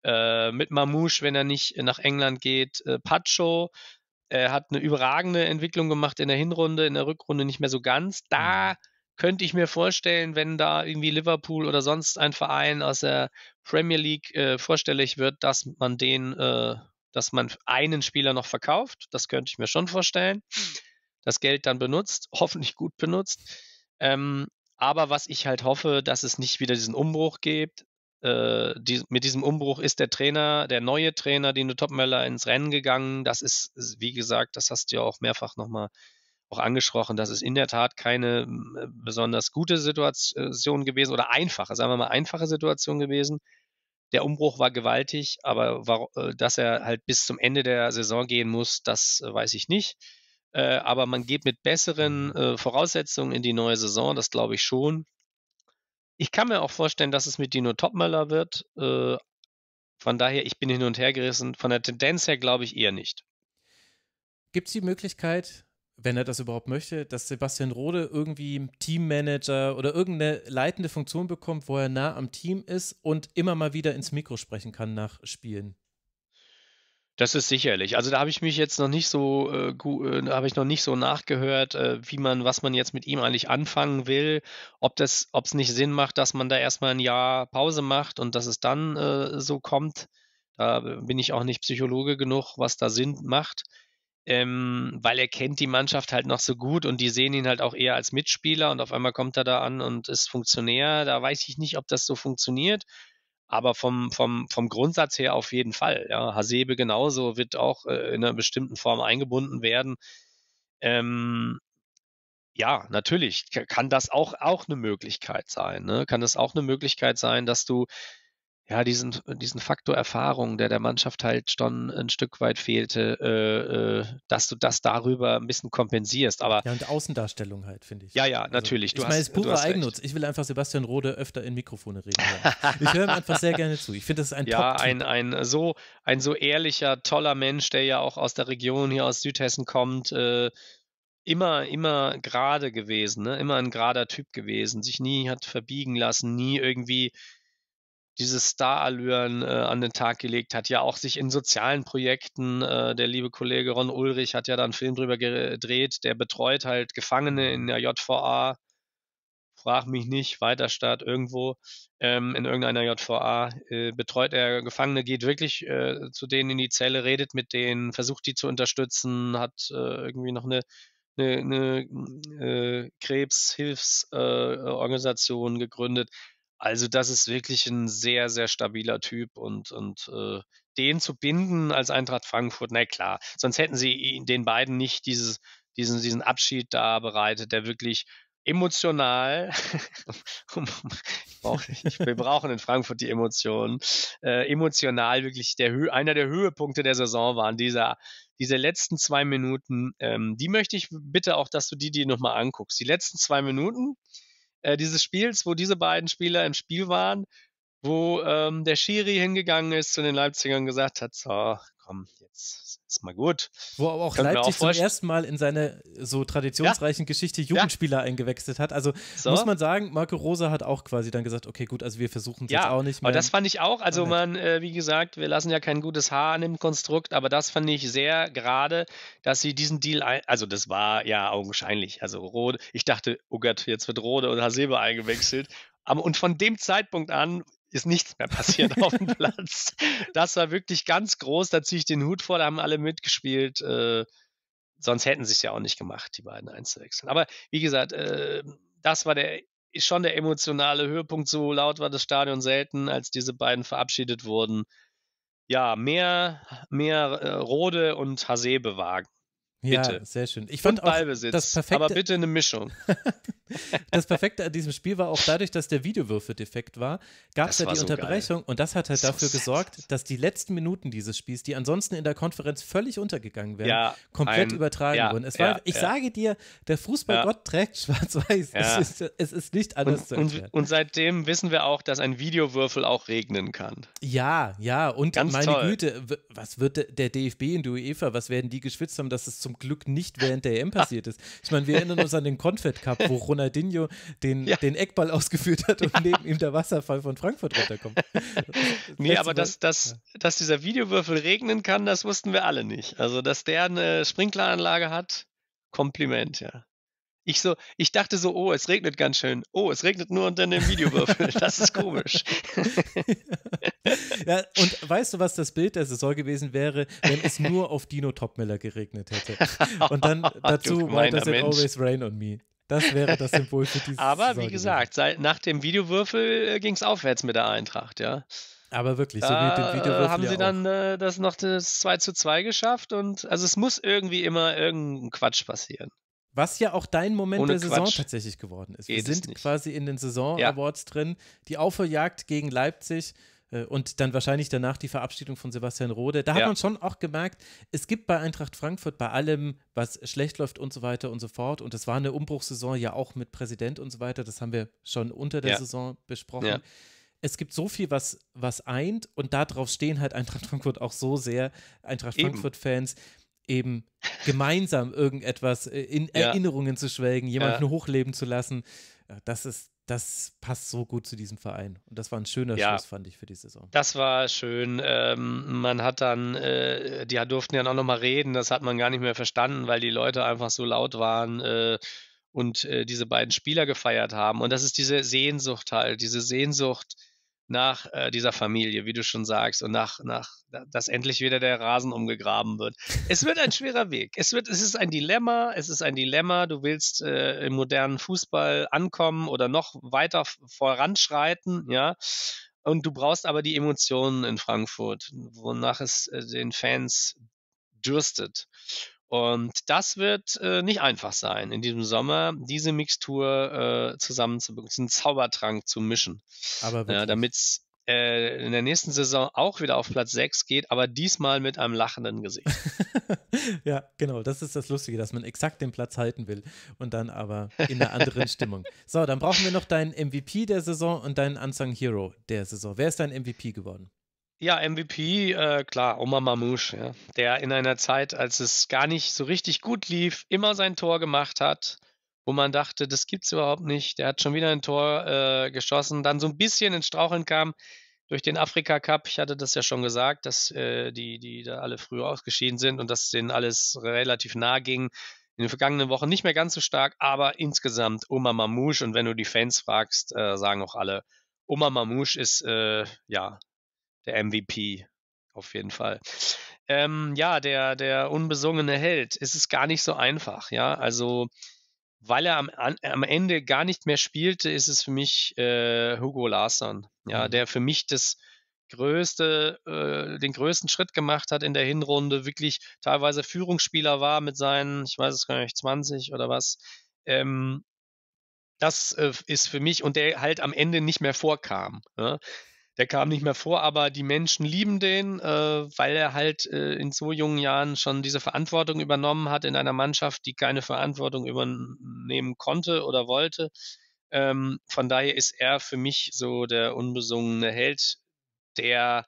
äh, mit Mamouche, wenn er nicht nach England geht, äh, Pacho, er hat eine überragende Entwicklung gemacht in der Hinrunde, in der Rückrunde nicht mehr so ganz. Da mhm. könnte ich mir vorstellen, wenn da irgendwie Liverpool oder sonst ein Verein aus der Premier League äh, vorstellig wird, dass man den, äh, dass man einen Spieler noch verkauft. Das könnte ich mir schon vorstellen. Mhm das Geld dann benutzt, hoffentlich gut benutzt. Ähm, aber was ich halt hoffe, dass es nicht wieder diesen Umbruch gibt. Äh, die, mit diesem Umbruch ist der Trainer, der neue Trainer, Dino Topmöller, ins Rennen gegangen. Das ist, wie gesagt, das hast du ja auch mehrfach nochmal auch angesprochen, Das ist in der Tat keine äh, besonders gute Situation gewesen oder einfache, sagen wir mal einfache Situation gewesen. Der Umbruch war gewaltig, aber war, äh, dass er halt bis zum Ende der Saison gehen muss, das äh, weiß ich nicht. Äh, aber man geht mit besseren mhm. äh, Voraussetzungen in die neue Saison, das glaube ich schon. Ich kann mir auch vorstellen, dass es mit Dino Topmöller wird. Äh, von daher, ich bin hin und her gerissen. Von der Tendenz her glaube ich eher nicht. Gibt es die Möglichkeit, wenn er das überhaupt möchte, dass Sebastian Rode irgendwie Teammanager oder irgendeine leitende Funktion bekommt, wo er nah am Team ist und immer mal wieder ins Mikro sprechen kann nach Spielen? Das ist sicherlich. Also da habe ich mich jetzt noch nicht so, äh, äh, habe ich noch nicht so nachgehört, äh, wie man, was man jetzt mit ihm eigentlich anfangen will, ob das, ob es nicht Sinn macht, dass man da erstmal ein Jahr Pause macht und dass es dann äh, so kommt. Da bin ich auch nicht Psychologe genug, was da Sinn macht. Ähm, weil er kennt die Mannschaft halt noch so gut und die sehen ihn halt auch eher als Mitspieler und auf einmal kommt er da an und ist Funktionär. Da weiß ich nicht, ob das so funktioniert. Aber vom, vom, vom Grundsatz her auf jeden Fall. Ja. Hasebe genauso wird auch äh, in einer bestimmten Form eingebunden werden. Ähm, ja, natürlich kann das auch, auch eine Möglichkeit sein. Ne? Kann das auch eine Möglichkeit sein, dass du ja, diesen, diesen Faktor Erfahrung, der der Mannschaft halt schon ein Stück weit fehlte, äh, äh, dass du das darüber ein bisschen kompensierst. Aber ja, und Außendarstellung halt, finde ich. Ja, ja, also, natürlich. Also, ich meine, es ist purer Eigennutz. Ich will einfach Sebastian Rode öfter in Mikrofone reden. ich höre ihm einfach sehr gerne zu. Ich finde, das ist ein Ja, ein, ein, so, ein so ehrlicher, toller Mensch, der ja auch aus der Region hier aus Südhessen kommt, äh, immer, immer gerade gewesen, ne? immer ein gerader Typ gewesen, sich nie hat verbiegen lassen, nie irgendwie diese Starallüren äh, an den Tag gelegt hat, ja auch sich in sozialen Projekten, äh, der liebe Kollege Ron Ulrich hat ja da einen Film drüber gedreht, der betreut halt Gefangene in der JVA, frag mich nicht, Weiterstadt irgendwo, ähm, in irgendeiner JVA, äh, betreut er Gefangene, geht wirklich äh, zu denen in die Zelle, redet mit denen, versucht die zu unterstützen, hat äh, irgendwie noch eine eine, eine äh, Krebshilfsorganisation äh, gegründet. Also das ist wirklich ein sehr, sehr stabiler Typ und, und äh, den zu binden als Eintracht Frankfurt, na klar, sonst hätten sie den beiden nicht dieses, diesen, diesen Abschied da bereitet, der wirklich emotional, wir brauchen in Frankfurt die Emotionen, äh, emotional wirklich der, einer der Höhepunkte der Saison waren, dieser, diese letzten zwei Minuten, ähm, die möchte ich bitte auch, dass du die dir nochmal anguckst. Die letzten zwei Minuten, äh, dieses Spiels, wo diese beiden Spieler im Spiel waren, wo ähm, der Schiri hingegangen ist zu den Leipzigern gesagt hat, so, komm, jetzt ist mal gut. Wo aber auch Können Leipzig auch zum ersten Mal in seine äh, so traditionsreichen ja. Geschichte Jugendspieler ja. eingewechselt hat. Also so. muss man sagen, Marco Rosa hat auch quasi dann gesagt, okay, gut, also wir versuchen es ja, jetzt auch nicht mehr. Aber das fand ich auch, also man, äh, wie gesagt, wir lassen ja kein gutes Haar an dem Konstrukt, aber das fand ich sehr gerade, dass sie diesen Deal, ein, also das war ja augenscheinlich, also Rode, ich dachte, oh Gott, jetzt wird Rode oder Silber eingewechselt. Aber, und von dem Zeitpunkt an ist nichts mehr passiert auf dem Platz. Das war wirklich ganz groß, da ziehe ich den Hut vor, da haben alle mitgespielt. Äh, sonst hätten sie es ja auch nicht gemacht, die beiden einzuwechseln. Aber wie gesagt, äh, das war der schon der emotionale Höhepunkt. So laut war das Stadion selten, als diese beiden verabschiedet wurden. Ja, mehr, mehr äh, Rode und Hasebe wagen. Bitte. Ja, sehr schön. Ich fand und auch Ballbesitz, das perfekte... aber bitte eine Mischung. das Perfekte an diesem Spiel war auch dadurch, dass der Videowürfel defekt war, gab es ja die so Unterbrechung geil. und das hat halt so dafür gesorgt, dass die letzten Minuten dieses Spiels, die ansonsten in der Konferenz völlig untergegangen wären, ja, komplett ein, übertragen ja, wurden. Es war, ich sage dir, der Fußballgott trägt schwarz-weiß. Es, es, ist, nicht anders und, zu erklären. Und, und, seitdem wissen wir auch, dass ein Videowürfel auch regnen kann. Ja, ja, und Ganz meine toll. Güte, was wird der DFB in der UEFA, was werden die geschwitzt haben, dass es zum Glück nicht während der EM passiert ist? Ich meine, wir erinnern uns an den Confed Cup, wo Ronaldinho den, ja. den Eckball ausgeführt hat und ja. neben ihm der Wasserfall von Frankfurt runterkommt. nee, aber dass, dass, dass dieser Videowürfel regnen kann, das wussten wir alle nicht. Also, dass der eine Sprinkleranlage hat, Kompliment, ja. Ich, so, ich dachte so, oh, es regnet ganz schön. Oh, es regnet nur unter dem Videowürfel. Das ist komisch. ja, und weißt du, was das Bild der Saison gewesen wäre, wenn es nur auf Dino Topmiller geregnet hätte? Und dann dazu why does it Always Rain on Me. Das wäre das Symbol für dieses. Aber wie gesagt, seit, nach dem Videowürfel äh, ging es aufwärts mit der Eintracht, ja. Aber wirklich, so da, wie mit dem Videowürfel. Äh, haben sie auch. dann äh, das noch das 2 zu 2 geschafft und also es muss irgendwie immer irgendein Quatsch passieren. Was ja auch dein Moment Ohne der Saison tatsächlich geworden ist. Wir sind quasi in den Saison-Awards ja. drin. Die Aufholjagd gegen Leipzig äh, und dann wahrscheinlich danach die Verabschiedung von Sebastian Rode. Da ja. hat man schon auch gemerkt, es gibt bei Eintracht Frankfurt bei allem, was schlecht läuft und so weiter und so fort. Und es war eine Umbruchssaison ja auch mit Präsident und so weiter. Das haben wir schon unter der ja. Saison besprochen. Ja. Es gibt so viel, was, was eint und darauf stehen halt Eintracht Frankfurt auch so sehr, Eintracht Frankfurt-Fans eben gemeinsam irgendetwas äh, in Erinnerungen zu schwelgen, jemanden hochleben zu lassen. Das ist, das passt so gut zu diesem Verein. Und das war ein schöner ja, Schluss, fand ich, für die Saison. Das war schön. Ähm, man hat dann, äh, die durften ja noch mal reden, das hat man gar nicht mehr verstanden, weil die Leute einfach so laut waren äh, und äh, diese beiden Spieler gefeiert haben. Und das ist diese Sehnsucht halt, diese Sehnsucht nach äh, dieser Familie, wie du schon sagst, und nach, nach, dass endlich wieder der Rasen umgegraben wird. Es wird ein schwerer Weg. Es wird, es ist ein Dilemma. Es ist ein Dilemma. Du willst äh, im modernen Fußball ankommen oder noch weiter voranschreiten, ja. Und du brauchst aber die Emotionen in Frankfurt, wonach es äh, den Fans dürstet. Und das wird äh, nicht einfach sein, in diesem Sommer diese Mixtur äh, zusammenzubringen, diesen Zaubertrank zu mischen. Aber äh, damit es in der nächsten Saison auch wieder auf Platz 6 geht, aber diesmal mit einem lachenden Gesicht. ja, genau, das ist das Lustige, dass man exakt den Platz halten will und dann aber in einer anderen Stimmung. So, dann brauchen wir noch deinen MVP der Saison und deinen Unsung Hero der Saison. Wer ist dein MVP geworden? Ja, MVP, äh, klar, Omar Mamouche, ja, der in einer Zeit, als es gar nicht so richtig gut lief, immer sein Tor gemacht hat, wo man dachte, das gibt's überhaupt nicht. Der hat schon wieder ein Tor äh, geschossen, dann so ein bisschen ins Straucheln kam durch den Afrika Cup. Ich hatte das ja schon gesagt, dass äh, die, die da alle früh ausgeschieden sind und dass denen alles relativ nah ging. In den vergangenen Wochen nicht mehr ganz so stark, aber insgesamt Omar Mamouche und wenn du die Fans fragst, äh, sagen auch alle, Oma Mamouche ist äh, ja der MVP auf jeden Fall. Ähm, ja, der, der unbesungene Held. Es ist gar nicht so einfach, ja. Also, weil er am, am Ende gar nicht mehr spielte, ist es für mich äh, Hugo Larsson, ja, mhm. der für mich das größte, äh, den größten Schritt gemacht hat in der Hinrunde, wirklich teilweise Führungsspieler war mit seinen, ich weiß es gar nicht, 20 oder was. Ähm, das äh, ist für mich und der halt am Ende nicht mehr vorkam. Ja? Ne? der kam nicht mehr vor, aber die Menschen lieben den, äh, weil er halt äh, in so jungen Jahren schon diese Verantwortung übernommen hat in einer Mannschaft, die keine Verantwortung übernehmen konnte oder wollte. Ähm, von daher ist er für mich so der unbesungene Held, der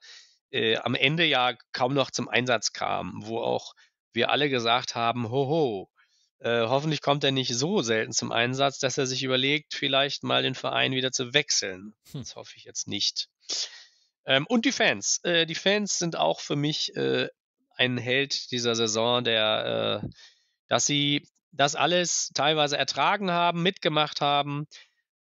äh, am Ende ja kaum noch zum Einsatz kam, wo auch wir alle gesagt haben, hoho, äh, hoffentlich kommt er nicht so selten zum Einsatz, dass er sich überlegt, vielleicht mal den Verein wieder zu wechseln. Hm. Das hoffe ich jetzt nicht. Ähm, und die Fans. Äh, die Fans sind auch für mich äh, ein Held dieser Saison, der, äh, dass sie das alles teilweise ertragen haben, mitgemacht haben,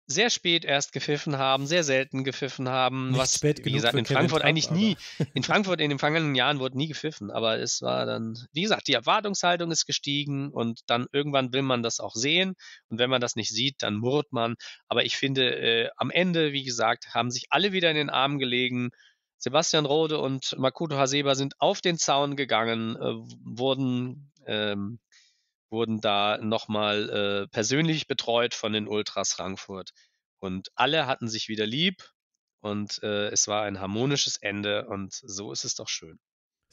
sehr spät erst gepfiffen haben, sehr selten gepfiffen haben, Nicht was wie gesagt in Frankfurt Trump, eigentlich nie, in Frankfurt in den vergangenen Jahren wurde nie gepfiffen, aber es war dann, wie gesagt, die Erwartungshaltung ist gestiegen und dann irgendwann will man das auch sehen und wenn man das nicht sieht, dann murrt man, aber ich finde, äh, am Ende, wie gesagt, haben sich alle wieder in den Armen gelegen, Sebastian Rode und Makuto Haseba sind auf den Zaun gegangen, äh, wurden ähm, wurden da nochmal äh, persönlich betreut von den Ultras Frankfurt. Und alle hatten sich wieder lieb und äh, es war ein harmonisches Ende und so ist es doch schön.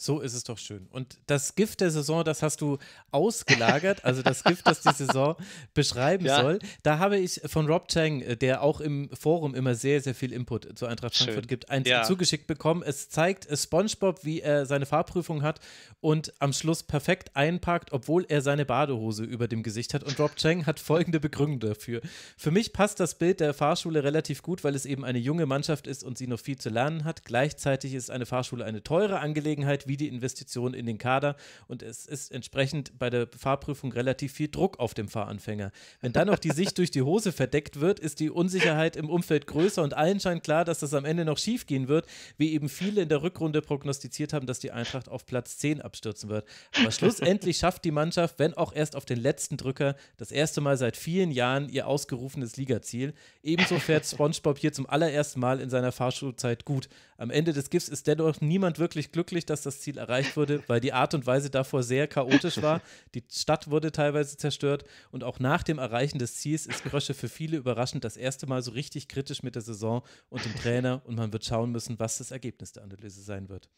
So ist es doch schön. Und das Gift der Saison, das hast du ausgelagert, also das Gift, das die Saison beschreiben ja. soll. Da habe ich von Rob Chang, äh, der auch im Forum immer sehr, sehr viel Input zu Eintracht schön. Frankfurt gibt, eins ja. zugeschickt bekommen. Es zeigt äh, SpongeBob, wie er seine Fahrprüfung hat und am Schluss perfekt einparkt, obwohl er seine Badehose über dem Gesicht hat. Und Rob Chang hat folgende Begründung dafür. Für mich passt das Bild der Fahrschule relativ gut, weil es eben eine junge Mannschaft ist und sie noch viel zu lernen hat. Gleichzeitig ist eine Fahrschule eine teure Angelegenheit, wie die Investition in den Kader. Und es ist entsprechend bei der Fahrprüfung relativ viel Druck auf dem Fahranfänger. Wenn dann noch die Sicht durch die Hose verdeckt wird, ist die Unsicherheit im Umfeld größer und allen scheint klar, dass das am Ende noch schief gehen wird, wie eben viele in der Rückrunde prognostiziert haben, dass die Eintracht auf Platz 10 abstürzen wird. Aber schlussendlich schafft die Mannschaft, wenn auch erst auf den letzten Drücker, das erste Mal seit vielen Jahren ihr ausgerufenes Ligaziel. Ebenso fährt SpongeBob hier zum allerersten Mal in seiner Fahrschulzeit gut. Am Ende des Gifts ist dennoch niemand wirklich glücklich, dass das Ziel erreicht wurde, weil die Art und Weise davor sehr chaotisch war. Die Stadt wurde teilweise zerstört und auch nach dem Erreichen des Ziels ist Krösche für viele überraschend das erste Mal so richtig kritisch mit der Saison und dem Trainer und man wird schauen müssen, was das Ergebnis der Analyse sein wird.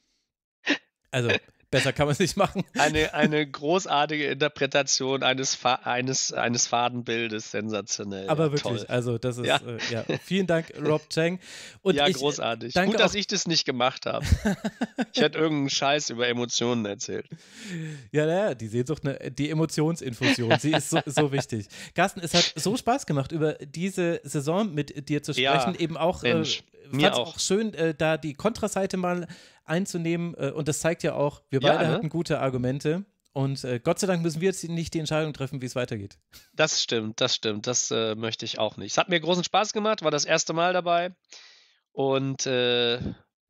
Also, Besser kann man es nicht machen. Eine, eine großartige Interpretation eines, Fa eines, eines Fadenbildes, sensationell. Aber wirklich, Toll. also das ist, ja. Äh, ja. Vielen Dank, Rob Chang. Und ja, ich, äh, großartig. Gut, dass ich das nicht gemacht habe. ich hätte irgendeinen Scheiß über Emotionen erzählt. Ja, naja, die Sehnsucht, ne, die Emotionsinfusion, sie ist so, so wichtig. Carsten, es hat so Spaß gemacht, über diese Saison mit dir zu sprechen, ja, eben auch. Äh, Mensch. Äh, Mir auch. auch schön, äh, da die Kontraseite mal einzunehmen. Äh, und das zeigt ja auch, wir beide ne? hatten gute Argumente. Und äh, Gott sei Dank müssen wir jetzt nicht die Entscheidung treffen, wie es weitergeht. Das stimmt, das stimmt. Das äh, möchte ich auch nicht. Es hat mir großen Spaß gemacht, war das erste Mal dabei. Und äh,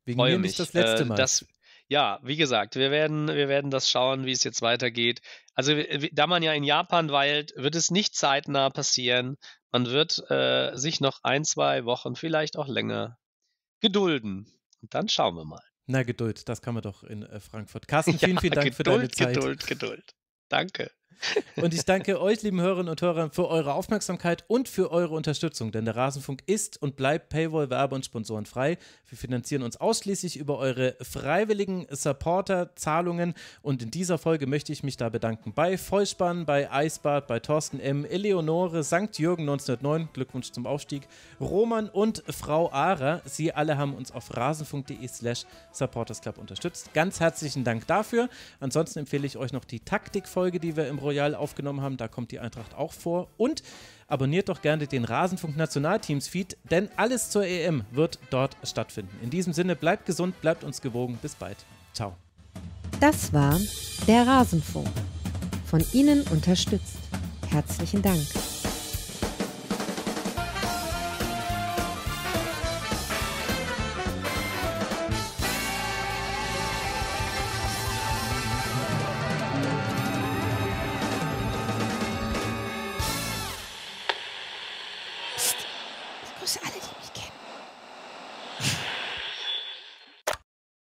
wegen freue mir nicht das letzte äh, Mal. Das, ja, wie gesagt, wir werden, wir werden das schauen, wie es jetzt weitergeht. Also, da man ja in Japan weilt, wird es nicht zeitnah passieren. Man wird äh, sich noch ein, zwei Wochen, vielleicht auch länger gedulden. Und dann schauen wir mal. Na, Geduld, das kann man doch in äh, Frankfurt. Carsten, vielen, ja, vielen Dank Geduld, für deine Zeit. Geduld, Geduld. Danke. Und ich danke euch, lieben Hörerinnen und Hörer, für eure Aufmerksamkeit und für eure Unterstützung, denn der Rasenfunk ist und bleibt Paywall, Werbe und Sponsoren frei. Wir finanzieren uns ausschließlich über eure freiwilligen Supporter-Zahlungen und in dieser Folge möchte ich mich da bedanken bei Vollspann, bei Eisbad, bei Thorsten M., Eleonore, St. Jürgen 1909, Glückwunsch zum Aufstieg, Roman und Frau Ara. Sie alle haben uns auf rasenfunk.de slash supportersclub unterstützt. Ganz herzlichen Dank dafür. Ansonsten empfehle ich euch noch die Taktikfolge, die wir im Royal aufgenommen haben. Da kommt die Eintracht auch vor. Und abonniert doch gerne den Rasenfunk Nationalteams Feed, denn alles zur EM wird dort stattfinden. In diesem Sinne, bleibt gesund, bleibt uns gewogen. Bis bald. Ciao. Das war der Rasenfunk. Von Ihnen unterstützt. Herzlichen Dank.